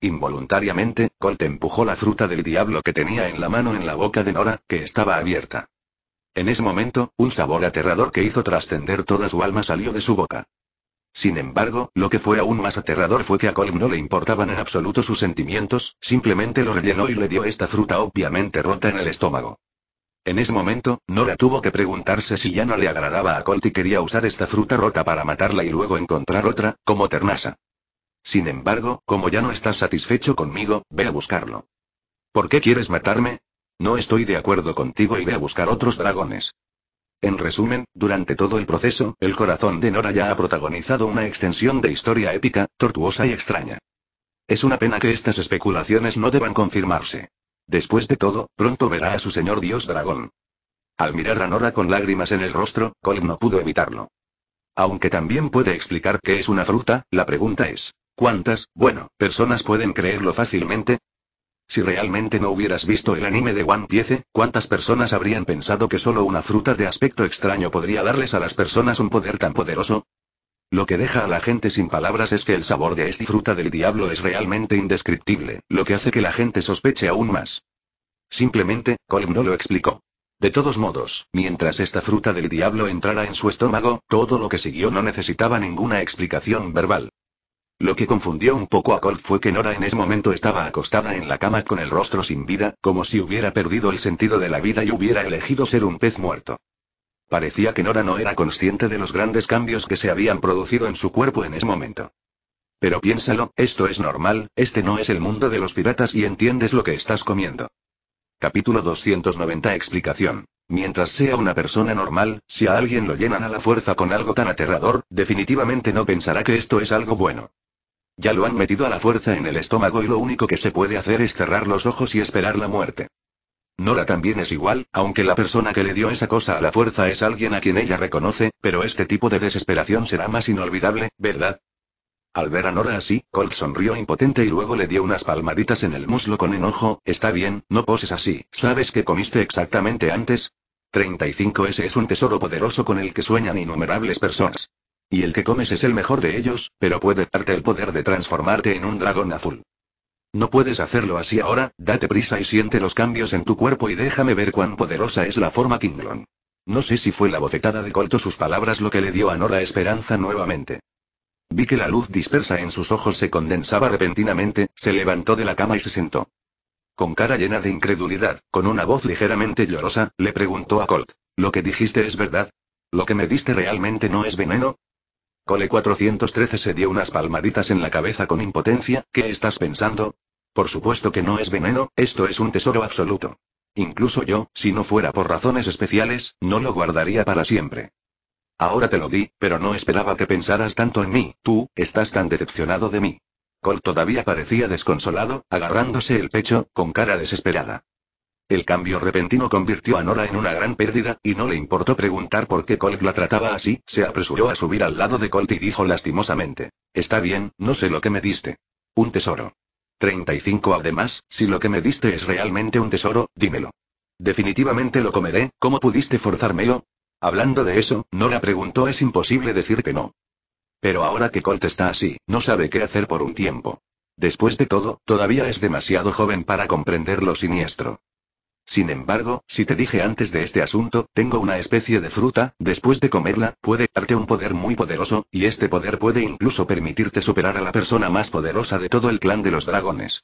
Speaker 1: Involuntariamente, Colt empujó la fruta del diablo que tenía en la mano en la boca de Nora, que estaba abierta. En ese momento, un sabor aterrador que hizo trascender toda su alma salió de su boca. Sin embargo, lo que fue aún más aterrador fue que a Colm no le importaban en absoluto sus sentimientos, simplemente lo rellenó y le dio esta fruta obviamente rota en el estómago. En ese momento, Nora tuvo que preguntarse si ya no le agradaba a Colt y quería usar esta fruta rota para matarla y luego encontrar otra, como Ternasa. Sin embargo, como ya no estás satisfecho conmigo, ve a buscarlo. ¿Por qué quieres matarme? No estoy de acuerdo contigo y ve a buscar otros dragones. En resumen, durante todo el proceso, el corazón de Nora ya ha protagonizado una extensión de historia épica, tortuosa y extraña. Es una pena que estas especulaciones no deban confirmarse. Después de todo, pronto verá a su señor dios dragón. Al mirar a Nora con lágrimas en el rostro, Colm no pudo evitarlo. Aunque también puede explicar que es una fruta, la pregunta es, ¿cuántas, bueno, personas pueden creerlo fácilmente? Si realmente no hubieras visto el anime de One Piece, ¿cuántas personas habrían pensado que solo una fruta de aspecto extraño podría darles a las personas un poder tan poderoso? Lo que deja a la gente sin palabras es que el sabor de esta fruta del diablo es realmente indescriptible, lo que hace que la gente sospeche aún más. Simplemente, Colm no lo explicó. De todos modos, mientras esta fruta del diablo entrara en su estómago, todo lo que siguió no necesitaba ninguna explicación verbal. Lo que confundió un poco a Colt fue que Nora en ese momento estaba acostada en la cama con el rostro sin vida, como si hubiera perdido el sentido de la vida y hubiera elegido ser un pez muerto. Parecía que Nora no era consciente de los grandes cambios que se habían producido en su cuerpo en ese momento. Pero piénsalo, esto es normal, este no es el mundo de los piratas y entiendes lo que estás comiendo. Capítulo 290 Explicación. Mientras sea una persona normal, si a alguien lo llenan a la fuerza con algo tan aterrador, definitivamente no pensará que esto es algo bueno. Ya lo han metido a la fuerza en el estómago y lo único que se puede hacer es cerrar los ojos y esperar la muerte. Nora también es igual, aunque la persona que le dio esa cosa a la fuerza es alguien a quien ella reconoce, pero este tipo de desesperación será más inolvidable, ¿verdad? Al ver a Nora así, Colt sonrió impotente y luego le dio unas palmaditas en el muslo con enojo, está bien, no poses así, ¿sabes qué comiste exactamente antes? 35S es un tesoro poderoso con el que sueñan innumerables personas. Y el que comes es el mejor de ellos, pero puede darte el poder de transformarte en un dragón azul. No puedes hacerlo así ahora, date prisa y siente los cambios en tu cuerpo y déjame ver cuán poderosa es la forma Kinglon. No sé si fue la bofetada de Colt o sus palabras lo que le dio a Nora esperanza nuevamente. Vi que la luz dispersa en sus ojos se condensaba repentinamente, se levantó de la cama y se sentó. Con cara llena de incredulidad, con una voz ligeramente llorosa, le preguntó a Colt. ¿Lo que dijiste es verdad? ¿Lo que me diste realmente no es veneno? Cole 413 se dio unas palmaditas en la cabeza con impotencia, ¿qué estás pensando? Por supuesto que no es veneno, esto es un tesoro absoluto. Incluso yo, si no fuera por razones especiales, no lo guardaría para siempre. Ahora te lo di, pero no esperaba que pensaras tanto en mí, tú, estás tan decepcionado de mí. Cole todavía parecía desconsolado, agarrándose el pecho, con cara desesperada. El cambio repentino convirtió a Nora en una gran pérdida, y no le importó preguntar por qué Colt la trataba así, se apresuró a subir al lado de Colt y dijo lastimosamente. Está bien, no sé lo que me diste. Un tesoro. 35 Además, si lo que me diste es realmente un tesoro, dímelo. Definitivamente lo comeré, ¿cómo pudiste forzármelo? Hablando de eso, Nora preguntó es imposible decir que no. Pero ahora que Colt está así, no sabe qué hacer por un tiempo. Después de todo, todavía es demasiado joven para comprender lo siniestro. Sin embargo, si te dije antes de este asunto, tengo una especie de fruta, después de comerla, puede darte un poder muy poderoso, y este poder puede incluso permitirte superar a la persona más poderosa de todo el clan de los dragones.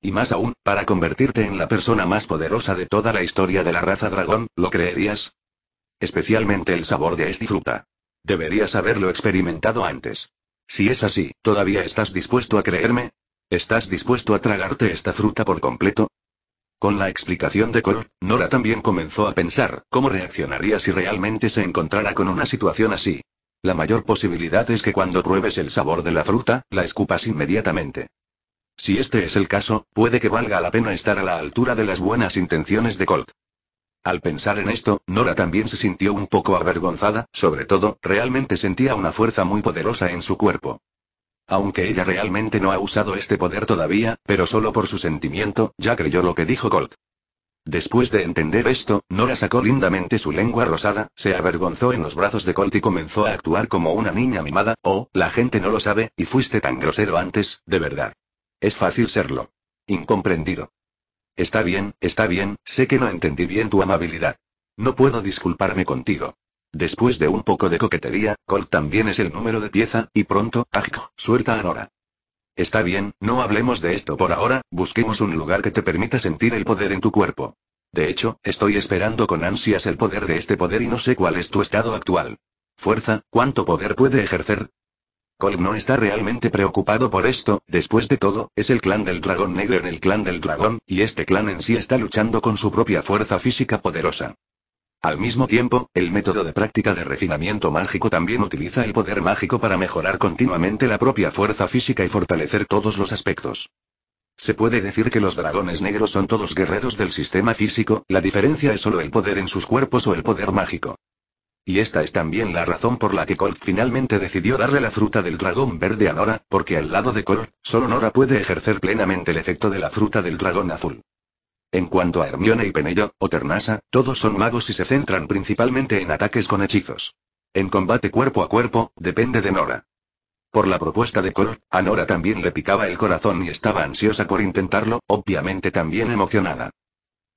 Speaker 1: Y más aún, para convertirte en la persona más poderosa de toda la historia de la raza dragón, ¿lo creerías? Especialmente el sabor de esta fruta. Deberías haberlo experimentado antes. Si es así, ¿todavía estás dispuesto a creerme? ¿Estás dispuesto a tragarte esta fruta por completo? Con la explicación de Colt, Nora también comenzó a pensar cómo reaccionaría si realmente se encontrara con una situación así. La mayor posibilidad es que cuando pruebes el sabor de la fruta, la escupas inmediatamente. Si este es el caso, puede que valga la pena estar a la altura de las buenas intenciones de Colt. Al pensar en esto, Nora también se sintió un poco avergonzada, sobre todo, realmente sentía una fuerza muy poderosa en su cuerpo. Aunque ella realmente no ha usado este poder todavía, pero solo por su sentimiento, ya creyó lo que dijo Colt. Después de entender esto, Nora sacó lindamente su lengua rosada, se avergonzó en los brazos de Colt y comenzó a actuar como una niña mimada, oh, la gente no lo sabe, y fuiste tan grosero antes, de verdad. Es fácil serlo. Incomprendido. Está bien, está bien, sé que no entendí bien tu amabilidad. No puedo disculparme contigo. Después de un poco de coquetería, Colt también es el número de pieza, y pronto, Ajk, suelta a Nora. Está bien, no hablemos de esto por ahora, busquemos un lugar que te permita sentir el poder en tu cuerpo. De hecho, estoy esperando con ansias el poder de este poder y no sé cuál es tu estado actual. Fuerza, ¿cuánto poder puede ejercer? Colt no está realmente preocupado por esto, después de todo, es el clan del dragón negro en el clan del dragón, y este clan en sí está luchando con su propia fuerza física poderosa. Al mismo tiempo, el método de práctica de refinamiento mágico también utiliza el poder mágico para mejorar continuamente la propia fuerza física y fortalecer todos los aspectos. Se puede decir que los dragones negros son todos guerreros del sistema físico, la diferencia es solo el poder en sus cuerpos o el poder mágico. Y esta es también la razón por la que Colt finalmente decidió darle la fruta del dragón verde a Nora, porque al lado de Colt, solo Nora puede ejercer plenamente el efecto de la fruta del dragón azul. En cuanto a Hermione y Penello, o Ternasa, todos son magos y se centran principalmente en ataques con hechizos. En combate cuerpo a cuerpo, depende de Nora. Por la propuesta de Kurt, a Nora también le picaba el corazón y estaba ansiosa por intentarlo, obviamente también emocionada.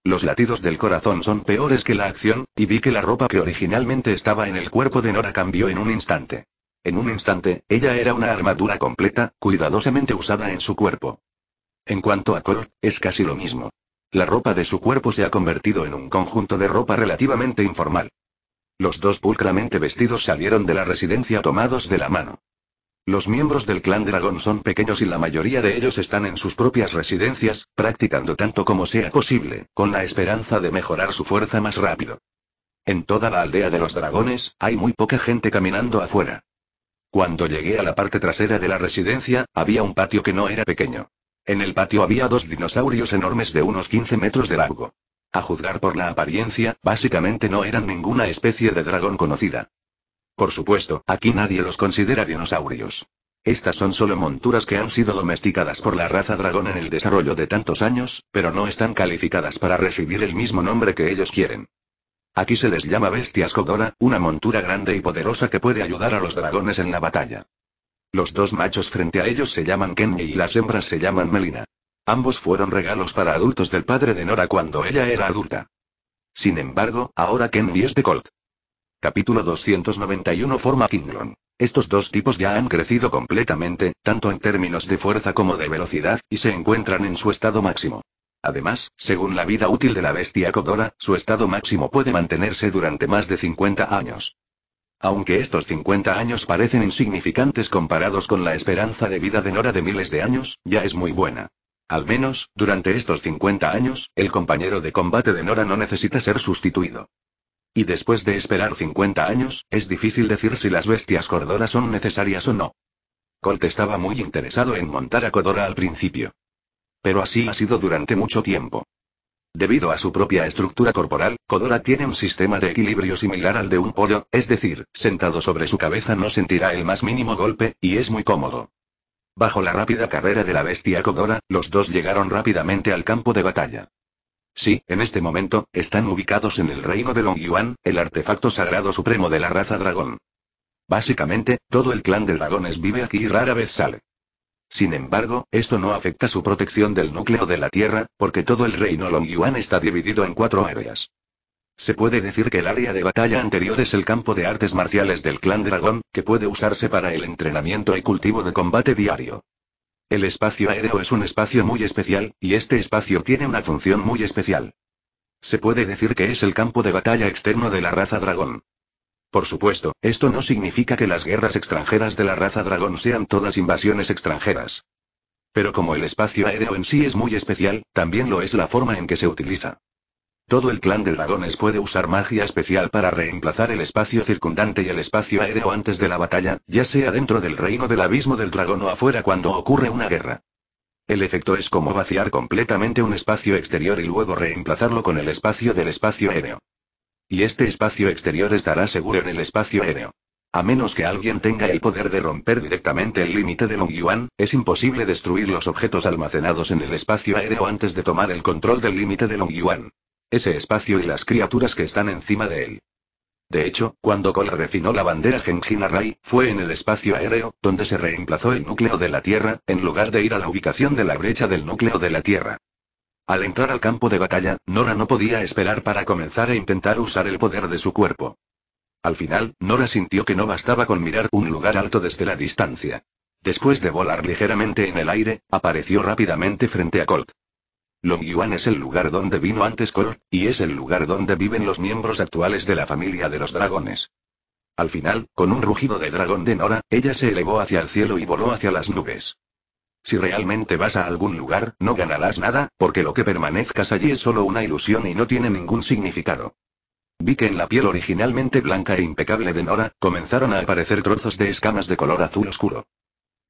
Speaker 1: Los latidos del corazón son peores que la acción, y vi que la ropa que originalmente estaba en el cuerpo de Nora cambió en un instante. En un instante, ella era una armadura completa, cuidadosamente usada en su cuerpo. En cuanto a Kurt, es casi lo mismo. La ropa de su cuerpo se ha convertido en un conjunto de ropa relativamente informal. Los dos pulcramente vestidos salieron de la residencia tomados de la mano. Los miembros del clan dragón son pequeños y la mayoría de ellos están en sus propias residencias, practicando tanto como sea posible, con la esperanza de mejorar su fuerza más rápido. En toda la aldea de los dragones, hay muy poca gente caminando afuera. Cuando llegué a la parte trasera de la residencia, había un patio que no era pequeño. En el patio había dos dinosaurios enormes de unos 15 metros de largo. A juzgar por la apariencia, básicamente no eran ninguna especie de dragón conocida. Por supuesto, aquí nadie los considera dinosaurios. Estas son solo monturas que han sido domesticadas por la raza dragón en el desarrollo de tantos años, pero no están calificadas para recibir el mismo nombre que ellos quieren. Aquí se les llama bestias codora, una montura grande y poderosa que puede ayudar a los dragones en la batalla. Los dos machos frente a ellos se llaman Kenny y las hembras se llaman Melina. Ambos fueron regalos para adultos del padre de Nora cuando ella era adulta. Sin embargo, ahora Kenny es de Colt. Capítulo 291 Forma Kinglon. Estos dos tipos ya han crecido completamente, tanto en términos de fuerza como de velocidad, y se encuentran en su estado máximo. Además, según la vida útil de la bestia Codora, su estado máximo puede mantenerse durante más de 50 años. Aunque estos 50 años parecen insignificantes comparados con la esperanza de vida de Nora de miles de años, ya es muy buena. Al menos, durante estos 50 años, el compañero de combate de Nora no necesita ser sustituido. Y después de esperar 50 años, es difícil decir si las bestias Cordora son necesarias o no. Colt estaba muy interesado en montar a Codora al principio. Pero así ha sido durante mucho tiempo. Debido a su propia estructura corporal, Kodora tiene un sistema de equilibrio similar al de un pollo, es decir, sentado sobre su cabeza no sentirá el más mínimo golpe, y es muy cómodo. Bajo la rápida carrera de la bestia Kodora, los dos llegaron rápidamente al campo de batalla. Sí, en este momento, están ubicados en el reino de Longyuan, el artefacto sagrado supremo de la raza dragón. Básicamente, todo el clan de dragones vive aquí y rara vez sale. Sin embargo, esto no afecta su protección del núcleo de la Tierra, porque todo el reino Longyuan está dividido en cuatro áreas. Se puede decir que el área de batalla anterior es el campo de artes marciales del clan dragón, que puede usarse para el entrenamiento y cultivo de combate diario. El espacio aéreo es un espacio muy especial, y este espacio tiene una función muy especial. Se puede decir que es el campo de batalla externo de la raza dragón. Por supuesto, esto no significa que las guerras extranjeras de la raza dragón sean todas invasiones extranjeras. Pero como el espacio aéreo en sí es muy especial, también lo es la forma en que se utiliza. Todo el clan de dragones puede usar magia especial para reemplazar el espacio circundante y el espacio aéreo antes de la batalla, ya sea dentro del reino del abismo del dragón o afuera cuando ocurre una guerra. El efecto es como vaciar completamente un espacio exterior y luego reemplazarlo con el espacio del espacio aéreo. Y este espacio exterior estará seguro en el espacio aéreo. A menos que alguien tenga el poder de romper directamente el límite de Yuan, es imposible destruir los objetos almacenados en el espacio aéreo antes de tomar el control del límite de Long Yuan. Ese espacio y las criaturas que están encima de él. De hecho, cuando Cole refinó la bandera Genjina Rai, fue en el espacio aéreo, donde se reemplazó el núcleo de la Tierra, en lugar de ir a la ubicación de la brecha del núcleo de la Tierra. Al entrar al campo de batalla, Nora no podía esperar para comenzar a intentar usar el poder de su cuerpo. Al final, Nora sintió que no bastaba con mirar un lugar alto desde la distancia. Después de volar ligeramente en el aire, apareció rápidamente frente a Colt. Yuan es el lugar donde vino antes Colt, y es el lugar donde viven los miembros actuales de la familia de los dragones. Al final, con un rugido de dragón de Nora, ella se elevó hacia el cielo y voló hacia las nubes. Si realmente vas a algún lugar, no ganarás nada, porque lo que permanezcas allí es solo una ilusión y no tiene ningún significado. Vi que en la piel originalmente blanca e impecable de Nora, comenzaron a aparecer trozos de escamas de color azul oscuro.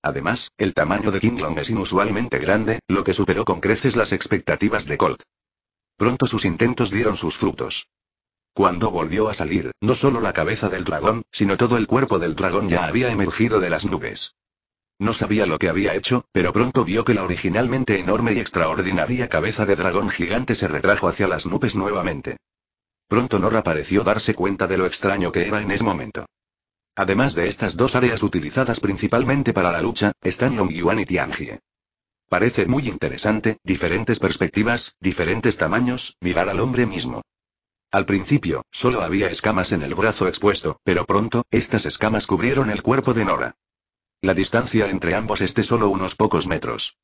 Speaker 1: Además, el tamaño de Kinglong es inusualmente grande, lo que superó con creces las expectativas de Colt. Pronto sus intentos dieron sus frutos. Cuando volvió a salir, no solo la cabeza del dragón, sino todo el cuerpo del dragón ya había emergido de las nubes. No sabía lo que había hecho, pero pronto vio que la originalmente enorme y extraordinaria cabeza de dragón gigante se retrajo hacia las nubes nuevamente. Pronto Nora pareció darse cuenta de lo extraño que era en ese momento. Además de estas dos áreas utilizadas principalmente para la lucha, están Longyuan y Tianjie. Parece muy interesante, diferentes perspectivas, diferentes tamaños, mirar al hombre mismo. Al principio, solo había escamas en el brazo expuesto, pero pronto, estas escamas cubrieron el cuerpo de Nora. La distancia entre ambos esté solo unos pocos metros.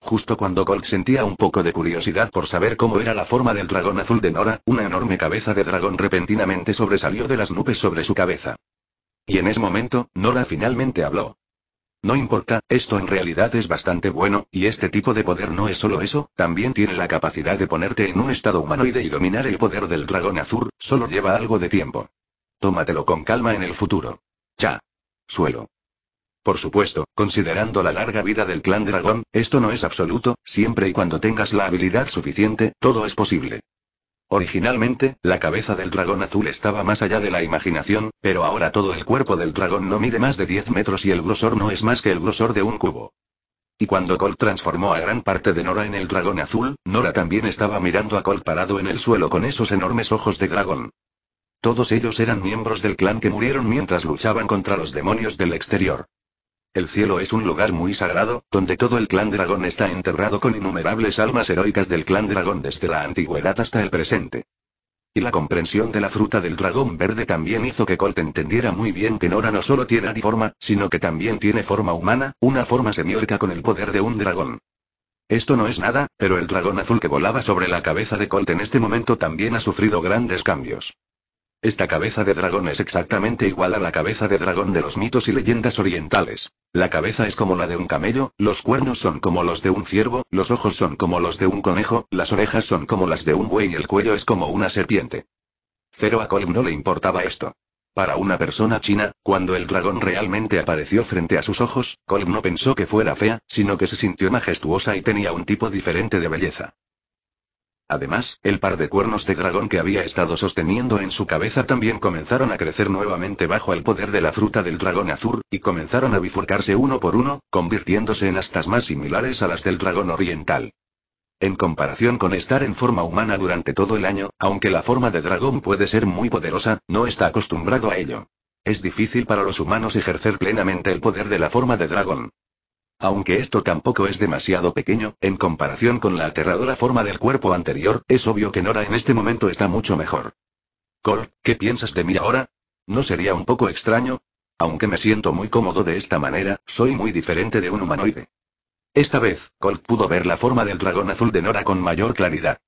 Speaker 1: Justo cuando Gold sentía un poco de curiosidad por saber cómo era la forma del dragón azul de Nora, una enorme cabeza de dragón repentinamente sobresalió de las nubes sobre su cabeza. Y en ese momento, Nora finalmente habló. No importa, esto en realidad es bastante bueno, y este tipo de poder no es solo eso, también tiene la capacidad de ponerte en un estado humanoide y dominar el poder del dragón azul, solo lleva algo de tiempo. Tómatelo con calma en el futuro. Ya. Suelo. Por supuesto, considerando la larga vida del clan dragón, esto no es absoluto, siempre y cuando tengas la habilidad suficiente, todo es posible. Originalmente, la cabeza del dragón azul estaba más allá de la imaginación, pero ahora todo el cuerpo del dragón no mide más de 10 metros y el grosor no es más que el grosor de un cubo. Y cuando Colt transformó a gran parte de Nora en el dragón azul, Nora también estaba mirando a Colt parado en el suelo con esos enormes ojos de dragón. Todos ellos eran miembros del clan que murieron mientras luchaban contra los demonios del exterior. El cielo es un lugar muy sagrado, donde todo el clan dragón está enterrado con innumerables almas heroicas del clan dragón desde la antigüedad hasta el presente. Y la comprensión de la fruta del dragón verde también hizo que Colt entendiera muy bien que Nora no solo tiene adiforma, sino que también tiene forma humana, una forma semiórica con el poder de un dragón. Esto no es nada, pero el dragón azul que volaba sobre la cabeza de Colt en este momento también ha sufrido grandes cambios. Esta cabeza de dragón es exactamente igual a la cabeza de dragón de los mitos y leyendas orientales. La cabeza es como la de un camello, los cuernos son como los de un ciervo, los ojos son como los de un conejo, las orejas son como las de un buey y el cuello es como una serpiente. Cero a Colm no le importaba esto. Para una persona china, cuando el dragón realmente apareció frente a sus ojos, Colm no pensó que fuera fea, sino que se sintió majestuosa y tenía un tipo diferente de belleza. Además, el par de cuernos de dragón que había estado sosteniendo en su cabeza también comenzaron a crecer nuevamente bajo el poder de la fruta del dragón azul, y comenzaron a bifurcarse uno por uno, convirtiéndose en astas más similares a las del dragón oriental. En comparación con estar en forma humana durante todo el año, aunque la forma de dragón puede ser muy poderosa, no está acostumbrado a ello. Es difícil para los humanos ejercer plenamente el poder de la forma de dragón. Aunque esto tampoco es demasiado pequeño, en comparación con la aterradora forma del cuerpo anterior, es obvio que Nora en este momento está mucho mejor. Colt, ¿qué piensas de mí ahora? ¿No sería un poco extraño? Aunque me siento muy cómodo de esta manera, soy muy diferente de un humanoide. Esta vez, Colt pudo ver la forma del dragón azul de Nora con mayor claridad.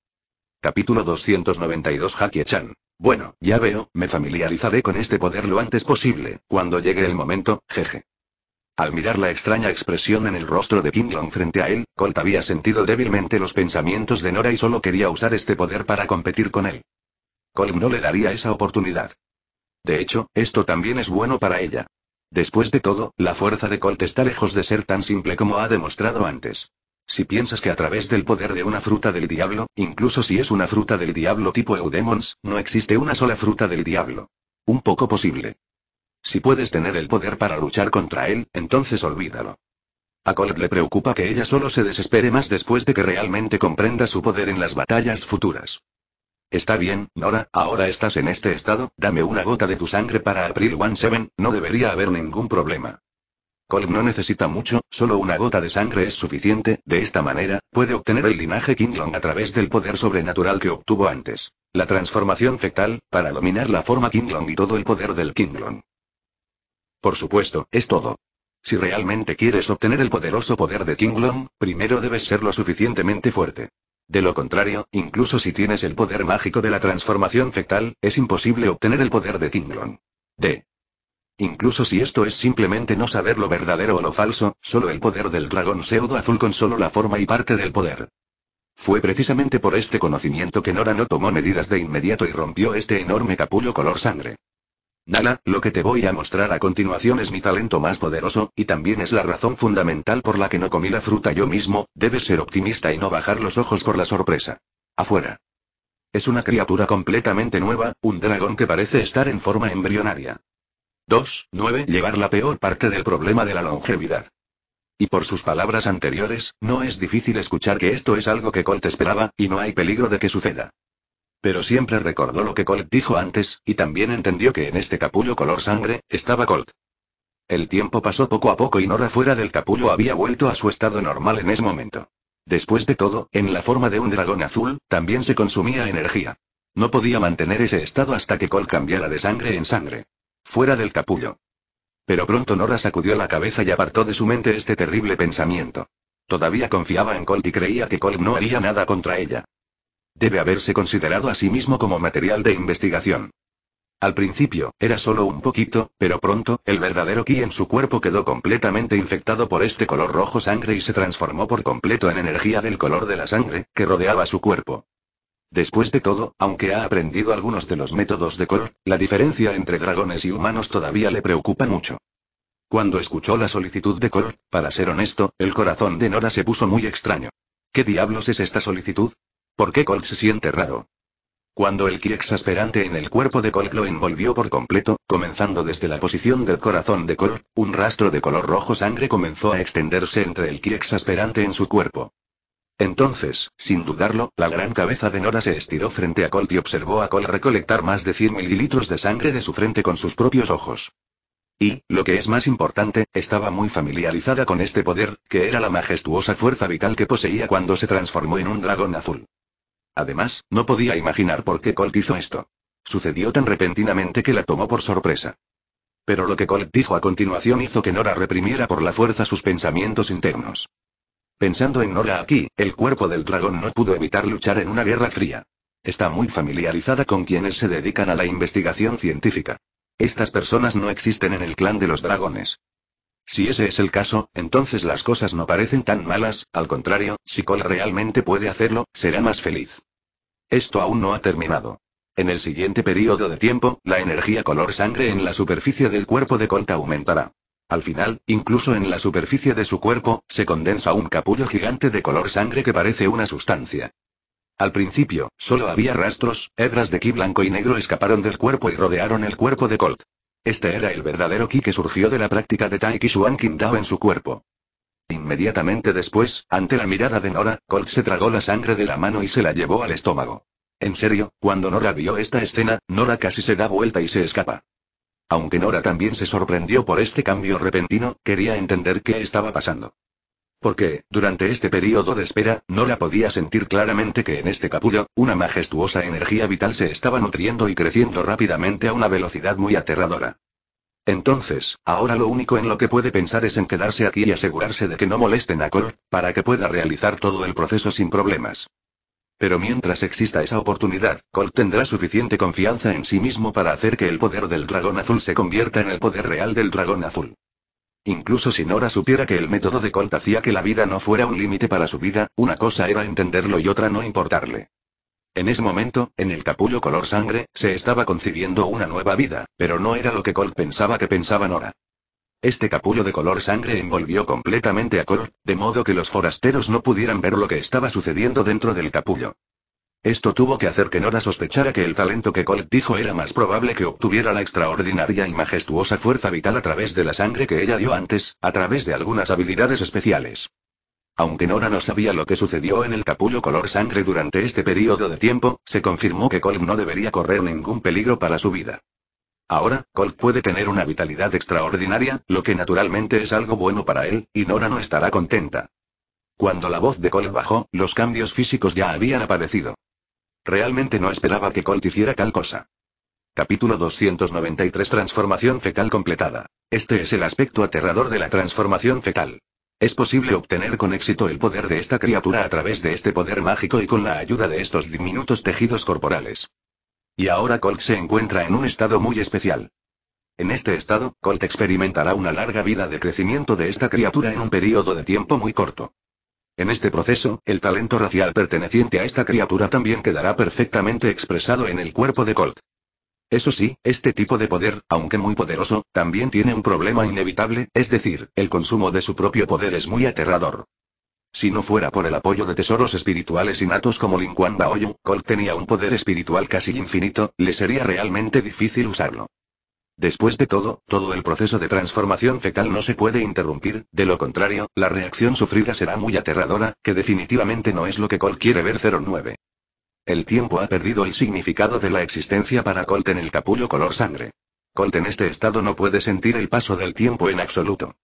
Speaker 1: Capítulo 292 Haki-chan. Bueno, ya veo, me familiarizaré con este poder lo antes posible, cuando llegue el momento, jeje. Al mirar la extraña expresión en el rostro de King Long frente a él, Colt había sentido débilmente los pensamientos de Nora y solo quería usar este poder para competir con él. Colt no le daría esa oportunidad. De hecho, esto también es bueno para ella. Después de todo, la fuerza de Colt está lejos de ser tan simple como ha demostrado antes. Si piensas que a través del poder de una fruta del diablo, incluso si es una fruta del diablo tipo Eudemons, no existe una sola fruta del diablo. Un poco posible. Si puedes tener el poder para luchar contra él, entonces olvídalo. A Colt le preocupa que ella solo se desespere más después de que realmente comprenda su poder en las batallas futuras. Está bien, Nora, ahora estás en este estado, dame una gota de tu sangre para April 17, no debería haber ningún problema. Kold no necesita mucho, solo una gota de sangre es suficiente, de esta manera, puede obtener el linaje Kinglong a través del poder sobrenatural que obtuvo antes. La transformación fetal, para dominar la forma Kinglong y todo el poder del Kinglong. Por supuesto, es todo. Si realmente quieres obtener el poderoso poder de Kinglong, primero debes ser lo suficientemente fuerte. De lo contrario, incluso si tienes el poder mágico de la transformación fetal, es imposible obtener el poder de Kinglong. D. Incluso si esto es simplemente no saber lo verdadero o lo falso, solo el poder del dragón pseudo azul con solo la forma y parte del poder. Fue precisamente por este conocimiento que Nora no tomó medidas de inmediato y rompió este enorme capullo color sangre. Nala, lo que te voy a mostrar a continuación es mi talento más poderoso, y también es la razón fundamental por la que no comí la fruta yo mismo, debes ser optimista y no bajar los ojos por la sorpresa. Afuera. Es una criatura completamente nueva, un dragón que parece estar en forma embrionaria. 2. 9. Llevar la peor parte del problema de la longevidad. Y por sus palabras anteriores, no es difícil escuchar que esto es algo que Colt esperaba, y no hay peligro de que suceda. Pero siempre recordó lo que Colt dijo antes, y también entendió que en este capullo color sangre, estaba Colt. El tiempo pasó poco a poco y Nora fuera del capullo había vuelto a su estado normal en ese momento. Después de todo, en la forma de un dragón azul, también se consumía energía. No podía mantener ese estado hasta que Colt cambiara de sangre en sangre. Fuera del capullo. Pero pronto Nora sacudió la cabeza y apartó de su mente este terrible pensamiento. Todavía confiaba en Colt y creía que Colt no haría nada contra ella. Debe haberse considerado a sí mismo como material de investigación. Al principio, era solo un poquito, pero pronto, el verdadero ki en su cuerpo quedó completamente infectado por este color rojo sangre y se transformó por completo en energía del color de la sangre, que rodeaba su cuerpo. Después de todo, aunque ha aprendido algunos de los métodos de Kor, la diferencia entre dragones y humanos todavía le preocupa mucho. Cuando escuchó la solicitud de Kor, para ser honesto, el corazón de Nora se puso muy extraño. ¿Qué diablos es esta solicitud? ¿Por qué Colt se siente raro? Cuando el ki exasperante en el cuerpo de Colt lo envolvió por completo, comenzando desde la posición del corazón de Colt, un rastro de color rojo sangre comenzó a extenderse entre el ki exasperante en su cuerpo. Entonces, sin dudarlo, la gran cabeza de Nora se estiró frente a Colt y observó a Colt recolectar más de 100 mililitros de sangre de su frente con sus propios ojos. Y, lo que es más importante, estaba muy familiarizada con este poder, que era la majestuosa fuerza vital que poseía cuando se transformó en un dragón azul. Además, no podía imaginar por qué Colt hizo esto. Sucedió tan repentinamente que la tomó por sorpresa. Pero lo que Colt dijo a continuación hizo que Nora reprimiera por la fuerza sus pensamientos internos. Pensando en Nora aquí, el cuerpo del dragón no pudo evitar luchar en una guerra fría. Está muy familiarizada con quienes se dedican a la investigación científica. Estas personas no existen en el clan de los dragones. Si ese es el caso, entonces las cosas no parecen tan malas, al contrario, si Colt realmente puede hacerlo, será más feliz. Esto aún no ha terminado. En el siguiente periodo de tiempo, la energía color sangre en la superficie del cuerpo de Colt aumentará. Al final, incluso en la superficie de su cuerpo, se condensa un capullo gigante de color sangre que parece una sustancia. Al principio, solo había rastros, hebras de ki blanco y negro escaparon del cuerpo y rodearon el cuerpo de Colt. Este era el verdadero ki que surgió de la práctica de Tai Chi Shuan Dao en su cuerpo. Inmediatamente después, ante la mirada de Nora, Colt se tragó la sangre de la mano y se la llevó al estómago. En serio, cuando Nora vio esta escena, Nora casi se da vuelta y se escapa. Aunque Nora también se sorprendió por este cambio repentino, quería entender qué estaba pasando. Porque, durante este periodo de espera, Nora podía sentir claramente que en este capullo, una majestuosa energía vital se estaba nutriendo y creciendo rápidamente a una velocidad muy aterradora. Entonces, ahora lo único en lo que puede pensar es en quedarse aquí y asegurarse de que no molesten a Colt, para que pueda realizar todo el proceso sin problemas. Pero mientras exista esa oportunidad, Colt tendrá suficiente confianza en sí mismo para hacer que el poder del dragón azul se convierta en el poder real del dragón azul. Incluso si Nora supiera que el método de Colt hacía que la vida no fuera un límite para su vida, una cosa era entenderlo y otra no importarle. En ese momento, en el capullo color sangre, se estaba concibiendo una nueva vida, pero no era lo que Colt pensaba que pensaba Nora. Este capullo de color sangre envolvió completamente a Colt, de modo que los forasteros no pudieran ver lo que estaba sucediendo dentro del capullo. Esto tuvo que hacer que Nora sospechara que el talento que Colt dijo era más probable que obtuviera la extraordinaria y majestuosa fuerza vital a través de la sangre que ella dio antes, a través de algunas habilidades especiales. Aunque Nora no sabía lo que sucedió en el capullo color sangre durante este periodo de tiempo, se confirmó que Colm no debería correr ningún peligro para su vida. Ahora, Cole puede tener una vitalidad extraordinaria, lo que naturalmente es algo bueno para él, y Nora no estará contenta. Cuando la voz de Cole bajó, los cambios físicos ya habían aparecido. Realmente no esperaba que Colt hiciera tal cosa. Capítulo 293 Transformación fetal completada. Este es el aspecto aterrador de la transformación fetal. Es posible obtener con éxito el poder de esta criatura a través de este poder mágico y con la ayuda de estos diminutos tejidos corporales. Y ahora Colt se encuentra en un estado muy especial. En este estado, Colt experimentará una larga vida de crecimiento de esta criatura en un periodo de tiempo muy corto. En este proceso, el talento racial perteneciente a esta criatura también quedará perfectamente expresado en el cuerpo de Colt. Eso sí, este tipo de poder, aunque muy poderoso, también tiene un problema inevitable, es decir, el consumo de su propio poder es muy aterrador. Si no fuera por el apoyo de tesoros espirituales innatos como Linquan Baoyu, Cole tenía un poder espiritual casi infinito, le sería realmente difícil usarlo. Después de todo, todo el proceso de transformación fetal no se puede interrumpir, de lo contrario, la reacción sufrida será muy aterradora, que definitivamente no es lo que Cole quiere ver 09. El tiempo ha perdido el significado de la existencia para Colt en el capullo color sangre. Colt en este estado no puede sentir el paso del tiempo en absoluto.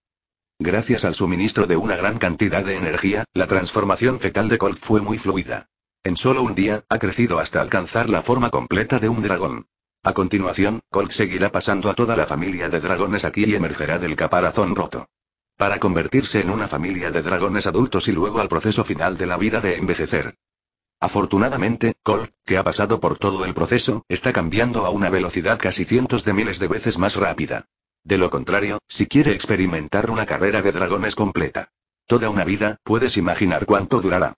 Speaker 1: Gracias al suministro de una gran cantidad de energía, la transformación fetal de Colt fue muy fluida. En solo un día, ha crecido hasta alcanzar la forma completa de un dragón. A continuación, Colt seguirá pasando a toda la familia de dragones aquí y emergerá del caparazón roto. Para convertirse en una familia de dragones adultos y luego al proceso final de la vida de envejecer. Afortunadamente, Colt, que ha pasado por todo el proceso, está cambiando a una velocidad casi cientos de miles de veces más rápida. De lo contrario, si quiere experimentar una carrera de dragones completa. Toda una vida, puedes imaginar cuánto durará.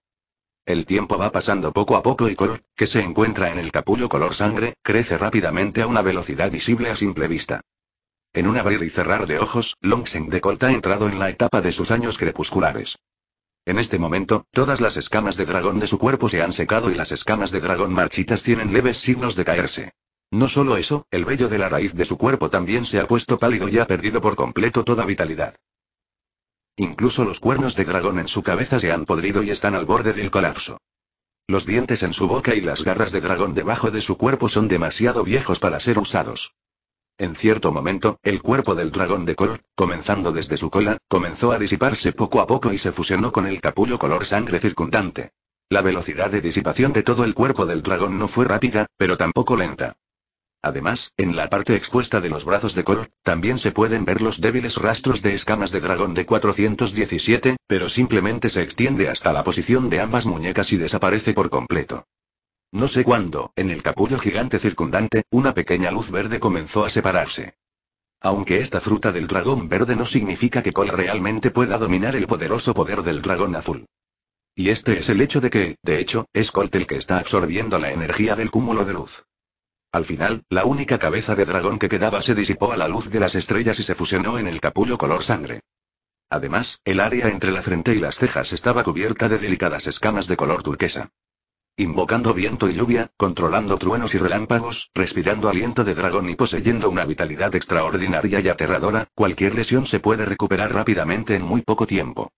Speaker 1: El tiempo va pasando poco a poco y Colt, que se encuentra en el capullo color sangre, crece rápidamente a una velocidad visible a simple vista. En un abrir y cerrar de ojos, Longsheng de Colt ha entrado en la etapa de sus años crepusculares. En este momento, todas las escamas de dragón de su cuerpo se han secado y las escamas de dragón marchitas tienen leves signos de caerse. No solo eso, el vello de la raíz de su cuerpo también se ha puesto pálido y ha perdido por completo toda vitalidad. Incluso los cuernos de dragón en su cabeza se han podrido y están al borde del colapso. Los dientes en su boca y las garras de dragón debajo de su cuerpo son demasiado viejos para ser usados. En cierto momento, el cuerpo del dragón de Kor, comenzando desde su cola, comenzó a disiparse poco a poco y se fusionó con el capullo color sangre circundante. La velocidad de disipación de todo el cuerpo del dragón no fue rápida, pero tampoco lenta. Además, en la parte expuesta de los brazos de Kor, también se pueden ver los débiles rastros de escamas de dragón de 417, pero simplemente se extiende hasta la posición de ambas muñecas y desaparece por completo. No sé cuándo, en el capullo gigante circundante, una pequeña luz verde comenzó a separarse. Aunque esta fruta del dragón verde no significa que Cole realmente pueda dominar el poderoso poder del dragón azul. Y este es el hecho de que, de hecho, es Colt el que está absorbiendo la energía del cúmulo de luz. Al final, la única cabeza de dragón que quedaba se disipó a la luz de las estrellas y se fusionó en el capullo color sangre. Además, el área entre la frente y las cejas estaba cubierta de delicadas escamas de color turquesa invocando viento y lluvia, controlando truenos y relámpagos, respirando aliento de dragón y poseyendo una vitalidad extraordinaria y aterradora, cualquier lesión se puede recuperar rápidamente en muy poco tiempo.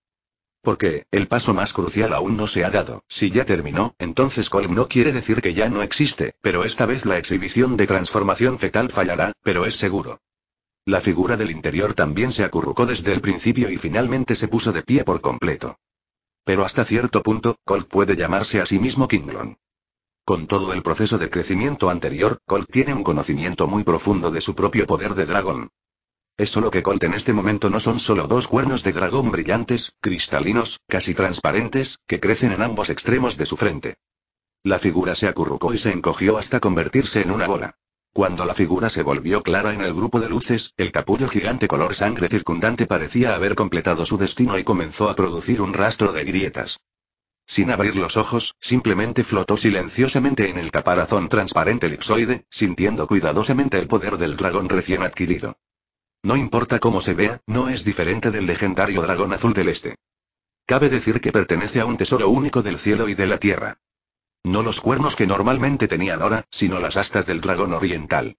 Speaker 1: Porque, el paso más crucial aún no se ha dado. Si ya terminó, entonces Colm no quiere decir que ya no existe, pero esta vez la exhibición de transformación fetal fallará, pero es seguro. La figura del interior también se acurrucó desde el principio y finalmente se puso de pie por completo. Pero hasta cierto punto, Colt puede llamarse a sí mismo Kinglon. Con todo el proceso de crecimiento anterior, Colt tiene un conocimiento muy profundo de su propio poder de dragón. Es solo que Colt en este momento no son solo dos cuernos de dragón brillantes, cristalinos, casi transparentes, que crecen en ambos extremos de su frente. La figura se acurrucó y se encogió hasta convertirse en una bola. Cuando la figura se volvió clara en el grupo de luces, el capullo gigante color sangre circundante parecía haber completado su destino y comenzó a producir un rastro de grietas. Sin abrir los ojos, simplemente flotó silenciosamente en el caparazón transparente elipsoide, sintiendo cuidadosamente el poder del dragón recién adquirido. No importa cómo se vea, no es diferente del legendario dragón azul del este. Cabe decir que pertenece a un tesoro único del cielo y de la tierra. No los cuernos que normalmente tenían ahora, sino las astas del dragón oriental.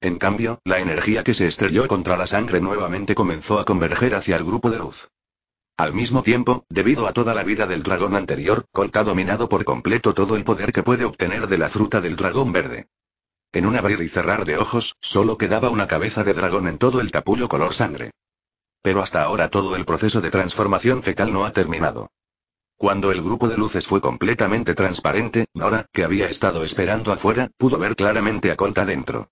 Speaker 1: En cambio, la energía que se estrelló contra la sangre nuevamente comenzó a converger hacia el grupo de luz. Al mismo tiempo, debido a toda la vida del dragón anterior, ha dominado por completo todo el poder que puede obtener de la fruta del dragón verde. En un abrir y cerrar de ojos, solo quedaba una cabeza de dragón en todo el capullo color sangre. Pero hasta ahora todo el proceso de transformación fecal no ha terminado. Cuando el grupo de luces fue completamente transparente, Nora, que había estado esperando afuera, pudo ver claramente a Colt dentro.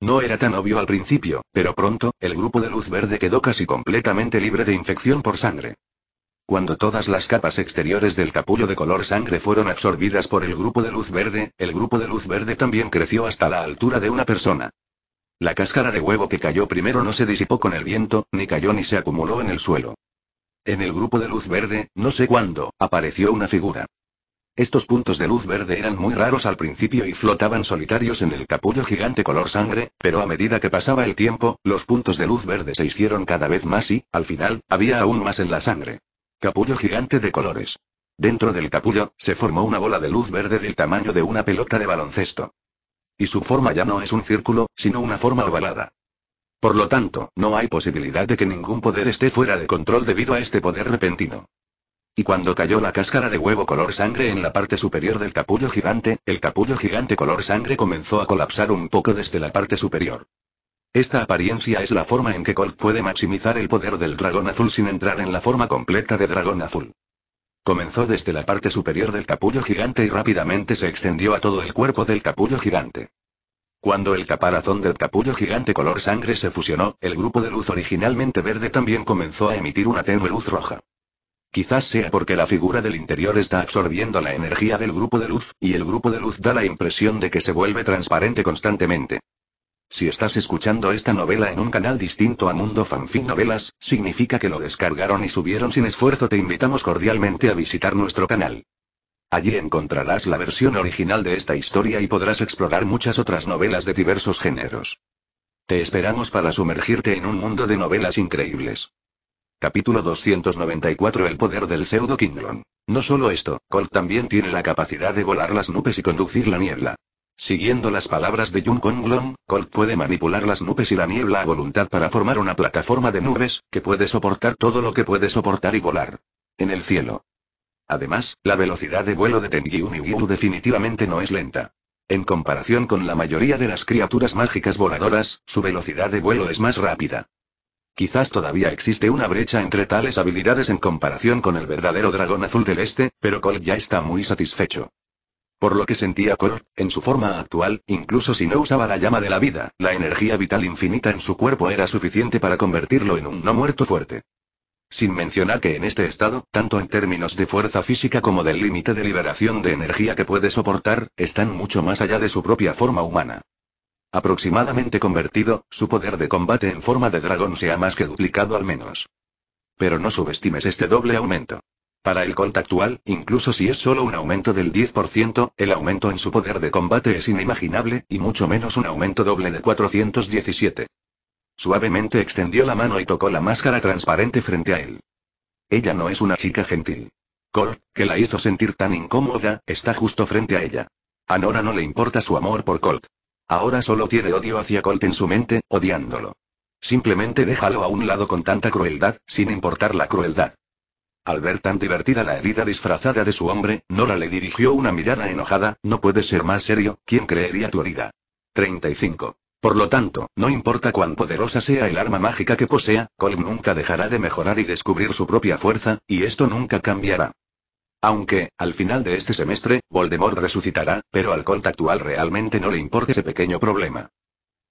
Speaker 1: No era tan obvio al principio, pero pronto, el grupo de luz verde quedó casi completamente libre de infección por sangre. Cuando todas las capas exteriores del capullo de color sangre fueron absorbidas por el grupo de luz verde, el grupo de luz verde también creció hasta la altura de una persona. La cáscara de huevo que cayó primero no se disipó con el viento, ni cayó ni se acumuló en el suelo. En el grupo de luz verde, no sé cuándo, apareció una figura. Estos puntos de luz verde eran muy raros al principio y flotaban solitarios en el capullo gigante color sangre, pero a medida que pasaba el tiempo, los puntos de luz verde se hicieron cada vez más y, al final, había aún más en la sangre. Capullo gigante de colores. Dentro del capullo, se formó una bola de luz verde del tamaño de una pelota de baloncesto. Y su forma ya no es un círculo, sino una forma ovalada. Por lo tanto, no hay posibilidad de que ningún poder esté fuera de control debido a este poder repentino. Y cuando cayó la cáscara de huevo color sangre en la parte superior del capullo gigante, el capullo gigante color sangre comenzó a colapsar un poco desde la parte superior. Esta apariencia es la forma en que Colt puede maximizar el poder del dragón azul sin entrar en la forma completa de dragón azul. Comenzó desde la parte superior del capullo gigante y rápidamente se extendió a todo el cuerpo del capullo gigante. Cuando el caparazón del capullo gigante color sangre se fusionó, el grupo de luz originalmente verde también comenzó a emitir una tenue luz roja. Quizás sea porque la figura del interior está absorbiendo la energía del grupo de luz, y el grupo de luz da la impresión de que se vuelve transparente constantemente. Si estás escuchando esta novela en un canal distinto a Mundo Fanfic Novelas, significa que lo descargaron y subieron sin esfuerzo. Te invitamos cordialmente a visitar nuestro canal. Allí encontrarás la versión original de esta historia y podrás explorar muchas otras novelas de diversos géneros. Te esperamos para sumergirte en un mundo de novelas increíbles. Capítulo 294 El poder del pseudo Kinglon. No solo esto, Colt también tiene la capacidad de volar las nubes y conducir la niebla. Siguiendo las palabras de Jung Konglon, Colt puede manipular las nubes y la niebla a voluntad para formar una plataforma de nubes, que puede soportar todo lo que puede soportar y volar. En el cielo. Además, la velocidad de vuelo de Tengu definitivamente no es lenta. En comparación con la mayoría de las criaturas mágicas voladoras, su velocidad de vuelo es más rápida. Quizás todavía existe una brecha entre tales habilidades en comparación con el verdadero dragón azul del este, pero Colt ya está muy satisfecho. Por lo que sentía Colt, en su forma actual, incluso si no usaba la llama de la vida, la energía vital infinita en su cuerpo era suficiente para convertirlo en un no muerto fuerte. Sin mencionar que en este estado, tanto en términos de fuerza física como del límite de liberación de energía que puede soportar, están mucho más allá de su propia forma humana. Aproximadamente convertido, su poder de combate en forma de dragón se ha más que duplicado al menos. Pero no subestimes este doble aumento. Para el contactual, incluso si es solo un aumento del 10%, el aumento en su poder de combate es inimaginable, y mucho menos un aumento doble de 417. Suavemente extendió la mano y tocó la máscara transparente frente a él. Ella no es una chica gentil. Colt, que la hizo sentir tan incómoda, está justo frente a ella. A Nora no le importa su amor por Colt. Ahora solo tiene odio hacia Colt en su mente, odiándolo. Simplemente déjalo a un lado con tanta crueldad, sin importar la crueldad. Al ver tan divertida la herida disfrazada de su hombre, Nora le dirigió una mirada enojada, no puede ser más serio, ¿quién creería tu herida? 35. Por lo tanto, no importa cuán poderosa sea el arma mágica que posea, Colt nunca dejará de mejorar y descubrir su propia fuerza, y esto nunca cambiará. Aunque, al final de este semestre, Voldemort resucitará, pero al Colt actual realmente no le importa ese pequeño problema.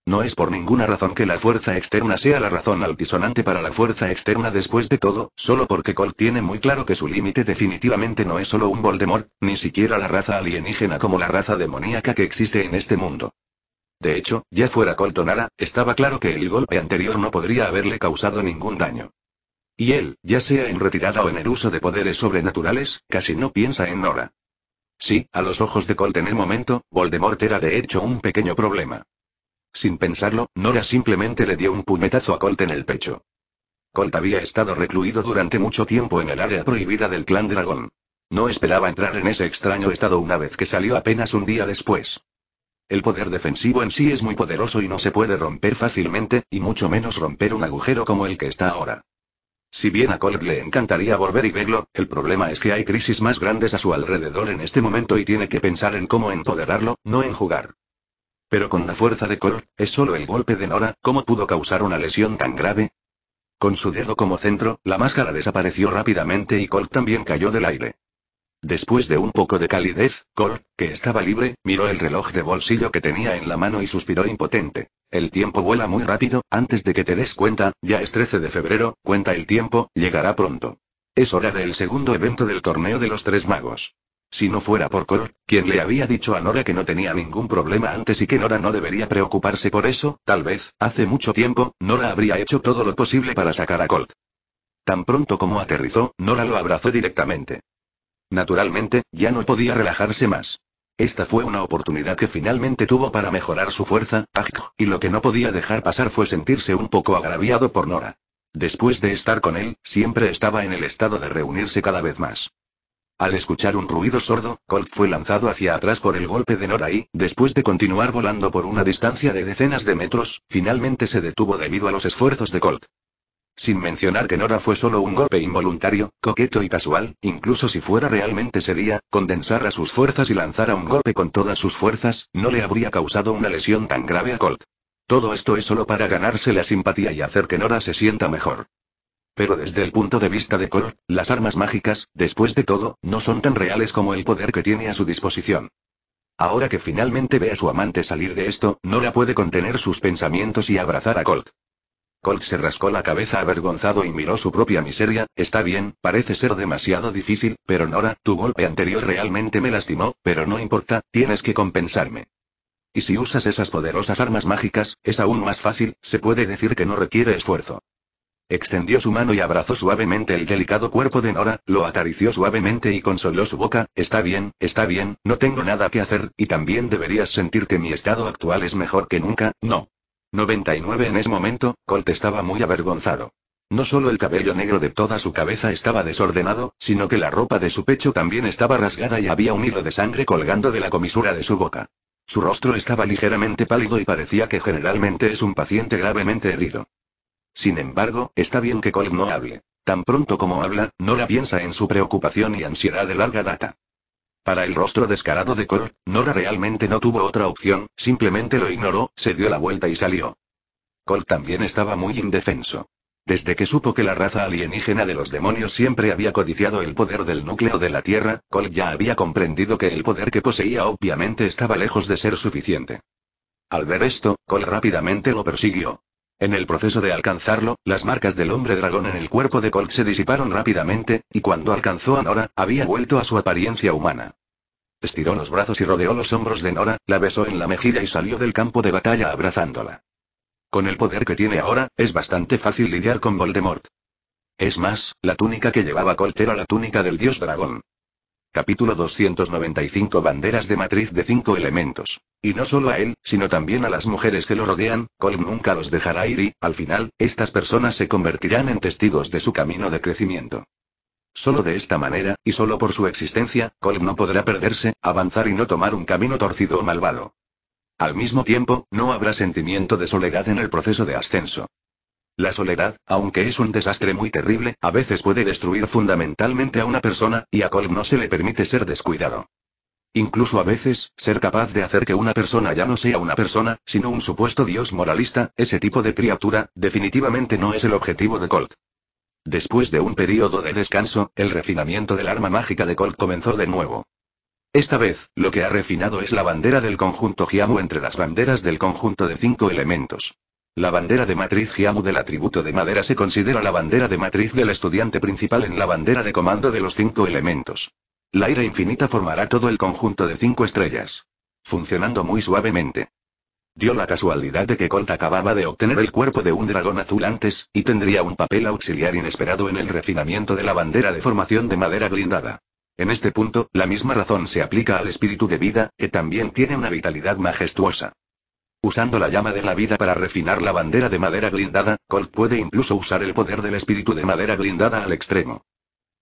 Speaker 1: No es por ninguna razón que la fuerza externa sea la razón altisonante para la fuerza externa después de todo, solo porque Colt tiene muy claro que su límite definitivamente no es solo un Voldemort, ni siquiera la raza alienígena como la raza demoníaca que existe en este mundo. De hecho, ya fuera o Nara, estaba claro que el golpe anterior no podría haberle causado ningún daño. Y él, ya sea en retirada o en el uso de poderes sobrenaturales, casi no piensa en Nora. Sí, a los ojos de Colt en el momento, Voldemort era de hecho un pequeño problema. Sin pensarlo, Nora simplemente le dio un puñetazo a Colt en el pecho. Colt había estado recluido durante mucho tiempo en el área prohibida del clan dragón. No esperaba entrar en ese extraño estado una vez que salió apenas un día después. El poder defensivo en sí es muy poderoso y no se puede romper fácilmente, y mucho menos romper un agujero como el que está ahora. Si bien a Colt le encantaría volver y verlo, el problema es que hay crisis más grandes a su alrededor en este momento y tiene que pensar en cómo empoderarlo, no en jugar. Pero con la fuerza de Colt, es solo el golpe de Nora, ¿cómo pudo causar una lesión tan grave? Con su dedo como centro, la máscara desapareció rápidamente y Colt también cayó del aire. Después de un poco de calidez, Colt, que estaba libre, miró el reloj de bolsillo que tenía en la mano y suspiró impotente. El tiempo vuela muy rápido, antes de que te des cuenta, ya es 13 de febrero, cuenta el tiempo, llegará pronto. Es hora del segundo evento del torneo de los tres magos. Si no fuera por Colt, quien le había dicho a Nora que no tenía ningún problema antes y que Nora no debería preocuparse por eso, tal vez, hace mucho tiempo, Nora habría hecho todo lo posible para sacar a Colt. Tan pronto como aterrizó, Nora lo abrazó directamente. Naturalmente, ya no podía relajarse más. Esta fue una oportunidad que finalmente tuvo para mejorar su fuerza, y lo que no podía dejar pasar fue sentirse un poco agraviado por Nora. Después de estar con él, siempre estaba en el estado de reunirse cada vez más. Al escuchar un ruido sordo, Colt fue lanzado hacia atrás por el golpe de Nora y, después de continuar volando por una distancia de decenas de metros, finalmente se detuvo debido a los esfuerzos de Colt. Sin mencionar que Nora fue solo un golpe involuntario, coqueto y casual, incluso si fuera realmente sería, a sus fuerzas y a un golpe con todas sus fuerzas, no le habría causado una lesión tan grave a Colt. Todo esto es solo para ganarse la simpatía y hacer que Nora se sienta mejor. Pero desde el punto de vista de Colt, las armas mágicas, después de todo, no son tan reales como el poder que tiene a su disposición. Ahora que finalmente ve a su amante salir de esto, Nora puede contener sus pensamientos y abrazar a Colt. Colt se rascó la cabeza avergonzado y miró su propia miseria, está bien, parece ser demasiado difícil, pero Nora, tu golpe anterior realmente me lastimó, pero no importa, tienes que compensarme. Y si usas esas poderosas armas mágicas, es aún más fácil, se puede decir que no requiere esfuerzo. Extendió su mano y abrazó suavemente el delicado cuerpo de Nora, lo acarició suavemente y consoló su boca, está bien, está bien, no tengo nada que hacer, y también deberías sentir que mi estado actual es mejor que nunca, no. 99 en ese momento, Colt estaba muy avergonzado. No solo el cabello negro de toda su cabeza estaba desordenado, sino que la ropa de su pecho también estaba rasgada y había un hilo de sangre colgando de la comisura de su boca. Su rostro estaba ligeramente pálido y parecía que generalmente es un paciente gravemente herido. Sin embargo, está bien que Colt no hable. Tan pronto como habla, Nora piensa en su preocupación y ansiedad de larga data. Para el rostro descarado de Cole, Nora realmente no tuvo otra opción, simplemente lo ignoró, se dio la vuelta y salió. Cole también estaba muy indefenso. Desde que supo que la raza alienígena de los demonios siempre había codiciado el poder del núcleo de la Tierra, Cole ya había comprendido que el poder que poseía obviamente estaba lejos de ser suficiente. Al ver esto, Cole rápidamente lo persiguió. En el proceso de alcanzarlo, las marcas del hombre dragón en el cuerpo de Colt se disiparon rápidamente, y cuando alcanzó a Nora, había vuelto a su apariencia humana. Estiró los brazos y rodeó los hombros de Nora, la besó en la mejilla y salió del campo de batalla abrazándola. Con el poder que tiene ahora, es bastante fácil lidiar con Voldemort. Es más, la túnica que llevaba Colt era la túnica del dios dragón. Capítulo 295 Banderas de matriz de cinco elementos. Y no solo a él, sino también a las mujeres que lo rodean, Colm nunca los dejará ir y, al final, estas personas se convertirán en testigos de su camino de crecimiento. Solo de esta manera, y solo por su existencia, Colm no podrá perderse, avanzar y no tomar un camino torcido o malvado. Al mismo tiempo, no habrá sentimiento de soledad en el proceso de ascenso. La soledad, aunque es un desastre muy terrible, a veces puede destruir fundamentalmente a una persona, y a Colt no se le permite ser descuidado. Incluso a veces, ser capaz de hacer que una persona ya no sea una persona, sino un supuesto dios moralista, ese tipo de criatura, definitivamente no es el objetivo de Colt. Después de un periodo de descanso, el refinamiento del arma mágica de Colt comenzó de nuevo. Esta vez, lo que ha refinado es la bandera del conjunto Giamu entre las banderas del conjunto de cinco elementos. La bandera de matriz Giamu del atributo de madera se considera la bandera de matriz del estudiante principal en la bandera de comando de los cinco elementos. La ira infinita formará todo el conjunto de cinco estrellas. Funcionando muy suavemente. Dio la casualidad de que Colt acababa de obtener el cuerpo de un dragón azul antes, y tendría un papel auxiliar inesperado en el refinamiento de la bandera de formación de madera blindada. En este punto, la misma razón se aplica al espíritu de vida, que también tiene una vitalidad majestuosa. Usando la llama de la vida para refinar la bandera de madera blindada, Colt puede incluso usar el poder del espíritu de madera blindada al extremo.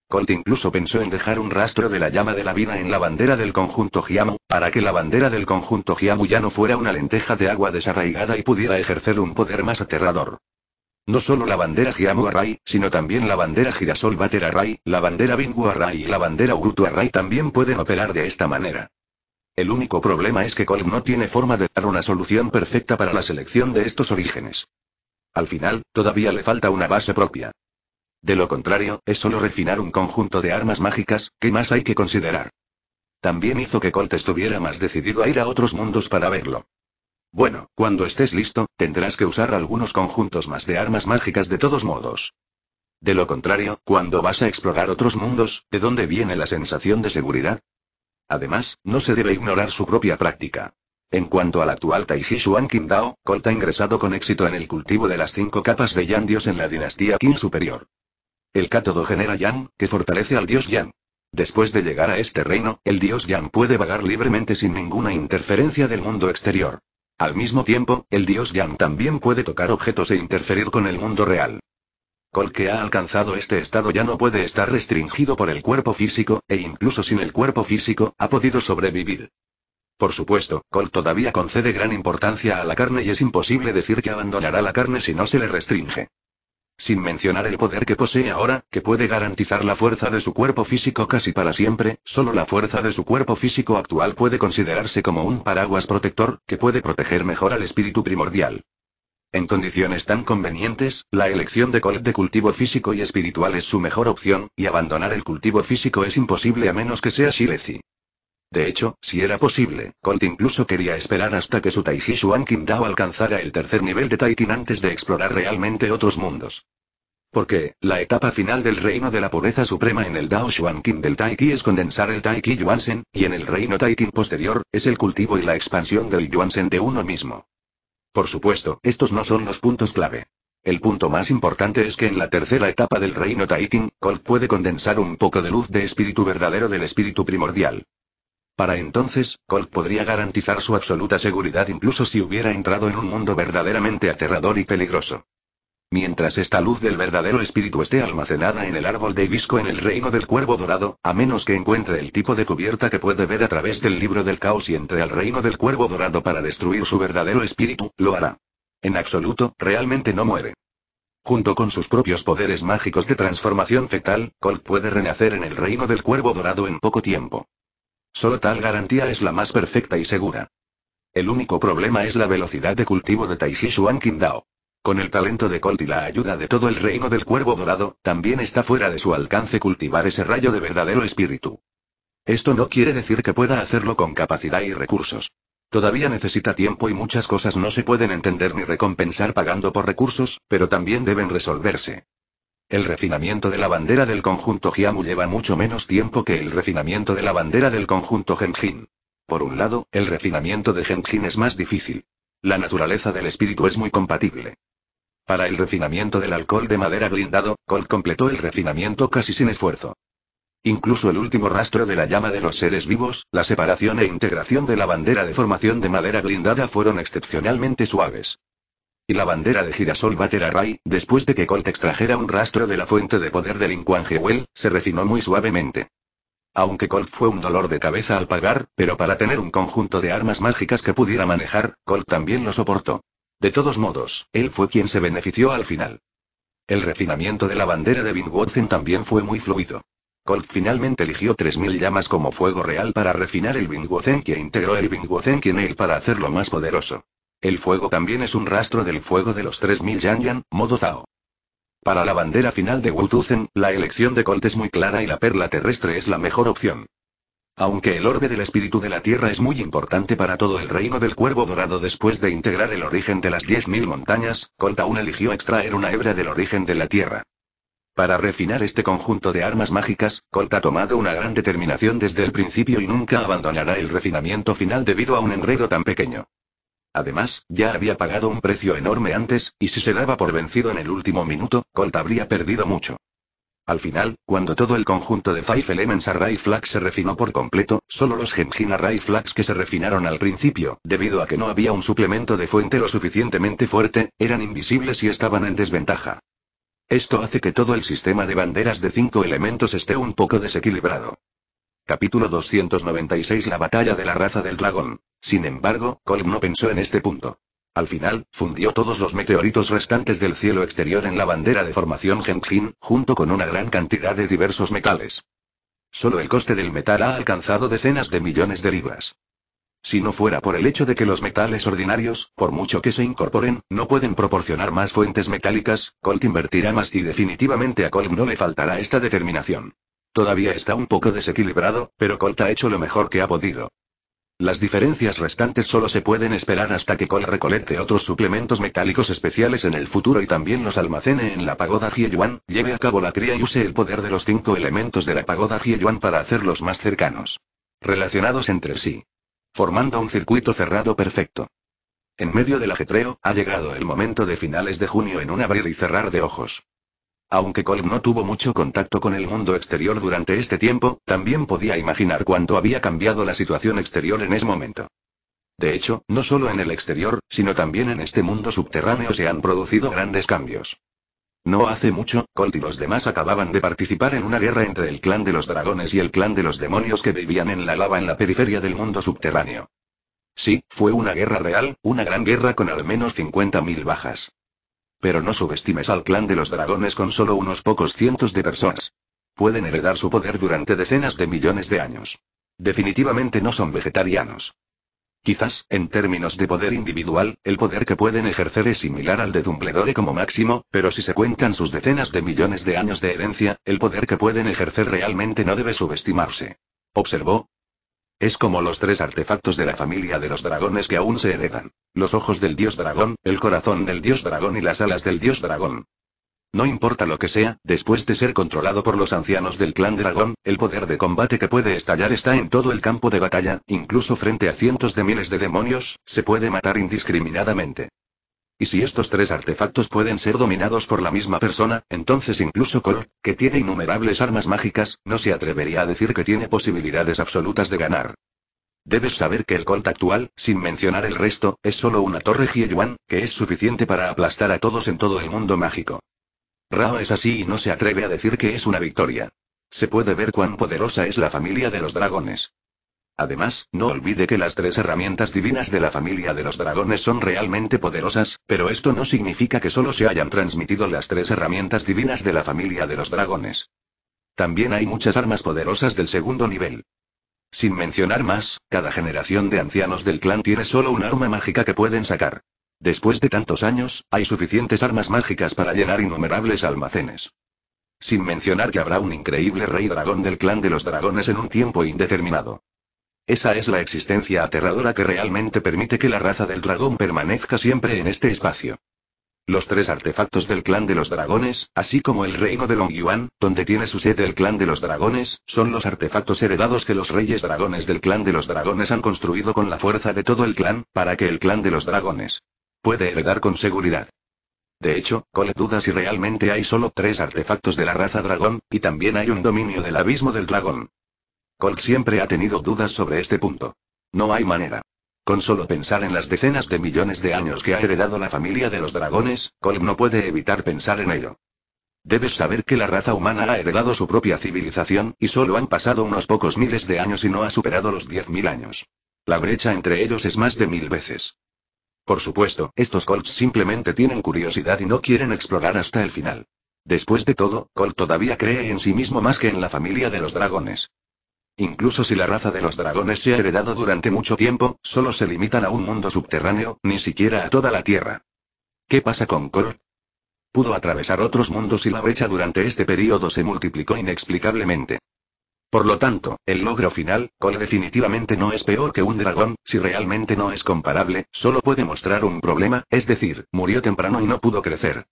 Speaker 1: Colt incluso pensó en dejar un rastro de la llama de la vida en la bandera del conjunto Giamu, para que la bandera del conjunto Giamu ya no fuera una lenteja de agua desarraigada y pudiera ejercer un poder más aterrador. No solo la bandera Giamu Array, sino también la bandera Girasol Bater Array, la bandera Bingu Array y la bandera Urutu Array también pueden operar de esta manera. El único problema es que Colt no tiene forma de dar una solución perfecta para la selección de estos orígenes. Al final, todavía le falta una base propia. De lo contrario, es solo refinar un conjunto de armas mágicas, ¿qué más hay que considerar? También hizo que Colt estuviera más decidido a ir a otros mundos para verlo. Bueno, cuando estés listo, tendrás que usar algunos conjuntos más de armas mágicas de todos modos. De lo contrario, cuando vas a explorar otros mundos, ¿de dónde viene la sensación de seguridad? Además, no se debe ignorar su propia práctica. En cuanto al actual Taiji Xuan Dao, ha ingresado con éxito en el cultivo de las cinco capas de Yan Dios en la dinastía Qin superior. El cátodo genera Yan, que fortalece al dios Yan. Después de llegar a este reino, el dios Yan puede vagar libremente sin ninguna interferencia del mundo exterior. Al mismo tiempo, el dios Yang también puede tocar objetos e interferir con el mundo real. Col que ha alcanzado este estado ya no puede estar restringido por el cuerpo físico, e incluso sin el cuerpo físico, ha podido sobrevivir. Por supuesto, Col todavía concede gran importancia a la carne y es imposible decir que abandonará la carne si no se le restringe. Sin mencionar el poder que posee ahora, que puede garantizar la fuerza de su cuerpo físico casi para siempre, solo la fuerza de su cuerpo físico actual puede considerarse como un paraguas protector, que puede proteger mejor al espíritu primordial. En condiciones tan convenientes, la elección de Colt de cultivo físico y espiritual es su mejor opción, y abandonar el cultivo físico es imposible a menos que sea Shirezi. De hecho, si era posible, Colt incluso quería esperar hasta que su Taiji Shuan Dao alcanzara el tercer nivel de Taikin antes de explorar realmente otros mundos. Porque, la etapa final del reino de la pureza suprema en el Dao Shuankin del Taiki es condensar el Taiki Yuansen, y en el reino Taikin posterior, es el cultivo y la expansión del Yuansen de uno mismo. Por supuesto, estos no son los puntos clave. El punto más importante es que en la tercera etapa del reino Taikin, Colt puede condensar un poco de luz de espíritu verdadero del espíritu primordial. Para entonces, Colt podría garantizar su absoluta seguridad incluso si hubiera entrado en un mundo verdaderamente aterrador y peligroso. Mientras esta luz del verdadero espíritu esté almacenada en el árbol de hibisco en el reino del cuervo dorado, a menos que encuentre el tipo de cubierta que puede ver a través del libro del caos y entre al reino del cuervo dorado para destruir su verdadero espíritu, lo hará. En absoluto, realmente no muere. Junto con sus propios poderes mágicos de transformación fetal, Colt puede renacer en el reino del cuervo dorado en poco tiempo. Solo tal garantía es la más perfecta y segura. El único problema es la velocidad de cultivo de Taiji Xuan Qingdao. Con el talento de Colt y la ayuda de todo el reino del cuervo dorado, también está fuera de su alcance cultivar ese rayo de verdadero espíritu. Esto no quiere decir que pueda hacerlo con capacidad y recursos. Todavía necesita tiempo y muchas cosas no se pueden entender ni recompensar pagando por recursos, pero también deben resolverse. El refinamiento de la bandera del conjunto Giamu lleva mucho menos tiempo que el refinamiento de la bandera del conjunto Genjin. Por un lado, el refinamiento de Genjin es más difícil. La naturaleza del espíritu es muy compatible. Para el refinamiento del alcohol de madera blindado, Colt completó el refinamiento casi sin esfuerzo. Incluso el último rastro de la llama de los seres vivos, la separación e integración de la bandera de formación de madera blindada fueron excepcionalmente suaves. Y la bandera de girasol Ray, después de que Colt extrajera un rastro de la fuente de poder del Gewell, se refinó muy suavemente. Aunque Colt fue un dolor de cabeza al pagar, pero para tener un conjunto de armas mágicas que pudiera manejar, Colt también lo soportó. De todos modos, él fue quien se benefició al final. El refinamiento de la bandera de Binwotzen también fue muy fluido. Colt finalmente eligió 3.000 llamas como fuego real para refinar el Binwozen que integró el en él para hacerlo más poderoso. El fuego también es un rastro del fuego de los 3.000 Yanyan, modo Zhao. Para la bandera final de Wutuzen, la elección de Colt es muy clara y la perla terrestre es la mejor opción. Aunque el orbe del espíritu de la Tierra es muy importante para todo el reino del cuervo dorado después de integrar el origen de las 10.000 montañas, aún eligió extraer una hebra del origen de la Tierra. Para refinar este conjunto de armas mágicas, Colt ha tomado una gran determinación desde el principio y nunca abandonará el refinamiento final debido a un enredo tan pequeño. Además, ya había pagado un precio enorme antes, y si se daba por vencido en el último minuto, Colt habría perdido mucho. Al final, cuando todo el conjunto de Five Elements Array Flags se refinó por completo, solo los Genjin Array Flags que se refinaron al principio, debido a que no había un suplemento de fuente lo suficientemente fuerte, eran invisibles y estaban en desventaja. Esto hace que todo el sistema de banderas de cinco elementos esté un poco desequilibrado. Capítulo 296 La batalla de la raza del dragón. Sin embargo, Colm no pensó en este punto. Al final, fundió todos los meteoritos restantes del cielo exterior en la bandera de formación Henkin, junto con una gran cantidad de diversos metales. Solo el coste del metal ha alcanzado decenas de millones de libras. Si no fuera por el hecho de que los metales ordinarios, por mucho que se incorporen, no pueden proporcionar más fuentes metálicas, Colt invertirá más y definitivamente a Colt no le faltará esta determinación. Todavía está un poco desequilibrado, pero Colt ha hecho lo mejor que ha podido. Las diferencias restantes solo se pueden esperar hasta que Cole recolecte otros suplementos metálicos especiales en el futuro y también los almacene en la pagoda Hieyuan, lleve a cabo la cría y use el poder de los cinco elementos de la pagoda Hieyuan para hacerlos más cercanos. Relacionados entre sí. Formando un circuito cerrado perfecto. En medio del ajetreo, ha llegado el momento de finales de junio en un abrir y cerrar de ojos. Aunque Colt no tuvo mucho contacto con el mundo exterior durante este tiempo, también podía imaginar cuánto había cambiado la situación exterior en ese momento. De hecho, no solo en el exterior, sino también en este mundo subterráneo se han producido grandes cambios. No hace mucho, Colt y los demás acababan de participar en una guerra entre el clan de los dragones y el clan de los demonios que vivían en la lava en la periferia del mundo subterráneo. Sí, fue una guerra real, una gran guerra con al menos 50.000 bajas. Pero no subestimes al clan de los dragones con solo unos pocos cientos de personas. Pueden heredar su poder durante decenas de millones de años. Definitivamente no son vegetarianos. Quizás, en términos de poder individual, el poder que pueden ejercer es similar al de Dumbledore como máximo, pero si se cuentan sus decenas de millones de años de herencia, el poder que pueden ejercer realmente no debe subestimarse. Observó, es como los tres artefactos de la familia de los dragones que aún se heredan. Los ojos del dios dragón, el corazón del dios dragón y las alas del dios dragón. No importa lo que sea, después de ser controlado por los ancianos del clan dragón, el poder de combate que puede estallar está en todo el campo de batalla, incluso frente a cientos de miles de demonios, se puede matar indiscriminadamente. Y si estos tres artefactos pueden ser dominados por la misma persona, entonces incluso Colt, que tiene innumerables armas mágicas, no se atrevería a decir que tiene posibilidades absolutas de ganar. Debes saber que el Colt actual, sin mencionar el resto, es solo una torre Yuan, que es suficiente para aplastar a todos en todo el mundo mágico. Rao es así y no se atreve a decir que es una victoria. Se puede ver cuán poderosa es la familia de los dragones. Además, no olvide que las tres herramientas divinas de la familia de los dragones son realmente poderosas, pero esto no significa que solo se hayan transmitido las tres herramientas divinas de la familia de los dragones. También hay muchas armas poderosas del segundo nivel. Sin mencionar más, cada generación de ancianos del clan tiene solo un arma mágica que pueden sacar. Después de tantos años, hay suficientes armas mágicas para llenar innumerables almacenes. Sin mencionar que habrá un increíble rey dragón del clan de los dragones en un tiempo indeterminado. Esa es la existencia aterradora que realmente permite que la raza del dragón permanezca siempre en este espacio. Los tres artefactos del clan de los dragones, así como el reino de Longyuan, donde tiene su sede el clan de los dragones, son los artefactos heredados que los reyes dragones del clan de los dragones han construido con la fuerza de todo el clan, para que el clan de los dragones puede heredar con seguridad. De hecho, Cole duda si realmente hay solo tres artefactos de la raza dragón, y también hay un dominio del abismo del dragón. Colt siempre ha tenido dudas sobre este punto. No hay manera. Con solo pensar en las decenas de millones de años que ha heredado la familia de los dragones, Colt no puede evitar pensar en ello. Debes saber que la raza humana ha heredado su propia civilización, y solo han pasado unos pocos miles de años y no ha superado los 10.000 años. La brecha entre ellos es más de mil veces. Por supuesto, estos Colts simplemente tienen curiosidad y no quieren explorar hasta el final. Después de todo, Colt todavía cree en sí mismo más que en la familia de los dragones. Incluso si la raza de los dragones se ha heredado durante mucho tiempo, solo se limitan a un mundo subterráneo, ni siquiera a toda la Tierra. ¿Qué pasa con Cole? Pudo atravesar otros mundos y la brecha durante este periodo se multiplicó inexplicablemente. Por lo tanto, el logro final, Cole definitivamente no es peor que un dragón, si realmente no es comparable, solo puede mostrar un problema, es decir, murió temprano y no pudo crecer.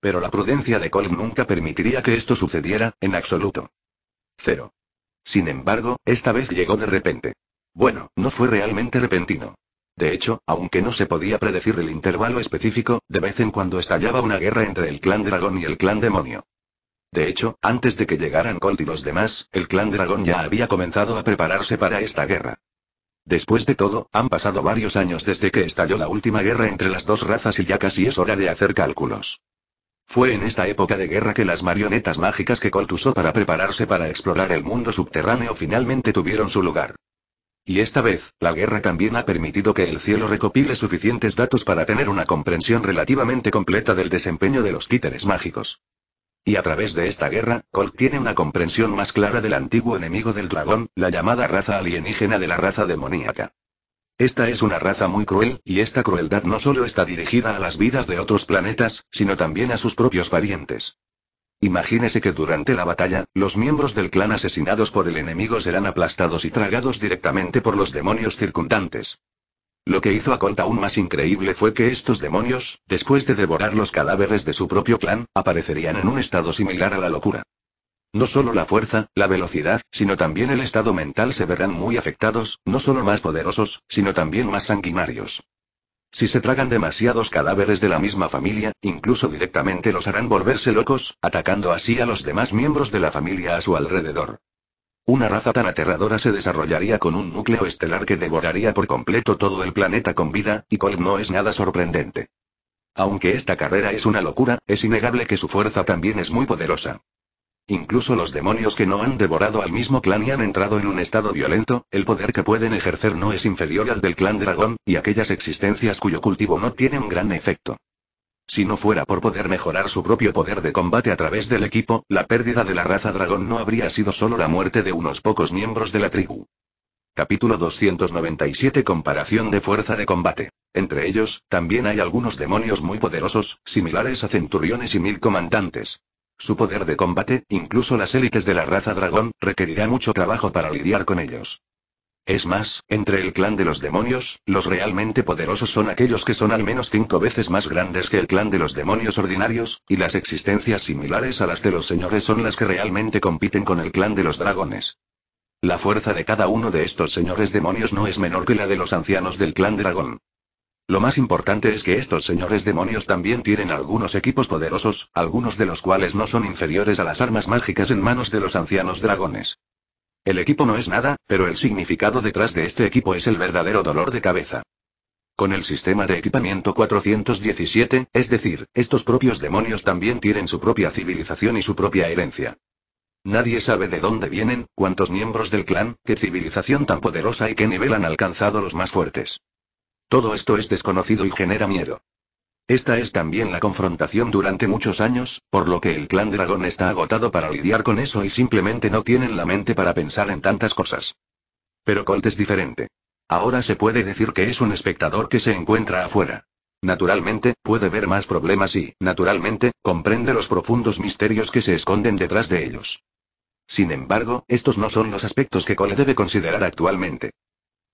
Speaker 1: Pero la prudencia de Cole nunca permitiría que esto sucediera, en absoluto. 0. Sin embargo, esta vez llegó de repente. Bueno, no fue realmente repentino. De hecho, aunque no se podía predecir el intervalo específico, de vez en cuando estallaba una guerra entre el clan dragón y el clan demonio. De hecho, antes de que llegaran Colt y los demás, el clan dragón ya había comenzado a prepararse para esta guerra. Después de todo, han pasado varios años desde que estalló la última guerra entre las dos razas y ya casi es hora de hacer cálculos. Fue en esta época de guerra que las marionetas mágicas que Colt usó para prepararse para explorar el mundo subterráneo finalmente tuvieron su lugar. Y esta vez, la guerra también ha permitido que el cielo recopile suficientes datos para tener una comprensión relativamente completa del desempeño de los títeres mágicos. Y a través de esta guerra, Colt tiene una comprensión más clara del antiguo enemigo del dragón, la llamada raza alienígena de la raza demoníaca. Esta es una raza muy cruel, y esta crueldad no solo está dirigida a las vidas de otros planetas, sino también a sus propios parientes. Imagínese que durante la batalla, los miembros del clan asesinados por el enemigo serán aplastados y tragados directamente por los demonios circundantes. Lo que hizo a Colt aún más increíble fue que estos demonios, después de devorar los cadáveres de su propio clan, aparecerían en un estado similar a la locura. No solo la fuerza, la velocidad, sino también el estado mental se verán muy afectados, no solo más poderosos, sino también más sanguinarios. Si se tragan demasiados cadáveres de la misma familia, incluso directamente los harán volverse locos, atacando así a los demás miembros de la familia a su alrededor. Una raza tan aterradora se desarrollaría con un núcleo estelar que devoraría por completo todo el planeta con vida, y Col no es nada sorprendente. Aunque esta carrera es una locura, es innegable que su fuerza también es muy poderosa. Incluso los demonios que no han devorado al mismo clan y han entrado en un estado violento, el poder que pueden ejercer no es inferior al del clan dragón, y aquellas existencias cuyo cultivo no tiene un gran efecto. Si no fuera por poder mejorar su propio poder de combate a través del equipo, la pérdida de la raza dragón no habría sido solo la muerte de unos pocos miembros de la tribu. Capítulo 297 Comparación de fuerza de combate. Entre ellos, también hay algunos demonios muy poderosos, similares a centuriones y mil comandantes. Su poder de combate, incluso las élites de la raza dragón, requerirá mucho trabajo para lidiar con ellos. Es más, entre el clan de los demonios, los realmente poderosos son aquellos que son al menos cinco veces más grandes que el clan de los demonios ordinarios, y las existencias similares a las de los señores son las que realmente compiten con el clan de los dragones. La fuerza de cada uno de estos señores demonios no es menor que la de los ancianos del clan dragón. Lo más importante es que estos señores demonios también tienen algunos equipos poderosos, algunos de los cuales no son inferiores a las armas mágicas en manos de los ancianos dragones. El equipo no es nada, pero el significado detrás de este equipo es el verdadero dolor de cabeza. Con el sistema de equipamiento 417, es decir, estos propios demonios también tienen su propia civilización y su propia herencia. Nadie sabe de dónde vienen, cuántos miembros del clan, qué civilización tan poderosa y qué nivel han alcanzado los más fuertes. Todo esto es desconocido y genera miedo. Esta es también la confrontación durante muchos años, por lo que el clan dragón está agotado para lidiar con eso y simplemente no tienen la mente para pensar en tantas cosas. Pero Colt es diferente. Ahora se puede decir que es un espectador que se encuentra afuera. Naturalmente, puede ver más problemas y, naturalmente, comprende los profundos misterios que se esconden detrás de ellos. Sin embargo, estos no son los aspectos que Colt debe considerar actualmente.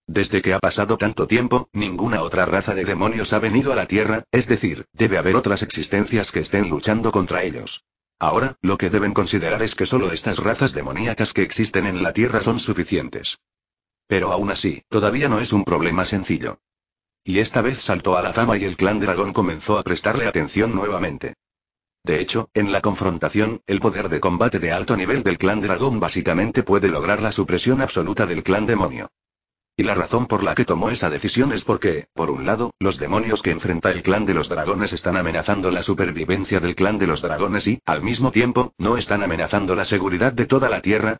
Speaker 1: Desde que ha pasado tanto tiempo, ninguna otra raza de demonios ha venido a la Tierra, es decir, debe haber otras existencias que estén luchando contra ellos. Ahora, lo que deben considerar es que solo estas razas demoníacas que existen en la Tierra son suficientes. Pero aún así, todavía no es un problema sencillo. Y esta vez saltó a la fama y el clan dragón comenzó a prestarle atención nuevamente. De hecho, en la confrontación, el poder de combate de alto nivel del clan dragón básicamente puede lograr la supresión absoluta del clan demonio. Y la razón por la que tomó esa decisión es porque, por un lado, los demonios que enfrenta el clan de los dragones están amenazando la supervivencia del clan de los dragones y, al mismo tiempo, no están amenazando la seguridad de toda la Tierra.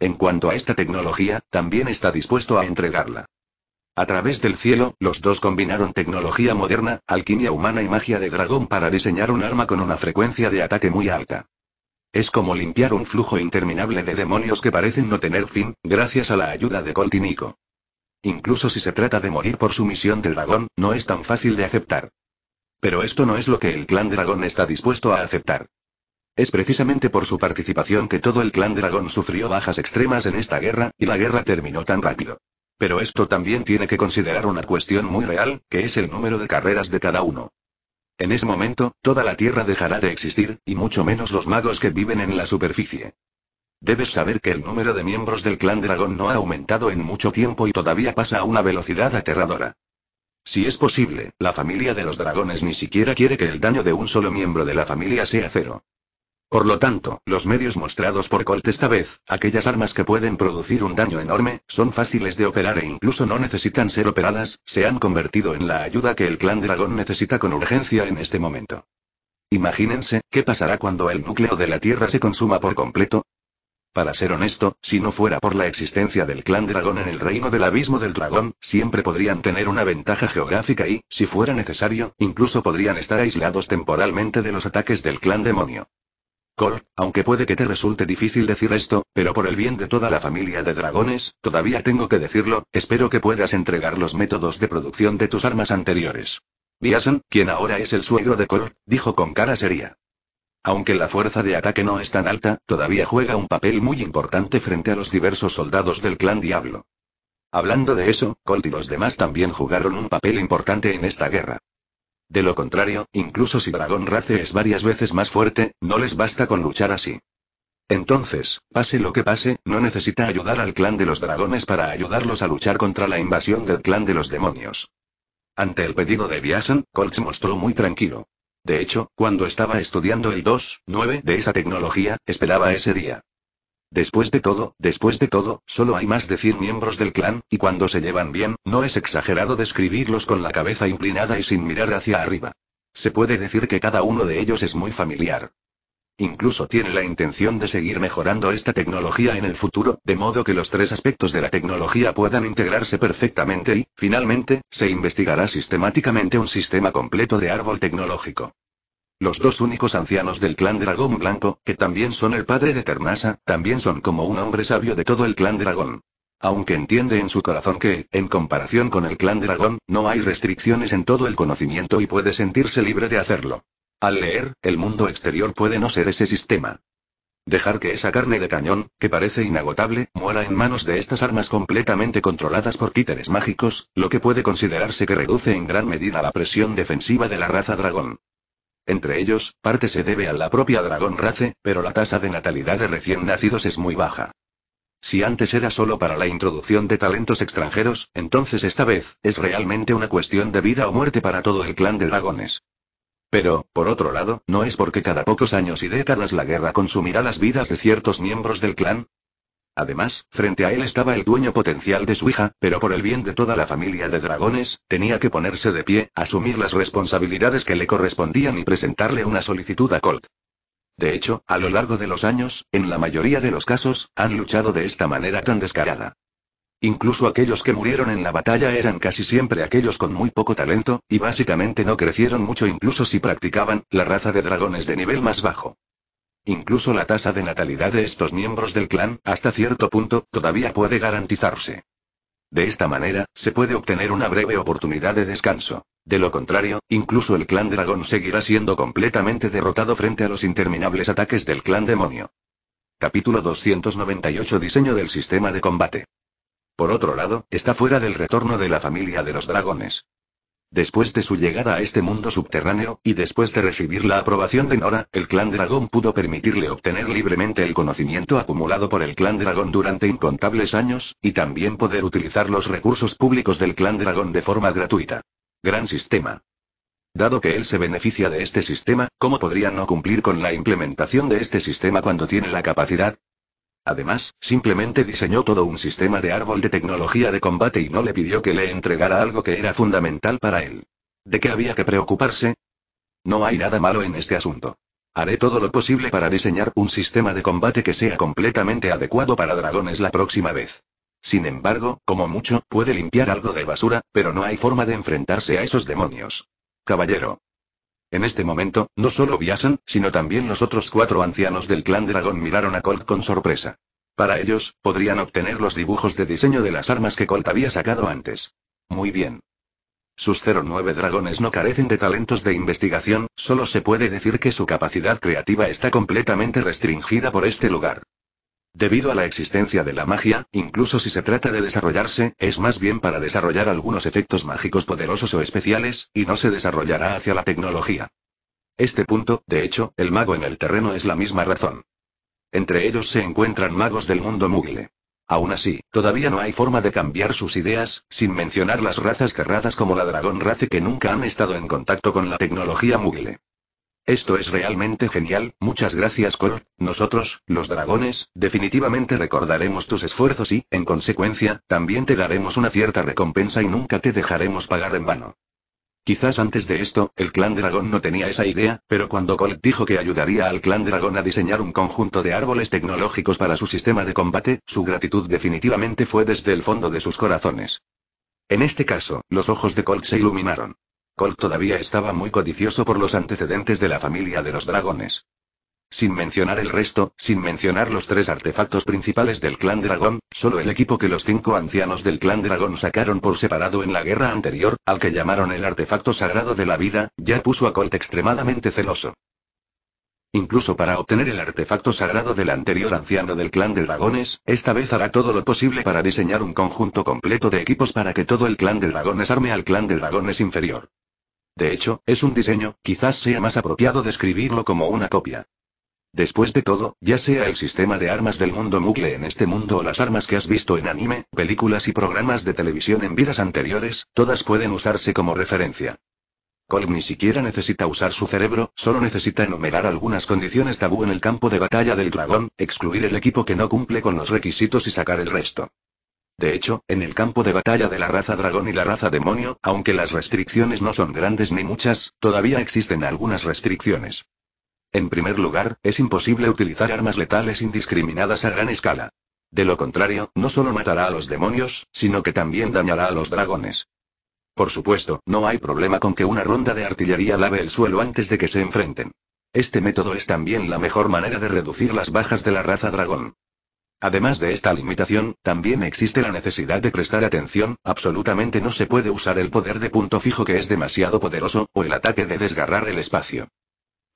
Speaker 1: En cuanto a esta tecnología, también está dispuesto a entregarla. A través del cielo, los dos combinaron tecnología moderna, alquimia humana y magia de dragón para diseñar un arma con una frecuencia de ataque muy alta. Es como limpiar un flujo interminable de demonios que parecen no tener fin, gracias a la ayuda de Nico. Incluso si se trata de morir por su misión del dragón, no es tan fácil de aceptar. Pero esto no es lo que el clan dragón está dispuesto a aceptar. Es precisamente por su participación que todo el clan dragón sufrió bajas extremas en esta guerra, y la guerra terminó tan rápido. Pero esto también tiene que considerar una cuestión muy real, que es el número de carreras de cada uno. En ese momento, toda la Tierra dejará de existir, y mucho menos los magos que viven en la superficie. Debes saber que el número de miembros del clan dragón no ha aumentado en mucho tiempo y todavía pasa a una velocidad aterradora. Si es posible, la familia de los dragones ni siquiera quiere que el daño de un solo miembro de la familia sea cero. Por lo tanto, los medios mostrados por Colt esta vez, aquellas armas que pueden producir un daño enorme, son fáciles de operar e incluso no necesitan ser operadas, se han convertido en la ayuda que el clan dragón necesita con urgencia en este momento. Imagínense, ¿qué pasará cuando el núcleo de la Tierra se consuma por completo? Para ser honesto, si no fuera por la existencia del clan dragón en el reino del abismo del dragón, siempre podrían tener una ventaja geográfica y, si fuera necesario, incluso podrían estar aislados temporalmente de los ataques del clan demonio. Colt, aunque puede que te resulte difícil decir esto, pero por el bien de toda la familia de dragones, todavía tengo que decirlo, espero que puedas entregar los métodos de producción de tus armas anteriores. Biasen, quien ahora es el suegro de Colt, dijo con cara seria. Aunque la fuerza de ataque no es tan alta, todavía juega un papel muy importante frente a los diversos soldados del clan Diablo. Hablando de eso, Colt y los demás también jugaron un papel importante en esta guerra. De lo contrario, incluso si Dragón Race es varias veces más fuerte, no les basta con luchar así. Entonces, pase lo que pase, no necesita ayudar al clan de los dragones para ayudarlos a luchar contra la invasión del clan de los demonios. Ante el pedido de Biasan, Colt se mostró muy tranquilo. De hecho, cuando estaba estudiando el 2-9 de esa tecnología, esperaba ese día. Después de todo, después de todo, solo hay más de 100 miembros del clan, y cuando se llevan bien, no es exagerado describirlos con la cabeza inclinada y sin mirar hacia arriba. Se puede decir que cada uno de ellos es muy familiar. Incluso tiene la intención de seguir mejorando esta tecnología en el futuro, de modo que los tres aspectos de la tecnología puedan integrarse perfectamente y, finalmente, se investigará sistemáticamente un sistema completo de árbol tecnológico. Los dos únicos ancianos del clan Dragón Blanco, que también son el padre de Ternasa, también son como un hombre sabio de todo el clan Dragón. Aunque entiende en su corazón que, en comparación con el clan Dragón, no hay restricciones en todo el conocimiento y puede sentirse libre de hacerlo. Al leer, el mundo exterior puede no ser ese sistema. Dejar que esa carne de cañón, que parece inagotable, muera en manos de estas armas completamente controladas por títeres mágicos, lo que puede considerarse que reduce en gran medida la presión defensiva de la raza dragón. Entre ellos, parte se debe a la propia dragón race, pero la tasa de natalidad de recién nacidos es muy baja. Si antes era solo para la introducción de talentos extranjeros, entonces esta vez, es realmente una cuestión de vida o muerte para todo el clan de dragones. Pero, por otro lado, ¿no es porque cada pocos años y décadas la guerra consumirá las vidas de ciertos miembros del clan? Además, frente a él estaba el dueño potencial de su hija, pero por el bien de toda la familia de dragones, tenía que ponerse de pie, asumir las responsabilidades que le correspondían y presentarle una solicitud a Colt. De hecho, a lo largo de los años, en la mayoría de los casos, han luchado de esta manera tan descarada. Incluso aquellos que murieron en la batalla eran casi siempre aquellos con muy poco talento, y básicamente no crecieron mucho incluso si practicaban, la raza de dragones de nivel más bajo. Incluso la tasa de natalidad de estos miembros del clan, hasta cierto punto, todavía puede garantizarse. De esta manera, se puede obtener una breve oportunidad de descanso. De lo contrario, incluso el clan dragón seguirá siendo completamente derrotado frente a los interminables ataques del clan demonio. Capítulo 298 Diseño del sistema de combate. Por otro lado, está fuera del retorno de la familia de los dragones. Después de su llegada a este mundo subterráneo, y después de recibir la aprobación de Nora, el clan dragón pudo permitirle obtener libremente el conocimiento acumulado por el clan dragón durante incontables años, y también poder utilizar los recursos públicos del clan dragón de forma gratuita. Gran sistema. Dado que él se beneficia de este sistema, ¿cómo podría no cumplir con la implementación de este sistema cuando tiene la capacidad? Además, simplemente diseñó todo un sistema de árbol de tecnología de combate y no le pidió que le entregara algo que era fundamental para él. ¿De qué había que preocuparse? No hay nada malo en este asunto. Haré todo lo posible para diseñar un sistema de combate que sea completamente adecuado para dragones la próxima vez. Sin embargo, como mucho, puede limpiar algo de basura, pero no hay forma de enfrentarse a esos demonios. Caballero, en este momento, no solo Biasan, sino también los otros cuatro ancianos del clan dragón miraron a Colt con sorpresa. Para ellos, podrían obtener los dibujos de diseño de las armas que Colt había sacado antes. Muy bien. Sus 09 dragones no carecen de talentos de investigación, solo se puede decir que su capacidad creativa está completamente restringida por este lugar. Debido a la existencia de la magia, incluso si se trata de desarrollarse, es más bien para desarrollar algunos efectos mágicos poderosos o especiales, y no se desarrollará hacia la tecnología. Este punto, de hecho, el mago en el terreno es la misma razón. Entre ellos se encuentran magos del mundo muggle. Aún así, todavía no hay forma de cambiar sus ideas, sin mencionar las razas cerradas como la dragón Race que nunca han estado en contacto con la tecnología mugle. Esto es realmente genial, muchas gracias Colt, nosotros, los dragones, definitivamente recordaremos tus esfuerzos y, en consecuencia, también te daremos una cierta recompensa y nunca te dejaremos pagar en vano. Quizás antes de esto, el clan dragón no tenía esa idea, pero cuando Colt dijo que ayudaría al clan dragón a diseñar un conjunto de árboles tecnológicos para su sistema de combate, su gratitud definitivamente fue desde el fondo de sus corazones. En este caso, los ojos de Colt se iluminaron. Colt todavía estaba muy codicioso por los antecedentes de la familia de los dragones. Sin mencionar el resto, sin mencionar los tres artefactos principales del clan dragón, solo el equipo que los cinco ancianos del clan dragón sacaron por separado en la guerra anterior, al que llamaron el artefacto sagrado de la vida, ya puso a Colt extremadamente celoso. Incluso para obtener el artefacto sagrado del anterior anciano del clan de dragones, esta vez hará todo lo posible para diseñar un conjunto completo de equipos para que todo el clan de dragones arme al clan de dragones inferior. De hecho, es un diseño, quizás sea más apropiado describirlo como una copia. Después de todo, ya sea el sistema de armas del mundo Mugle en este mundo o las armas que has visto en anime, películas y programas de televisión en vidas anteriores, todas pueden usarse como referencia. Colm ni siquiera necesita usar su cerebro, solo necesita enumerar algunas condiciones tabú en el campo de batalla del dragón, excluir el equipo que no cumple con los requisitos y sacar el resto. De hecho, en el campo de batalla de la raza dragón y la raza demonio, aunque las restricciones no son grandes ni muchas, todavía existen algunas restricciones. En primer lugar, es imposible utilizar armas letales indiscriminadas a gran escala. De lo contrario, no solo matará a los demonios, sino que también dañará a los dragones. Por supuesto, no hay problema con que una ronda de artillería lave el suelo antes de que se enfrenten. Este método es también la mejor manera de reducir las bajas de la raza dragón. Además de esta limitación, también existe la necesidad de prestar atención, absolutamente no se puede usar el poder de punto fijo que es demasiado poderoso, o el ataque de desgarrar el espacio.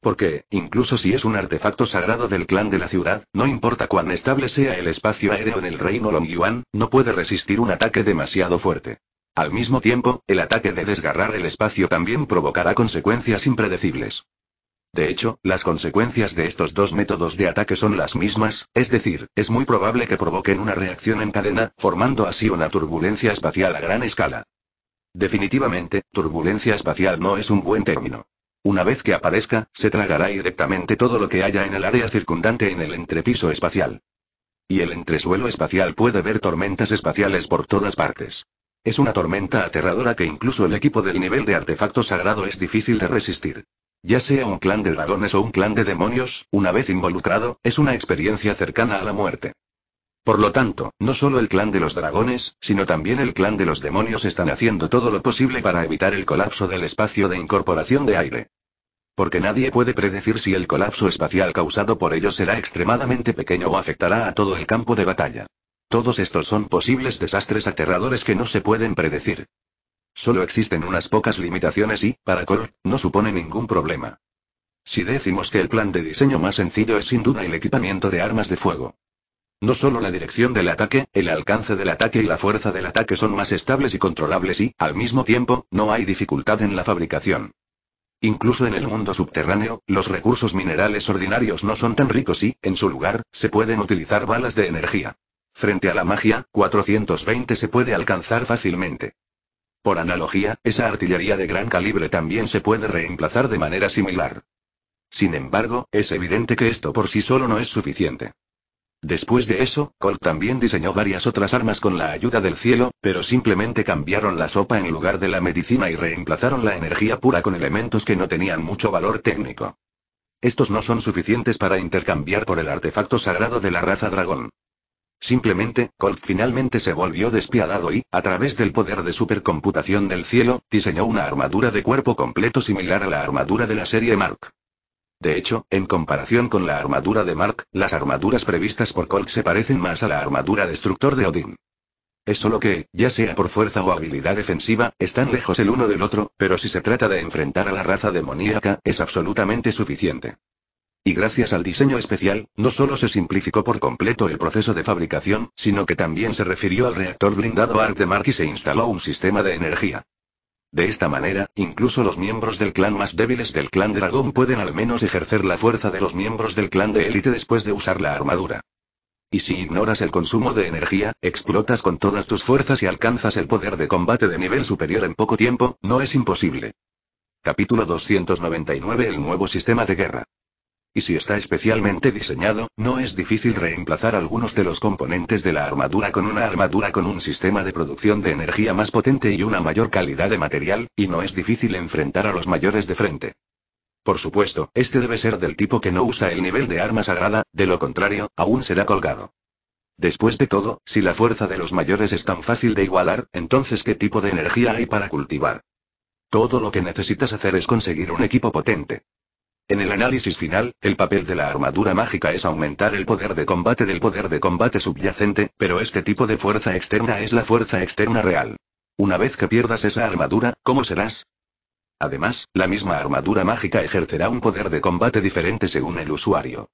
Speaker 1: Porque, incluso si es un artefacto sagrado del clan de la ciudad, no importa cuán estable sea el espacio aéreo en el reino Longyuan, no puede resistir un ataque demasiado fuerte. Al mismo tiempo, el ataque de desgarrar el espacio también provocará consecuencias impredecibles. De hecho, las consecuencias de estos dos métodos de ataque son las mismas, es decir, es muy probable que provoquen una reacción en cadena, formando así una turbulencia espacial a gran escala. Definitivamente, turbulencia espacial no es un buen término. Una vez que aparezca, se tragará directamente todo lo que haya en el área circundante en el entrepiso espacial. Y el entresuelo espacial puede ver tormentas espaciales por todas partes. Es una tormenta aterradora que incluso el equipo del nivel de artefacto sagrado es difícil de resistir. Ya sea un clan de dragones o un clan de demonios, una vez involucrado, es una experiencia cercana a la muerte. Por lo tanto, no solo el clan de los dragones, sino también el clan de los demonios están haciendo todo lo posible para evitar el colapso del espacio de incorporación de aire. Porque nadie puede predecir si el colapso espacial causado por ellos será extremadamente pequeño o afectará a todo el campo de batalla. Todos estos son posibles desastres aterradores que no se pueden predecir. Solo existen unas pocas limitaciones y, para Colt, no supone ningún problema. Si decimos que el plan de diseño más sencillo es sin duda el equipamiento de armas de fuego. No solo la dirección del ataque, el alcance del ataque y la fuerza del ataque son más estables y controlables y, al mismo tiempo, no hay dificultad en la fabricación. Incluso en el mundo subterráneo, los recursos minerales ordinarios no son tan ricos y, en su lugar, se pueden utilizar balas de energía. Frente a la magia, 420 se puede alcanzar fácilmente. Por analogía, esa artillería de gran calibre también se puede reemplazar de manera similar. Sin embargo, es evidente que esto por sí solo no es suficiente. Después de eso, Cole también diseñó varias otras armas con la ayuda del cielo, pero simplemente cambiaron la sopa en lugar de la medicina y reemplazaron la energía pura con elementos que no tenían mucho valor técnico. Estos no son suficientes para intercambiar por el artefacto sagrado de la raza dragón. Simplemente, Colt finalmente se volvió despiadado y, a través del poder de supercomputación del cielo, diseñó una armadura de cuerpo completo similar a la armadura de la serie Mark. De hecho, en comparación con la armadura de Mark, las armaduras previstas por Colt se parecen más a la armadura destructor de Odin. Es solo que, ya sea por fuerza o habilidad defensiva, están lejos el uno del otro, pero si se trata de enfrentar a la raza demoníaca, es absolutamente suficiente. Y gracias al diseño especial, no solo se simplificó por completo el proceso de fabricación, sino que también se refirió al reactor blindado Arc de y se instaló un sistema de energía. De esta manera, incluso los miembros del clan más débiles del clan dragón pueden al menos ejercer la fuerza de los miembros del clan de élite después de usar la armadura. Y si ignoras el consumo de energía, explotas con todas tus fuerzas y alcanzas el poder de combate de nivel superior en poco tiempo, no es imposible. Capítulo 299 El nuevo sistema de guerra. Y si está especialmente diseñado, no es difícil reemplazar algunos de los componentes de la armadura con una armadura con un sistema de producción de energía más potente y una mayor calidad de material, y no es difícil enfrentar a los mayores de frente. Por supuesto, este debe ser del tipo que no usa el nivel de arma sagrada, de lo contrario, aún será colgado. Después de todo, si la fuerza de los mayores es tan fácil de igualar, entonces ¿qué tipo de energía hay para cultivar? Todo lo que necesitas hacer es conseguir un equipo potente. En el análisis final, el papel de la armadura mágica es aumentar el poder de combate del poder de combate subyacente, pero este tipo de fuerza externa es la fuerza externa real. Una vez que pierdas esa armadura, ¿cómo serás? Además, la misma armadura mágica ejercerá un poder de combate diferente según el usuario.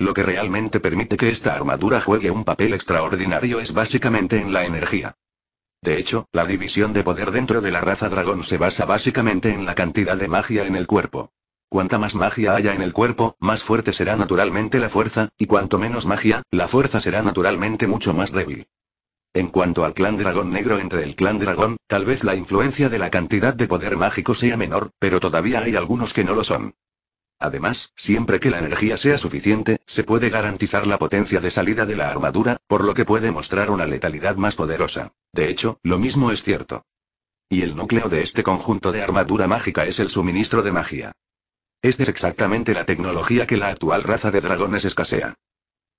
Speaker 1: Lo que realmente permite que esta armadura juegue un papel extraordinario es básicamente en la energía. De hecho, la división de poder dentro de la raza dragón se basa básicamente en la cantidad de magia en el cuerpo. Cuanta más magia haya en el cuerpo, más fuerte será naturalmente la fuerza, y cuanto menos magia, la fuerza será naturalmente mucho más débil. En cuanto al clan dragón negro entre el clan dragón, tal vez la influencia de la cantidad de poder mágico sea menor, pero todavía hay algunos que no lo son. Además, siempre que la energía sea suficiente, se puede garantizar la potencia de salida de la armadura, por lo que puede mostrar una letalidad más poderosa. De hecho, lo mismo es cierto. Y el núcleo de este conjunto de armadura mágica es el suministro de magia. Esta es exactamente la tecnología que la actual raza de dragones escasea.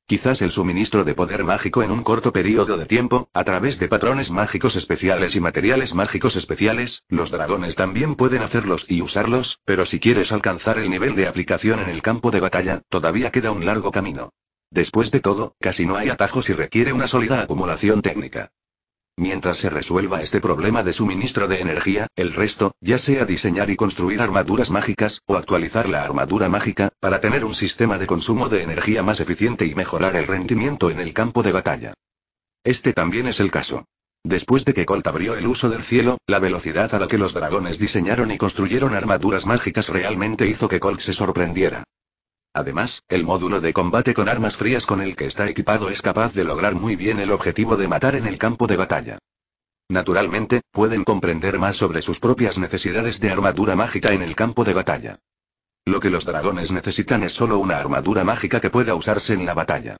Speaker 1: Quizás el suministro de poder mágico en un corto periodo de tiempo, a través de patrones mágicos especiales y materiales mágicos especiales, los dragones también pueden hacerlos y usarlos, pero si quieres alcanzar el nivel de aplicación en el campo de batalla, todavía queda un largo camino. Después de todo, casi no hay atajos y requiere una sólida acumulación técnica. Mientras se resuelva este problema de suministro de energía, el resto, ya sea diseñar y construir armaduras mágicas, o actualizar la armadura mágica, para tener un sistema de consumo de energía más eficiente y mejorar el rendimiento en el campo de batalla. Este también es el caso. Después de que Colt abrió el uso del cielo, la velocidad a la que los dragones diseñaron y construyeron armaduras mágicas realmente hizo que Colt se sorprendiera. Además, el módulo de combate con armas frías con el que está equipado es capaz de lograr muy bien el objetivo de matar en el campo de batalla. Naturalmente, pueden comprender más sobre sus propias necesidades de armadura mágica en el campo de batalla. Lo que los dragones necesitan es solo una armadura mágica que pueda usarse en la batalla.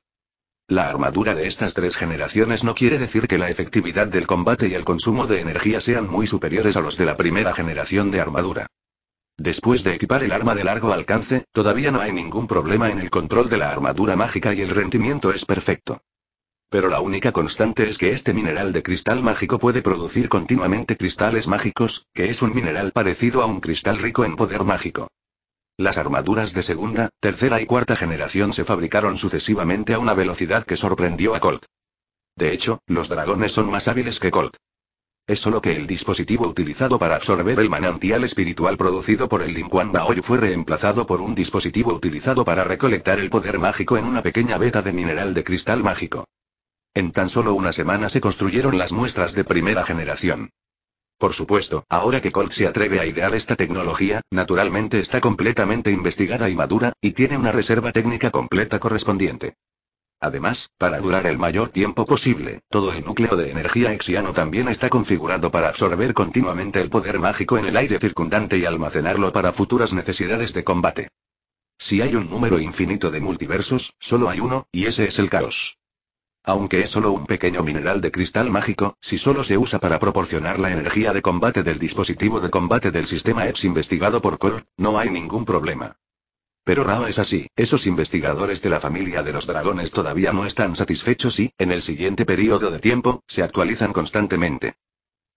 Speaker 1: La armadura de estas tres generaciones no quiere decir que la efectividad del combate y el consumo de energía sean muy superiores a los de la primera generación de armadura. Después de equipar el arma de largo alcance, todavía no hay ningún problema en el control de la armadura mágica y el rendimiento es perfecto. Pero la única constante es que este mineral de cristal mágico puede producir continuamente cristales mágicos, que es un mineral parecido a un cristal rico en poder mágico. Las armaduras de segunda, tercera y cuarta generación se fabricaron sucesivamente a una velocidad que sorprendió a Colt. De hecho, los dragones son más hábiles que Colt. Es solo que el dispositivo utilizado para absorber el manantial espiritual producido por el Linquan Baoyu fue reemplazado por un dispositivo utilizado para recolectar el poder mágico en una pequeña veta de mineral de cristal mágico. En tan solo una semana se construyeron las muestras de primera generación. Por supuesto, ahora que Colt se atreve a idear esta tecnología, naturalmente está completamente investigada y madura, y tiene una reserva técnica completa correspondiente. Además, para durar el mayor tiempo posible, todo el núcleo de energía exiano también está configurado para absorber continuamente el poder mágico en el aire circundante y almacenarlo para futuras necesidades de combate. Si hay un número infinito de multiversos, solo hay uno, y ese es el caos. Aunque es solo un pequeño mineral de cristal mágico, si solo se usa para proporcionar la energía de combate del dispositivo de combate del sistema EPS investigado por Core, no hay ningún problema. Pero Rao es así, esos investigadores de la familia de los dragones todavía no están satisfechos y, en el siguiente periodo de tiempo, se actualizan constantemente.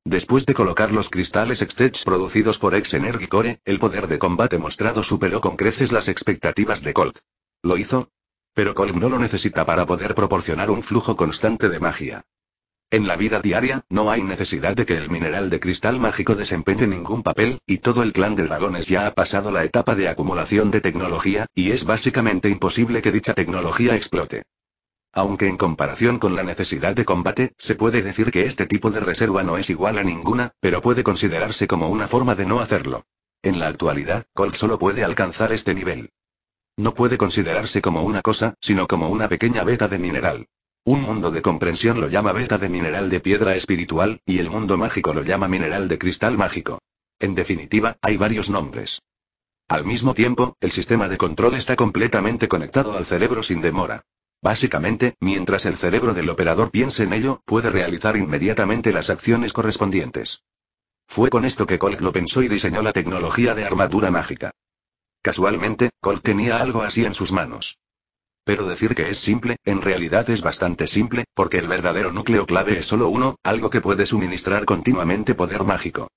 Speaker 1: Después de colocar los cristales Extech producidos por Ex Core, el poder de combate mostrado superó con creces las expectativas de Colt. ¿Lo hizo? Pero Colt no lo necesita para poder proporcionar un flujo constante de magia. En la vida diaria, no hay necesidad de que el mineral de cristal mágico desempeñe ningún papel, y todo el clan de dragones ya ha pasado la etapa de acumulación de tecnología, y es básicamente imposible que dicha tecnología explote. Aunque en comparación con la necesidad de combate, se puede decir que este tipo de reserva no es igual a ninguna, pero puede considerarse como una forma de no hacerlo. En la actualidad, Colt solo puede alcanzar este nivel. No puede considerarse como una cosa, sino como una pequeña beta de mineral. Un mundo de comprensión lo llama beta de mineral de piedra espiritual, y el mundo mágico lo llama mineral de cristal mágico. En definitiva, hay varios nombres. Al mismo tiempo, el sistema de control está completamente conectado al cerebro sin demora. Básicamente, mientras el cerebro del operador piense en ello, puede realizar inmediatamente las acciones correspondientes. Fue con esto que Colt lo pensó y diseñó la tecnología de armadura mágica. Casualmente, Colt tenía algo así en sus manos. Pero decir que es simple, en realidad es bastante simple, porque el verdadero núcleo clave es solo uno, algo que puede suministrar continuamente poder mágico.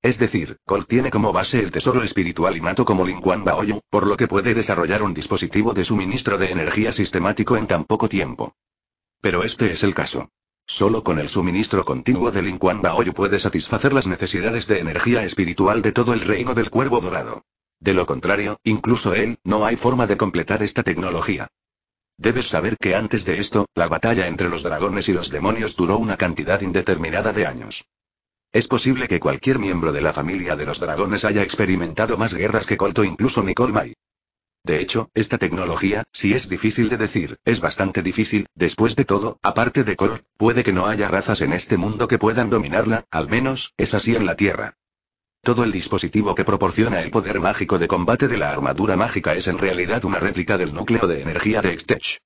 Speaker 1: Es decir, Col tiene como base el tesoro espiritual innato como Linguan Baoyu, por lo que puede desarrollar un dispositivo de suministro de energía sistemático en tan poco tiempo. Pero este es el caso. Solo con el suministro continuo de Linguan Baoyu puede satisfacer las necesidades de energía espiritual de todo el reino del cuervo dorado. De lo contrario, incluso él, no hay forma de completar esta tecnología. Debes saber que antes de esto, la batalla entre los dragones y los demonios duró una cantidad indeterminada de años. Es posible que cualquier miembro de la familia de los dragones haya experimentado más guerras que Colto incluso Nicole May. De hecho, esta tecnología, si es difícil de decir, es bastante difícil, después de todo, aparte de Colt, puede que no haya razas en este mundo que puedan dominarla, al menos, es así en la Tierra. Todo el dispositivo que proporciona el poder mágico de combate de la armadura mágica es en realidad una réplica del núcleo de energía de Extech.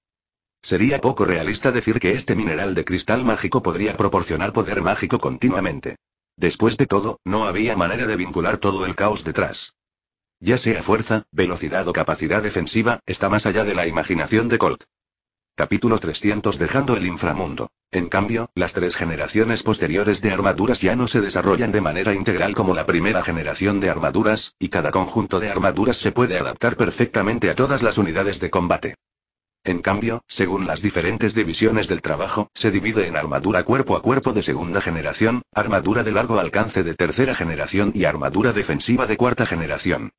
Speaker 1: Sería poco realista decir que este mineral de cristal mágico podría proporcionar poder mágico continuamente. Después de todo, no había manera de vincular todo el caos detrás. Ya sea fuerza, velocidad o capacidad defensiva, está más allá de la imaginación de Colt. Capítulo 300 Dejando el inframundo. En cambio, las tres generaciones posteriores de armaduras ya no se desarrollan de manera integral como la primera generación de armaduras, y cada conjunto de armaduras se puede adaptar perfectamente a todas las unidades de combate. En cambio, según las diferentes divisiones del trabajo, se divide en armadura cuerpo a cuerpo de segunda generación, armadura de largo alcance de tercera generación y armadura defensiva de cuarta generación.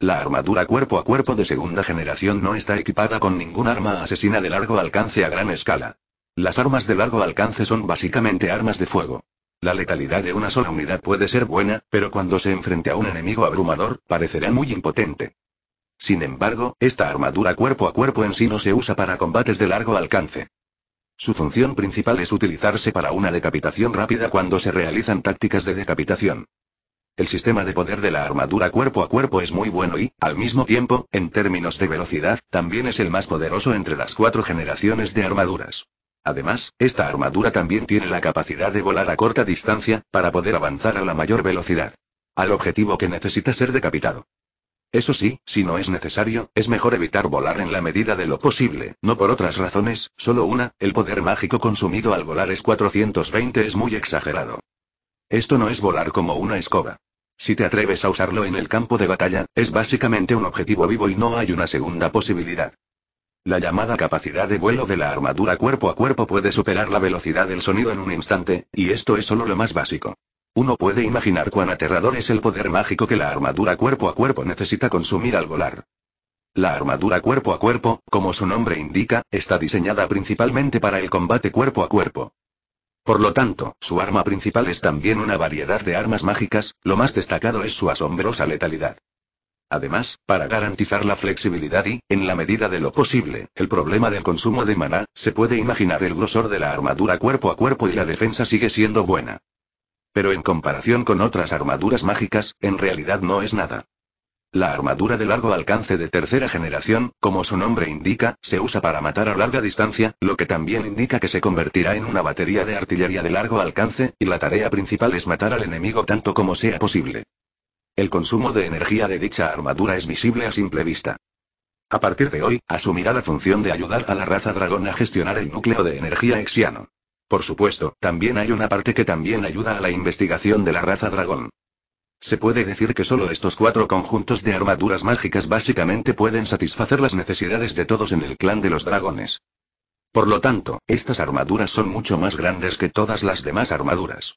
Speaker 1: La armadura cuerpo a cuerpo de segunda generación no está equipada con ningún arma asesina de largo alcance a gran escala. Las armas de largo alcance son básicamente armas de fuego. La letalidad de una sola unidad puede ser buena, pero cuando se enfrente a un enemigo abrumador, parecerá muy impotente. Sin embargo, esta armadura cuerpo a cuerpo en sí no se usa para combates de largo alcance. Su función principal es utilizarse para una decapitación rápida cuando se realizan tácticas de decapitación. El sistema de poder de la armadura cuerpo a cuerpo es muy bueno y, al mismo tiempo, en términos de velocidad, también es el más poderoso entre las cuatro generaciones de armaduras. Además, esta armadura también tiene la capacidad de volar a corta distancia, para poder avanzar a la mayor velocidad. Al objetivo que necesita ser decapitado. Eso sí, si no es necesario, es mejor evitar volar en la medida de lo posible, no por otras razones, solo una, el poder mágico consumido al volar es 420 es muy exagerado. Esto no es volar como una escoba. Si te atreves a usarlo en el campo de batalla, es básicamente un objetivo vivo y no hay una segunda posibilidad. La llamada capacidad de vuelo de la armadura cuerpo a cuerpo puede superar la velocidad del sonido en un instante, y esto es solo lo más básico. Uno puede imaginar cuán aterrador es el poder mágico que la armadura cuerpo a cuerpo necesita consumir al volar. La armadura cuerpo a cuerpo, como su nombre indica, está diseñada principalmente para el combate cuerpo a cuerpo. Por lo tanto, su arma principal es también una variedad de armas mágicas, lo más destacado es su asombrosa letalidad. Además, para garantizar la flexibilidad y, en la medida de lo posible, el problema del consumo de maná, se puede imaginar el grosor de la armadura cuerpo a cuerpo y la defensa sigue siendo buena. Pero en comparación con otras armaduras mágicas, en realidad no es nada. La armadura de largo alcance de tercera generación, como su nombre indica, se usa para matar a larga distancia, lo que también indica que se convertirá en una batería de artillería de largo alcance, y la tarea principal es matar al enemigo tanto como sea posible. El consumo de energía de dicha armadura es visible a simple vista. A partir de hoy, asumirá la función de ayudar a la raza dragón a gestionar el núcleo de energía exiano. Por supuesto, también hay una parte que también ayuda a la investigación de la raza dragón. Se puede decir que solo estos cuatro conjuntos de armaduras mágicas básicamente pueden satisfacer las necesidades de todos en el clan de los dragones. Por lo tanto, estas armaduras son mucho más grandes que todas las demás armaduras.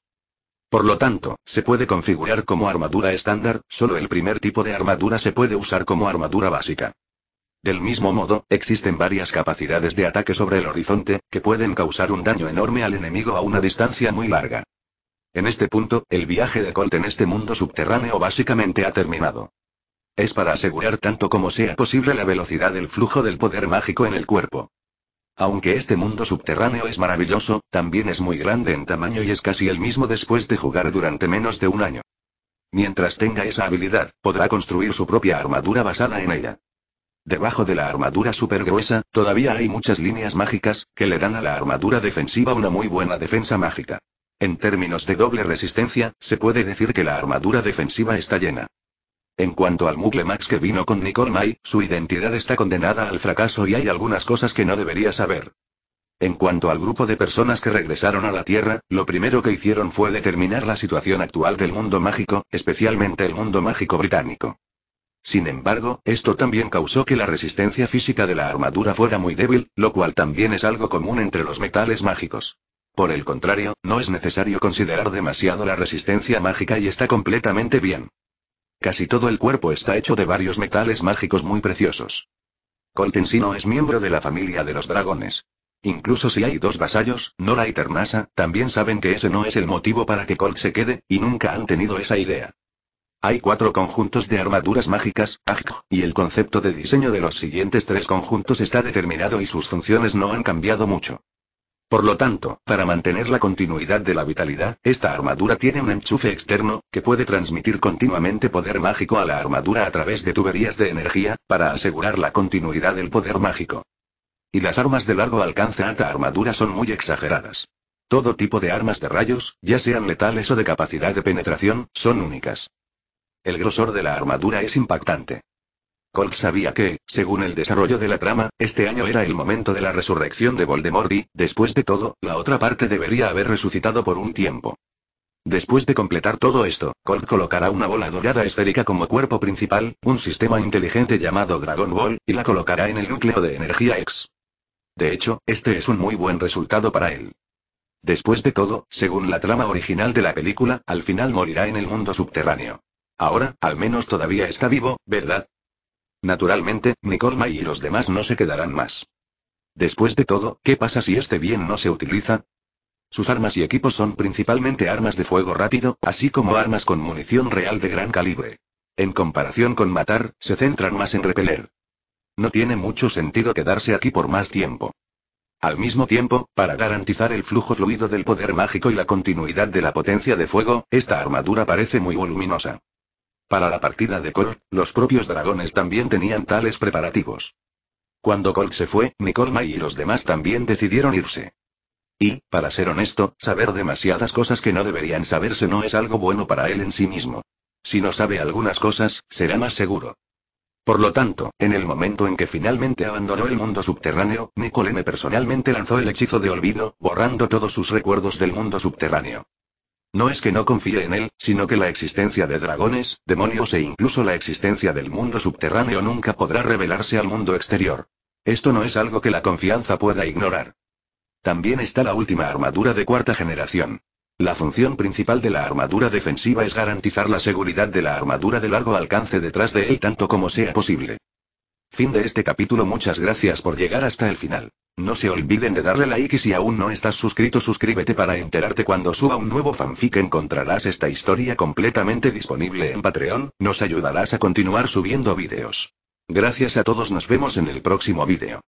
Speaker 1: Por lo tanto, se puede configurar como armadura estándar, solo el primer tipo de armadura se puede usar como armadura básica. Del mismo modo, existen varias capacidades de ataque sobre el horizonte, que pueden causar un daño enorme al enemigo a una distancia muy larga. En este punto, el viaje de Colt en este mundo subterráneo básicamente ha terminado. Es para asegurar tanto como sea posible la velocidad del flujo del poder mágico en el cuerpo. Aunque este mundo subterráneo es maravilloso, también es muy grande en tamaño y es casi el mismo después de jugar durante menos de un año. Mientras tenga esa habilidad, podrá construir su propia armadura basada en ella. Debajo de la armadura gruesa, todavía hay muchas líneas mágicas, que le dan a la armadura defensiva una muy buena defensa mágica. En términos de doble resistencia, se puede decir que la armadura defensiva está llena. En cuanto al Mugle Max que vino con Nicole May, su identidad está condenada al fracaso y hay algunas cosas que no debería saber. En cuanto al grupo de personas que regresaron a la Tierra, lo primero que hicieron fue determinar la situación actual del mundo mágico, especialmente el mundo mágico británico. Sin embargo, esto también causó que la resistencia física de la armadura fuera muy débil, lo cual también es algo común entre los metales mágicos. Por el contrario, no es necesario considerar demasiado la resistencia mágica y está completamente bien. Casi todo el cuerpo está hecho de varios metales mágicos muy preciosos. Coltensino es miembro de la familia de los dragones. Incluso si hay dos vasallos, Nora y Ternasa, también saben que ese no es el motivo para que Colt se quede, y nunca han tenido esa idea. Hay cuatro conjuntos de armaduras mágicas, y el concepto de diseño de los siguientes tres conjuntos está determinado y sus funciones no han cambiado mucho. Por lo tanto, para mantener la continuidad de la vitalidad, esta armadura tiene un enchufe externo, que puede transmitir continuamente poder mágico a la armadura a través de tuberías de energía, para asegurar la continuidad del poder mágico. Y las armas de largo alcance alta armadura son muy exageradas. Todo tipo de armas de rayos, ya sean letales o de capacidad de penetración, son únicas. El grosor de la armadura es impactante. Colt sabía que, según el desarrollo de la trama, este año era el momento de la resurrección de Voldemort y, después de todo, la otra parte debería haber resucitado por un tiempo. Después de completar todo esto, Colt colocará una bola dorada esférica como cuerpo principal, un sistema inteligente llamado Dragon Ball, y la colocará en el núcleo de energía X. De hecho, este es un muy buen resultado para él. Después de todo, según la trama original de la película, al final morirá en el mundo subterráneo. Ahora, al menos todavía está vivo, ¿verdad? Naturalmente, Nicolma y los demás no se quedarán más. Después de todo, ¿qué pasa si este bien no se utiliza? Sus armas y equipos son principalmente armas de fuego rápido, así como armas con munición real de gran calibre. En comparación con matar, se centran más en repeler. No tiene mucho sentido quedarse aquí por más tiempo. Al mismo tiempo, para garantizar el flujo fluido del poder mágico y la continuidad de la potencia de fuego, esta armadura parece muy voluminosa. Para la partida de Colt, los propios dragones también tenían tales preparativos. Cuando Colt se fue, Nicole y los demás también decidieron irse. Y, para ser honesto, saber demasiadas cosas que no deberían saberse no es algo bueno para él en sí mismo. Si no sabe algunas cosas, será más seguro. Por lo tanto, en el momento en que finalmente abandonó el mundo subterráneo, Nicole M personalmente lanzó el hechizo de olvido, borrando todos sus recuerdos del mundo subterráneo. No es que no confíe en él, sino que la existencia de dragones, demonios e incluso la existencia del mundo subterráneo nunca podrá revelarse al mundo exterior. Esto no es algo que la confianza pueda ignorar. También está la última armadura de cuarta generación. La función principal de la armadura defensiva es garantizar la seguridad de la armadura de largo alcance detrás de él tanto como sea posible. Fin de este capítulo Muchas gracias por llegar hasta el final. No se olviden de darle like y si aún no estás suscrito suscríbete para enterarte cuando suba un nuevo fanfic encontrarás esta historia completamente disponible en Patreon, nos ayudarás a continuar subiendo vídeos. Gracias a todos nos vemos en el próximo vídeo.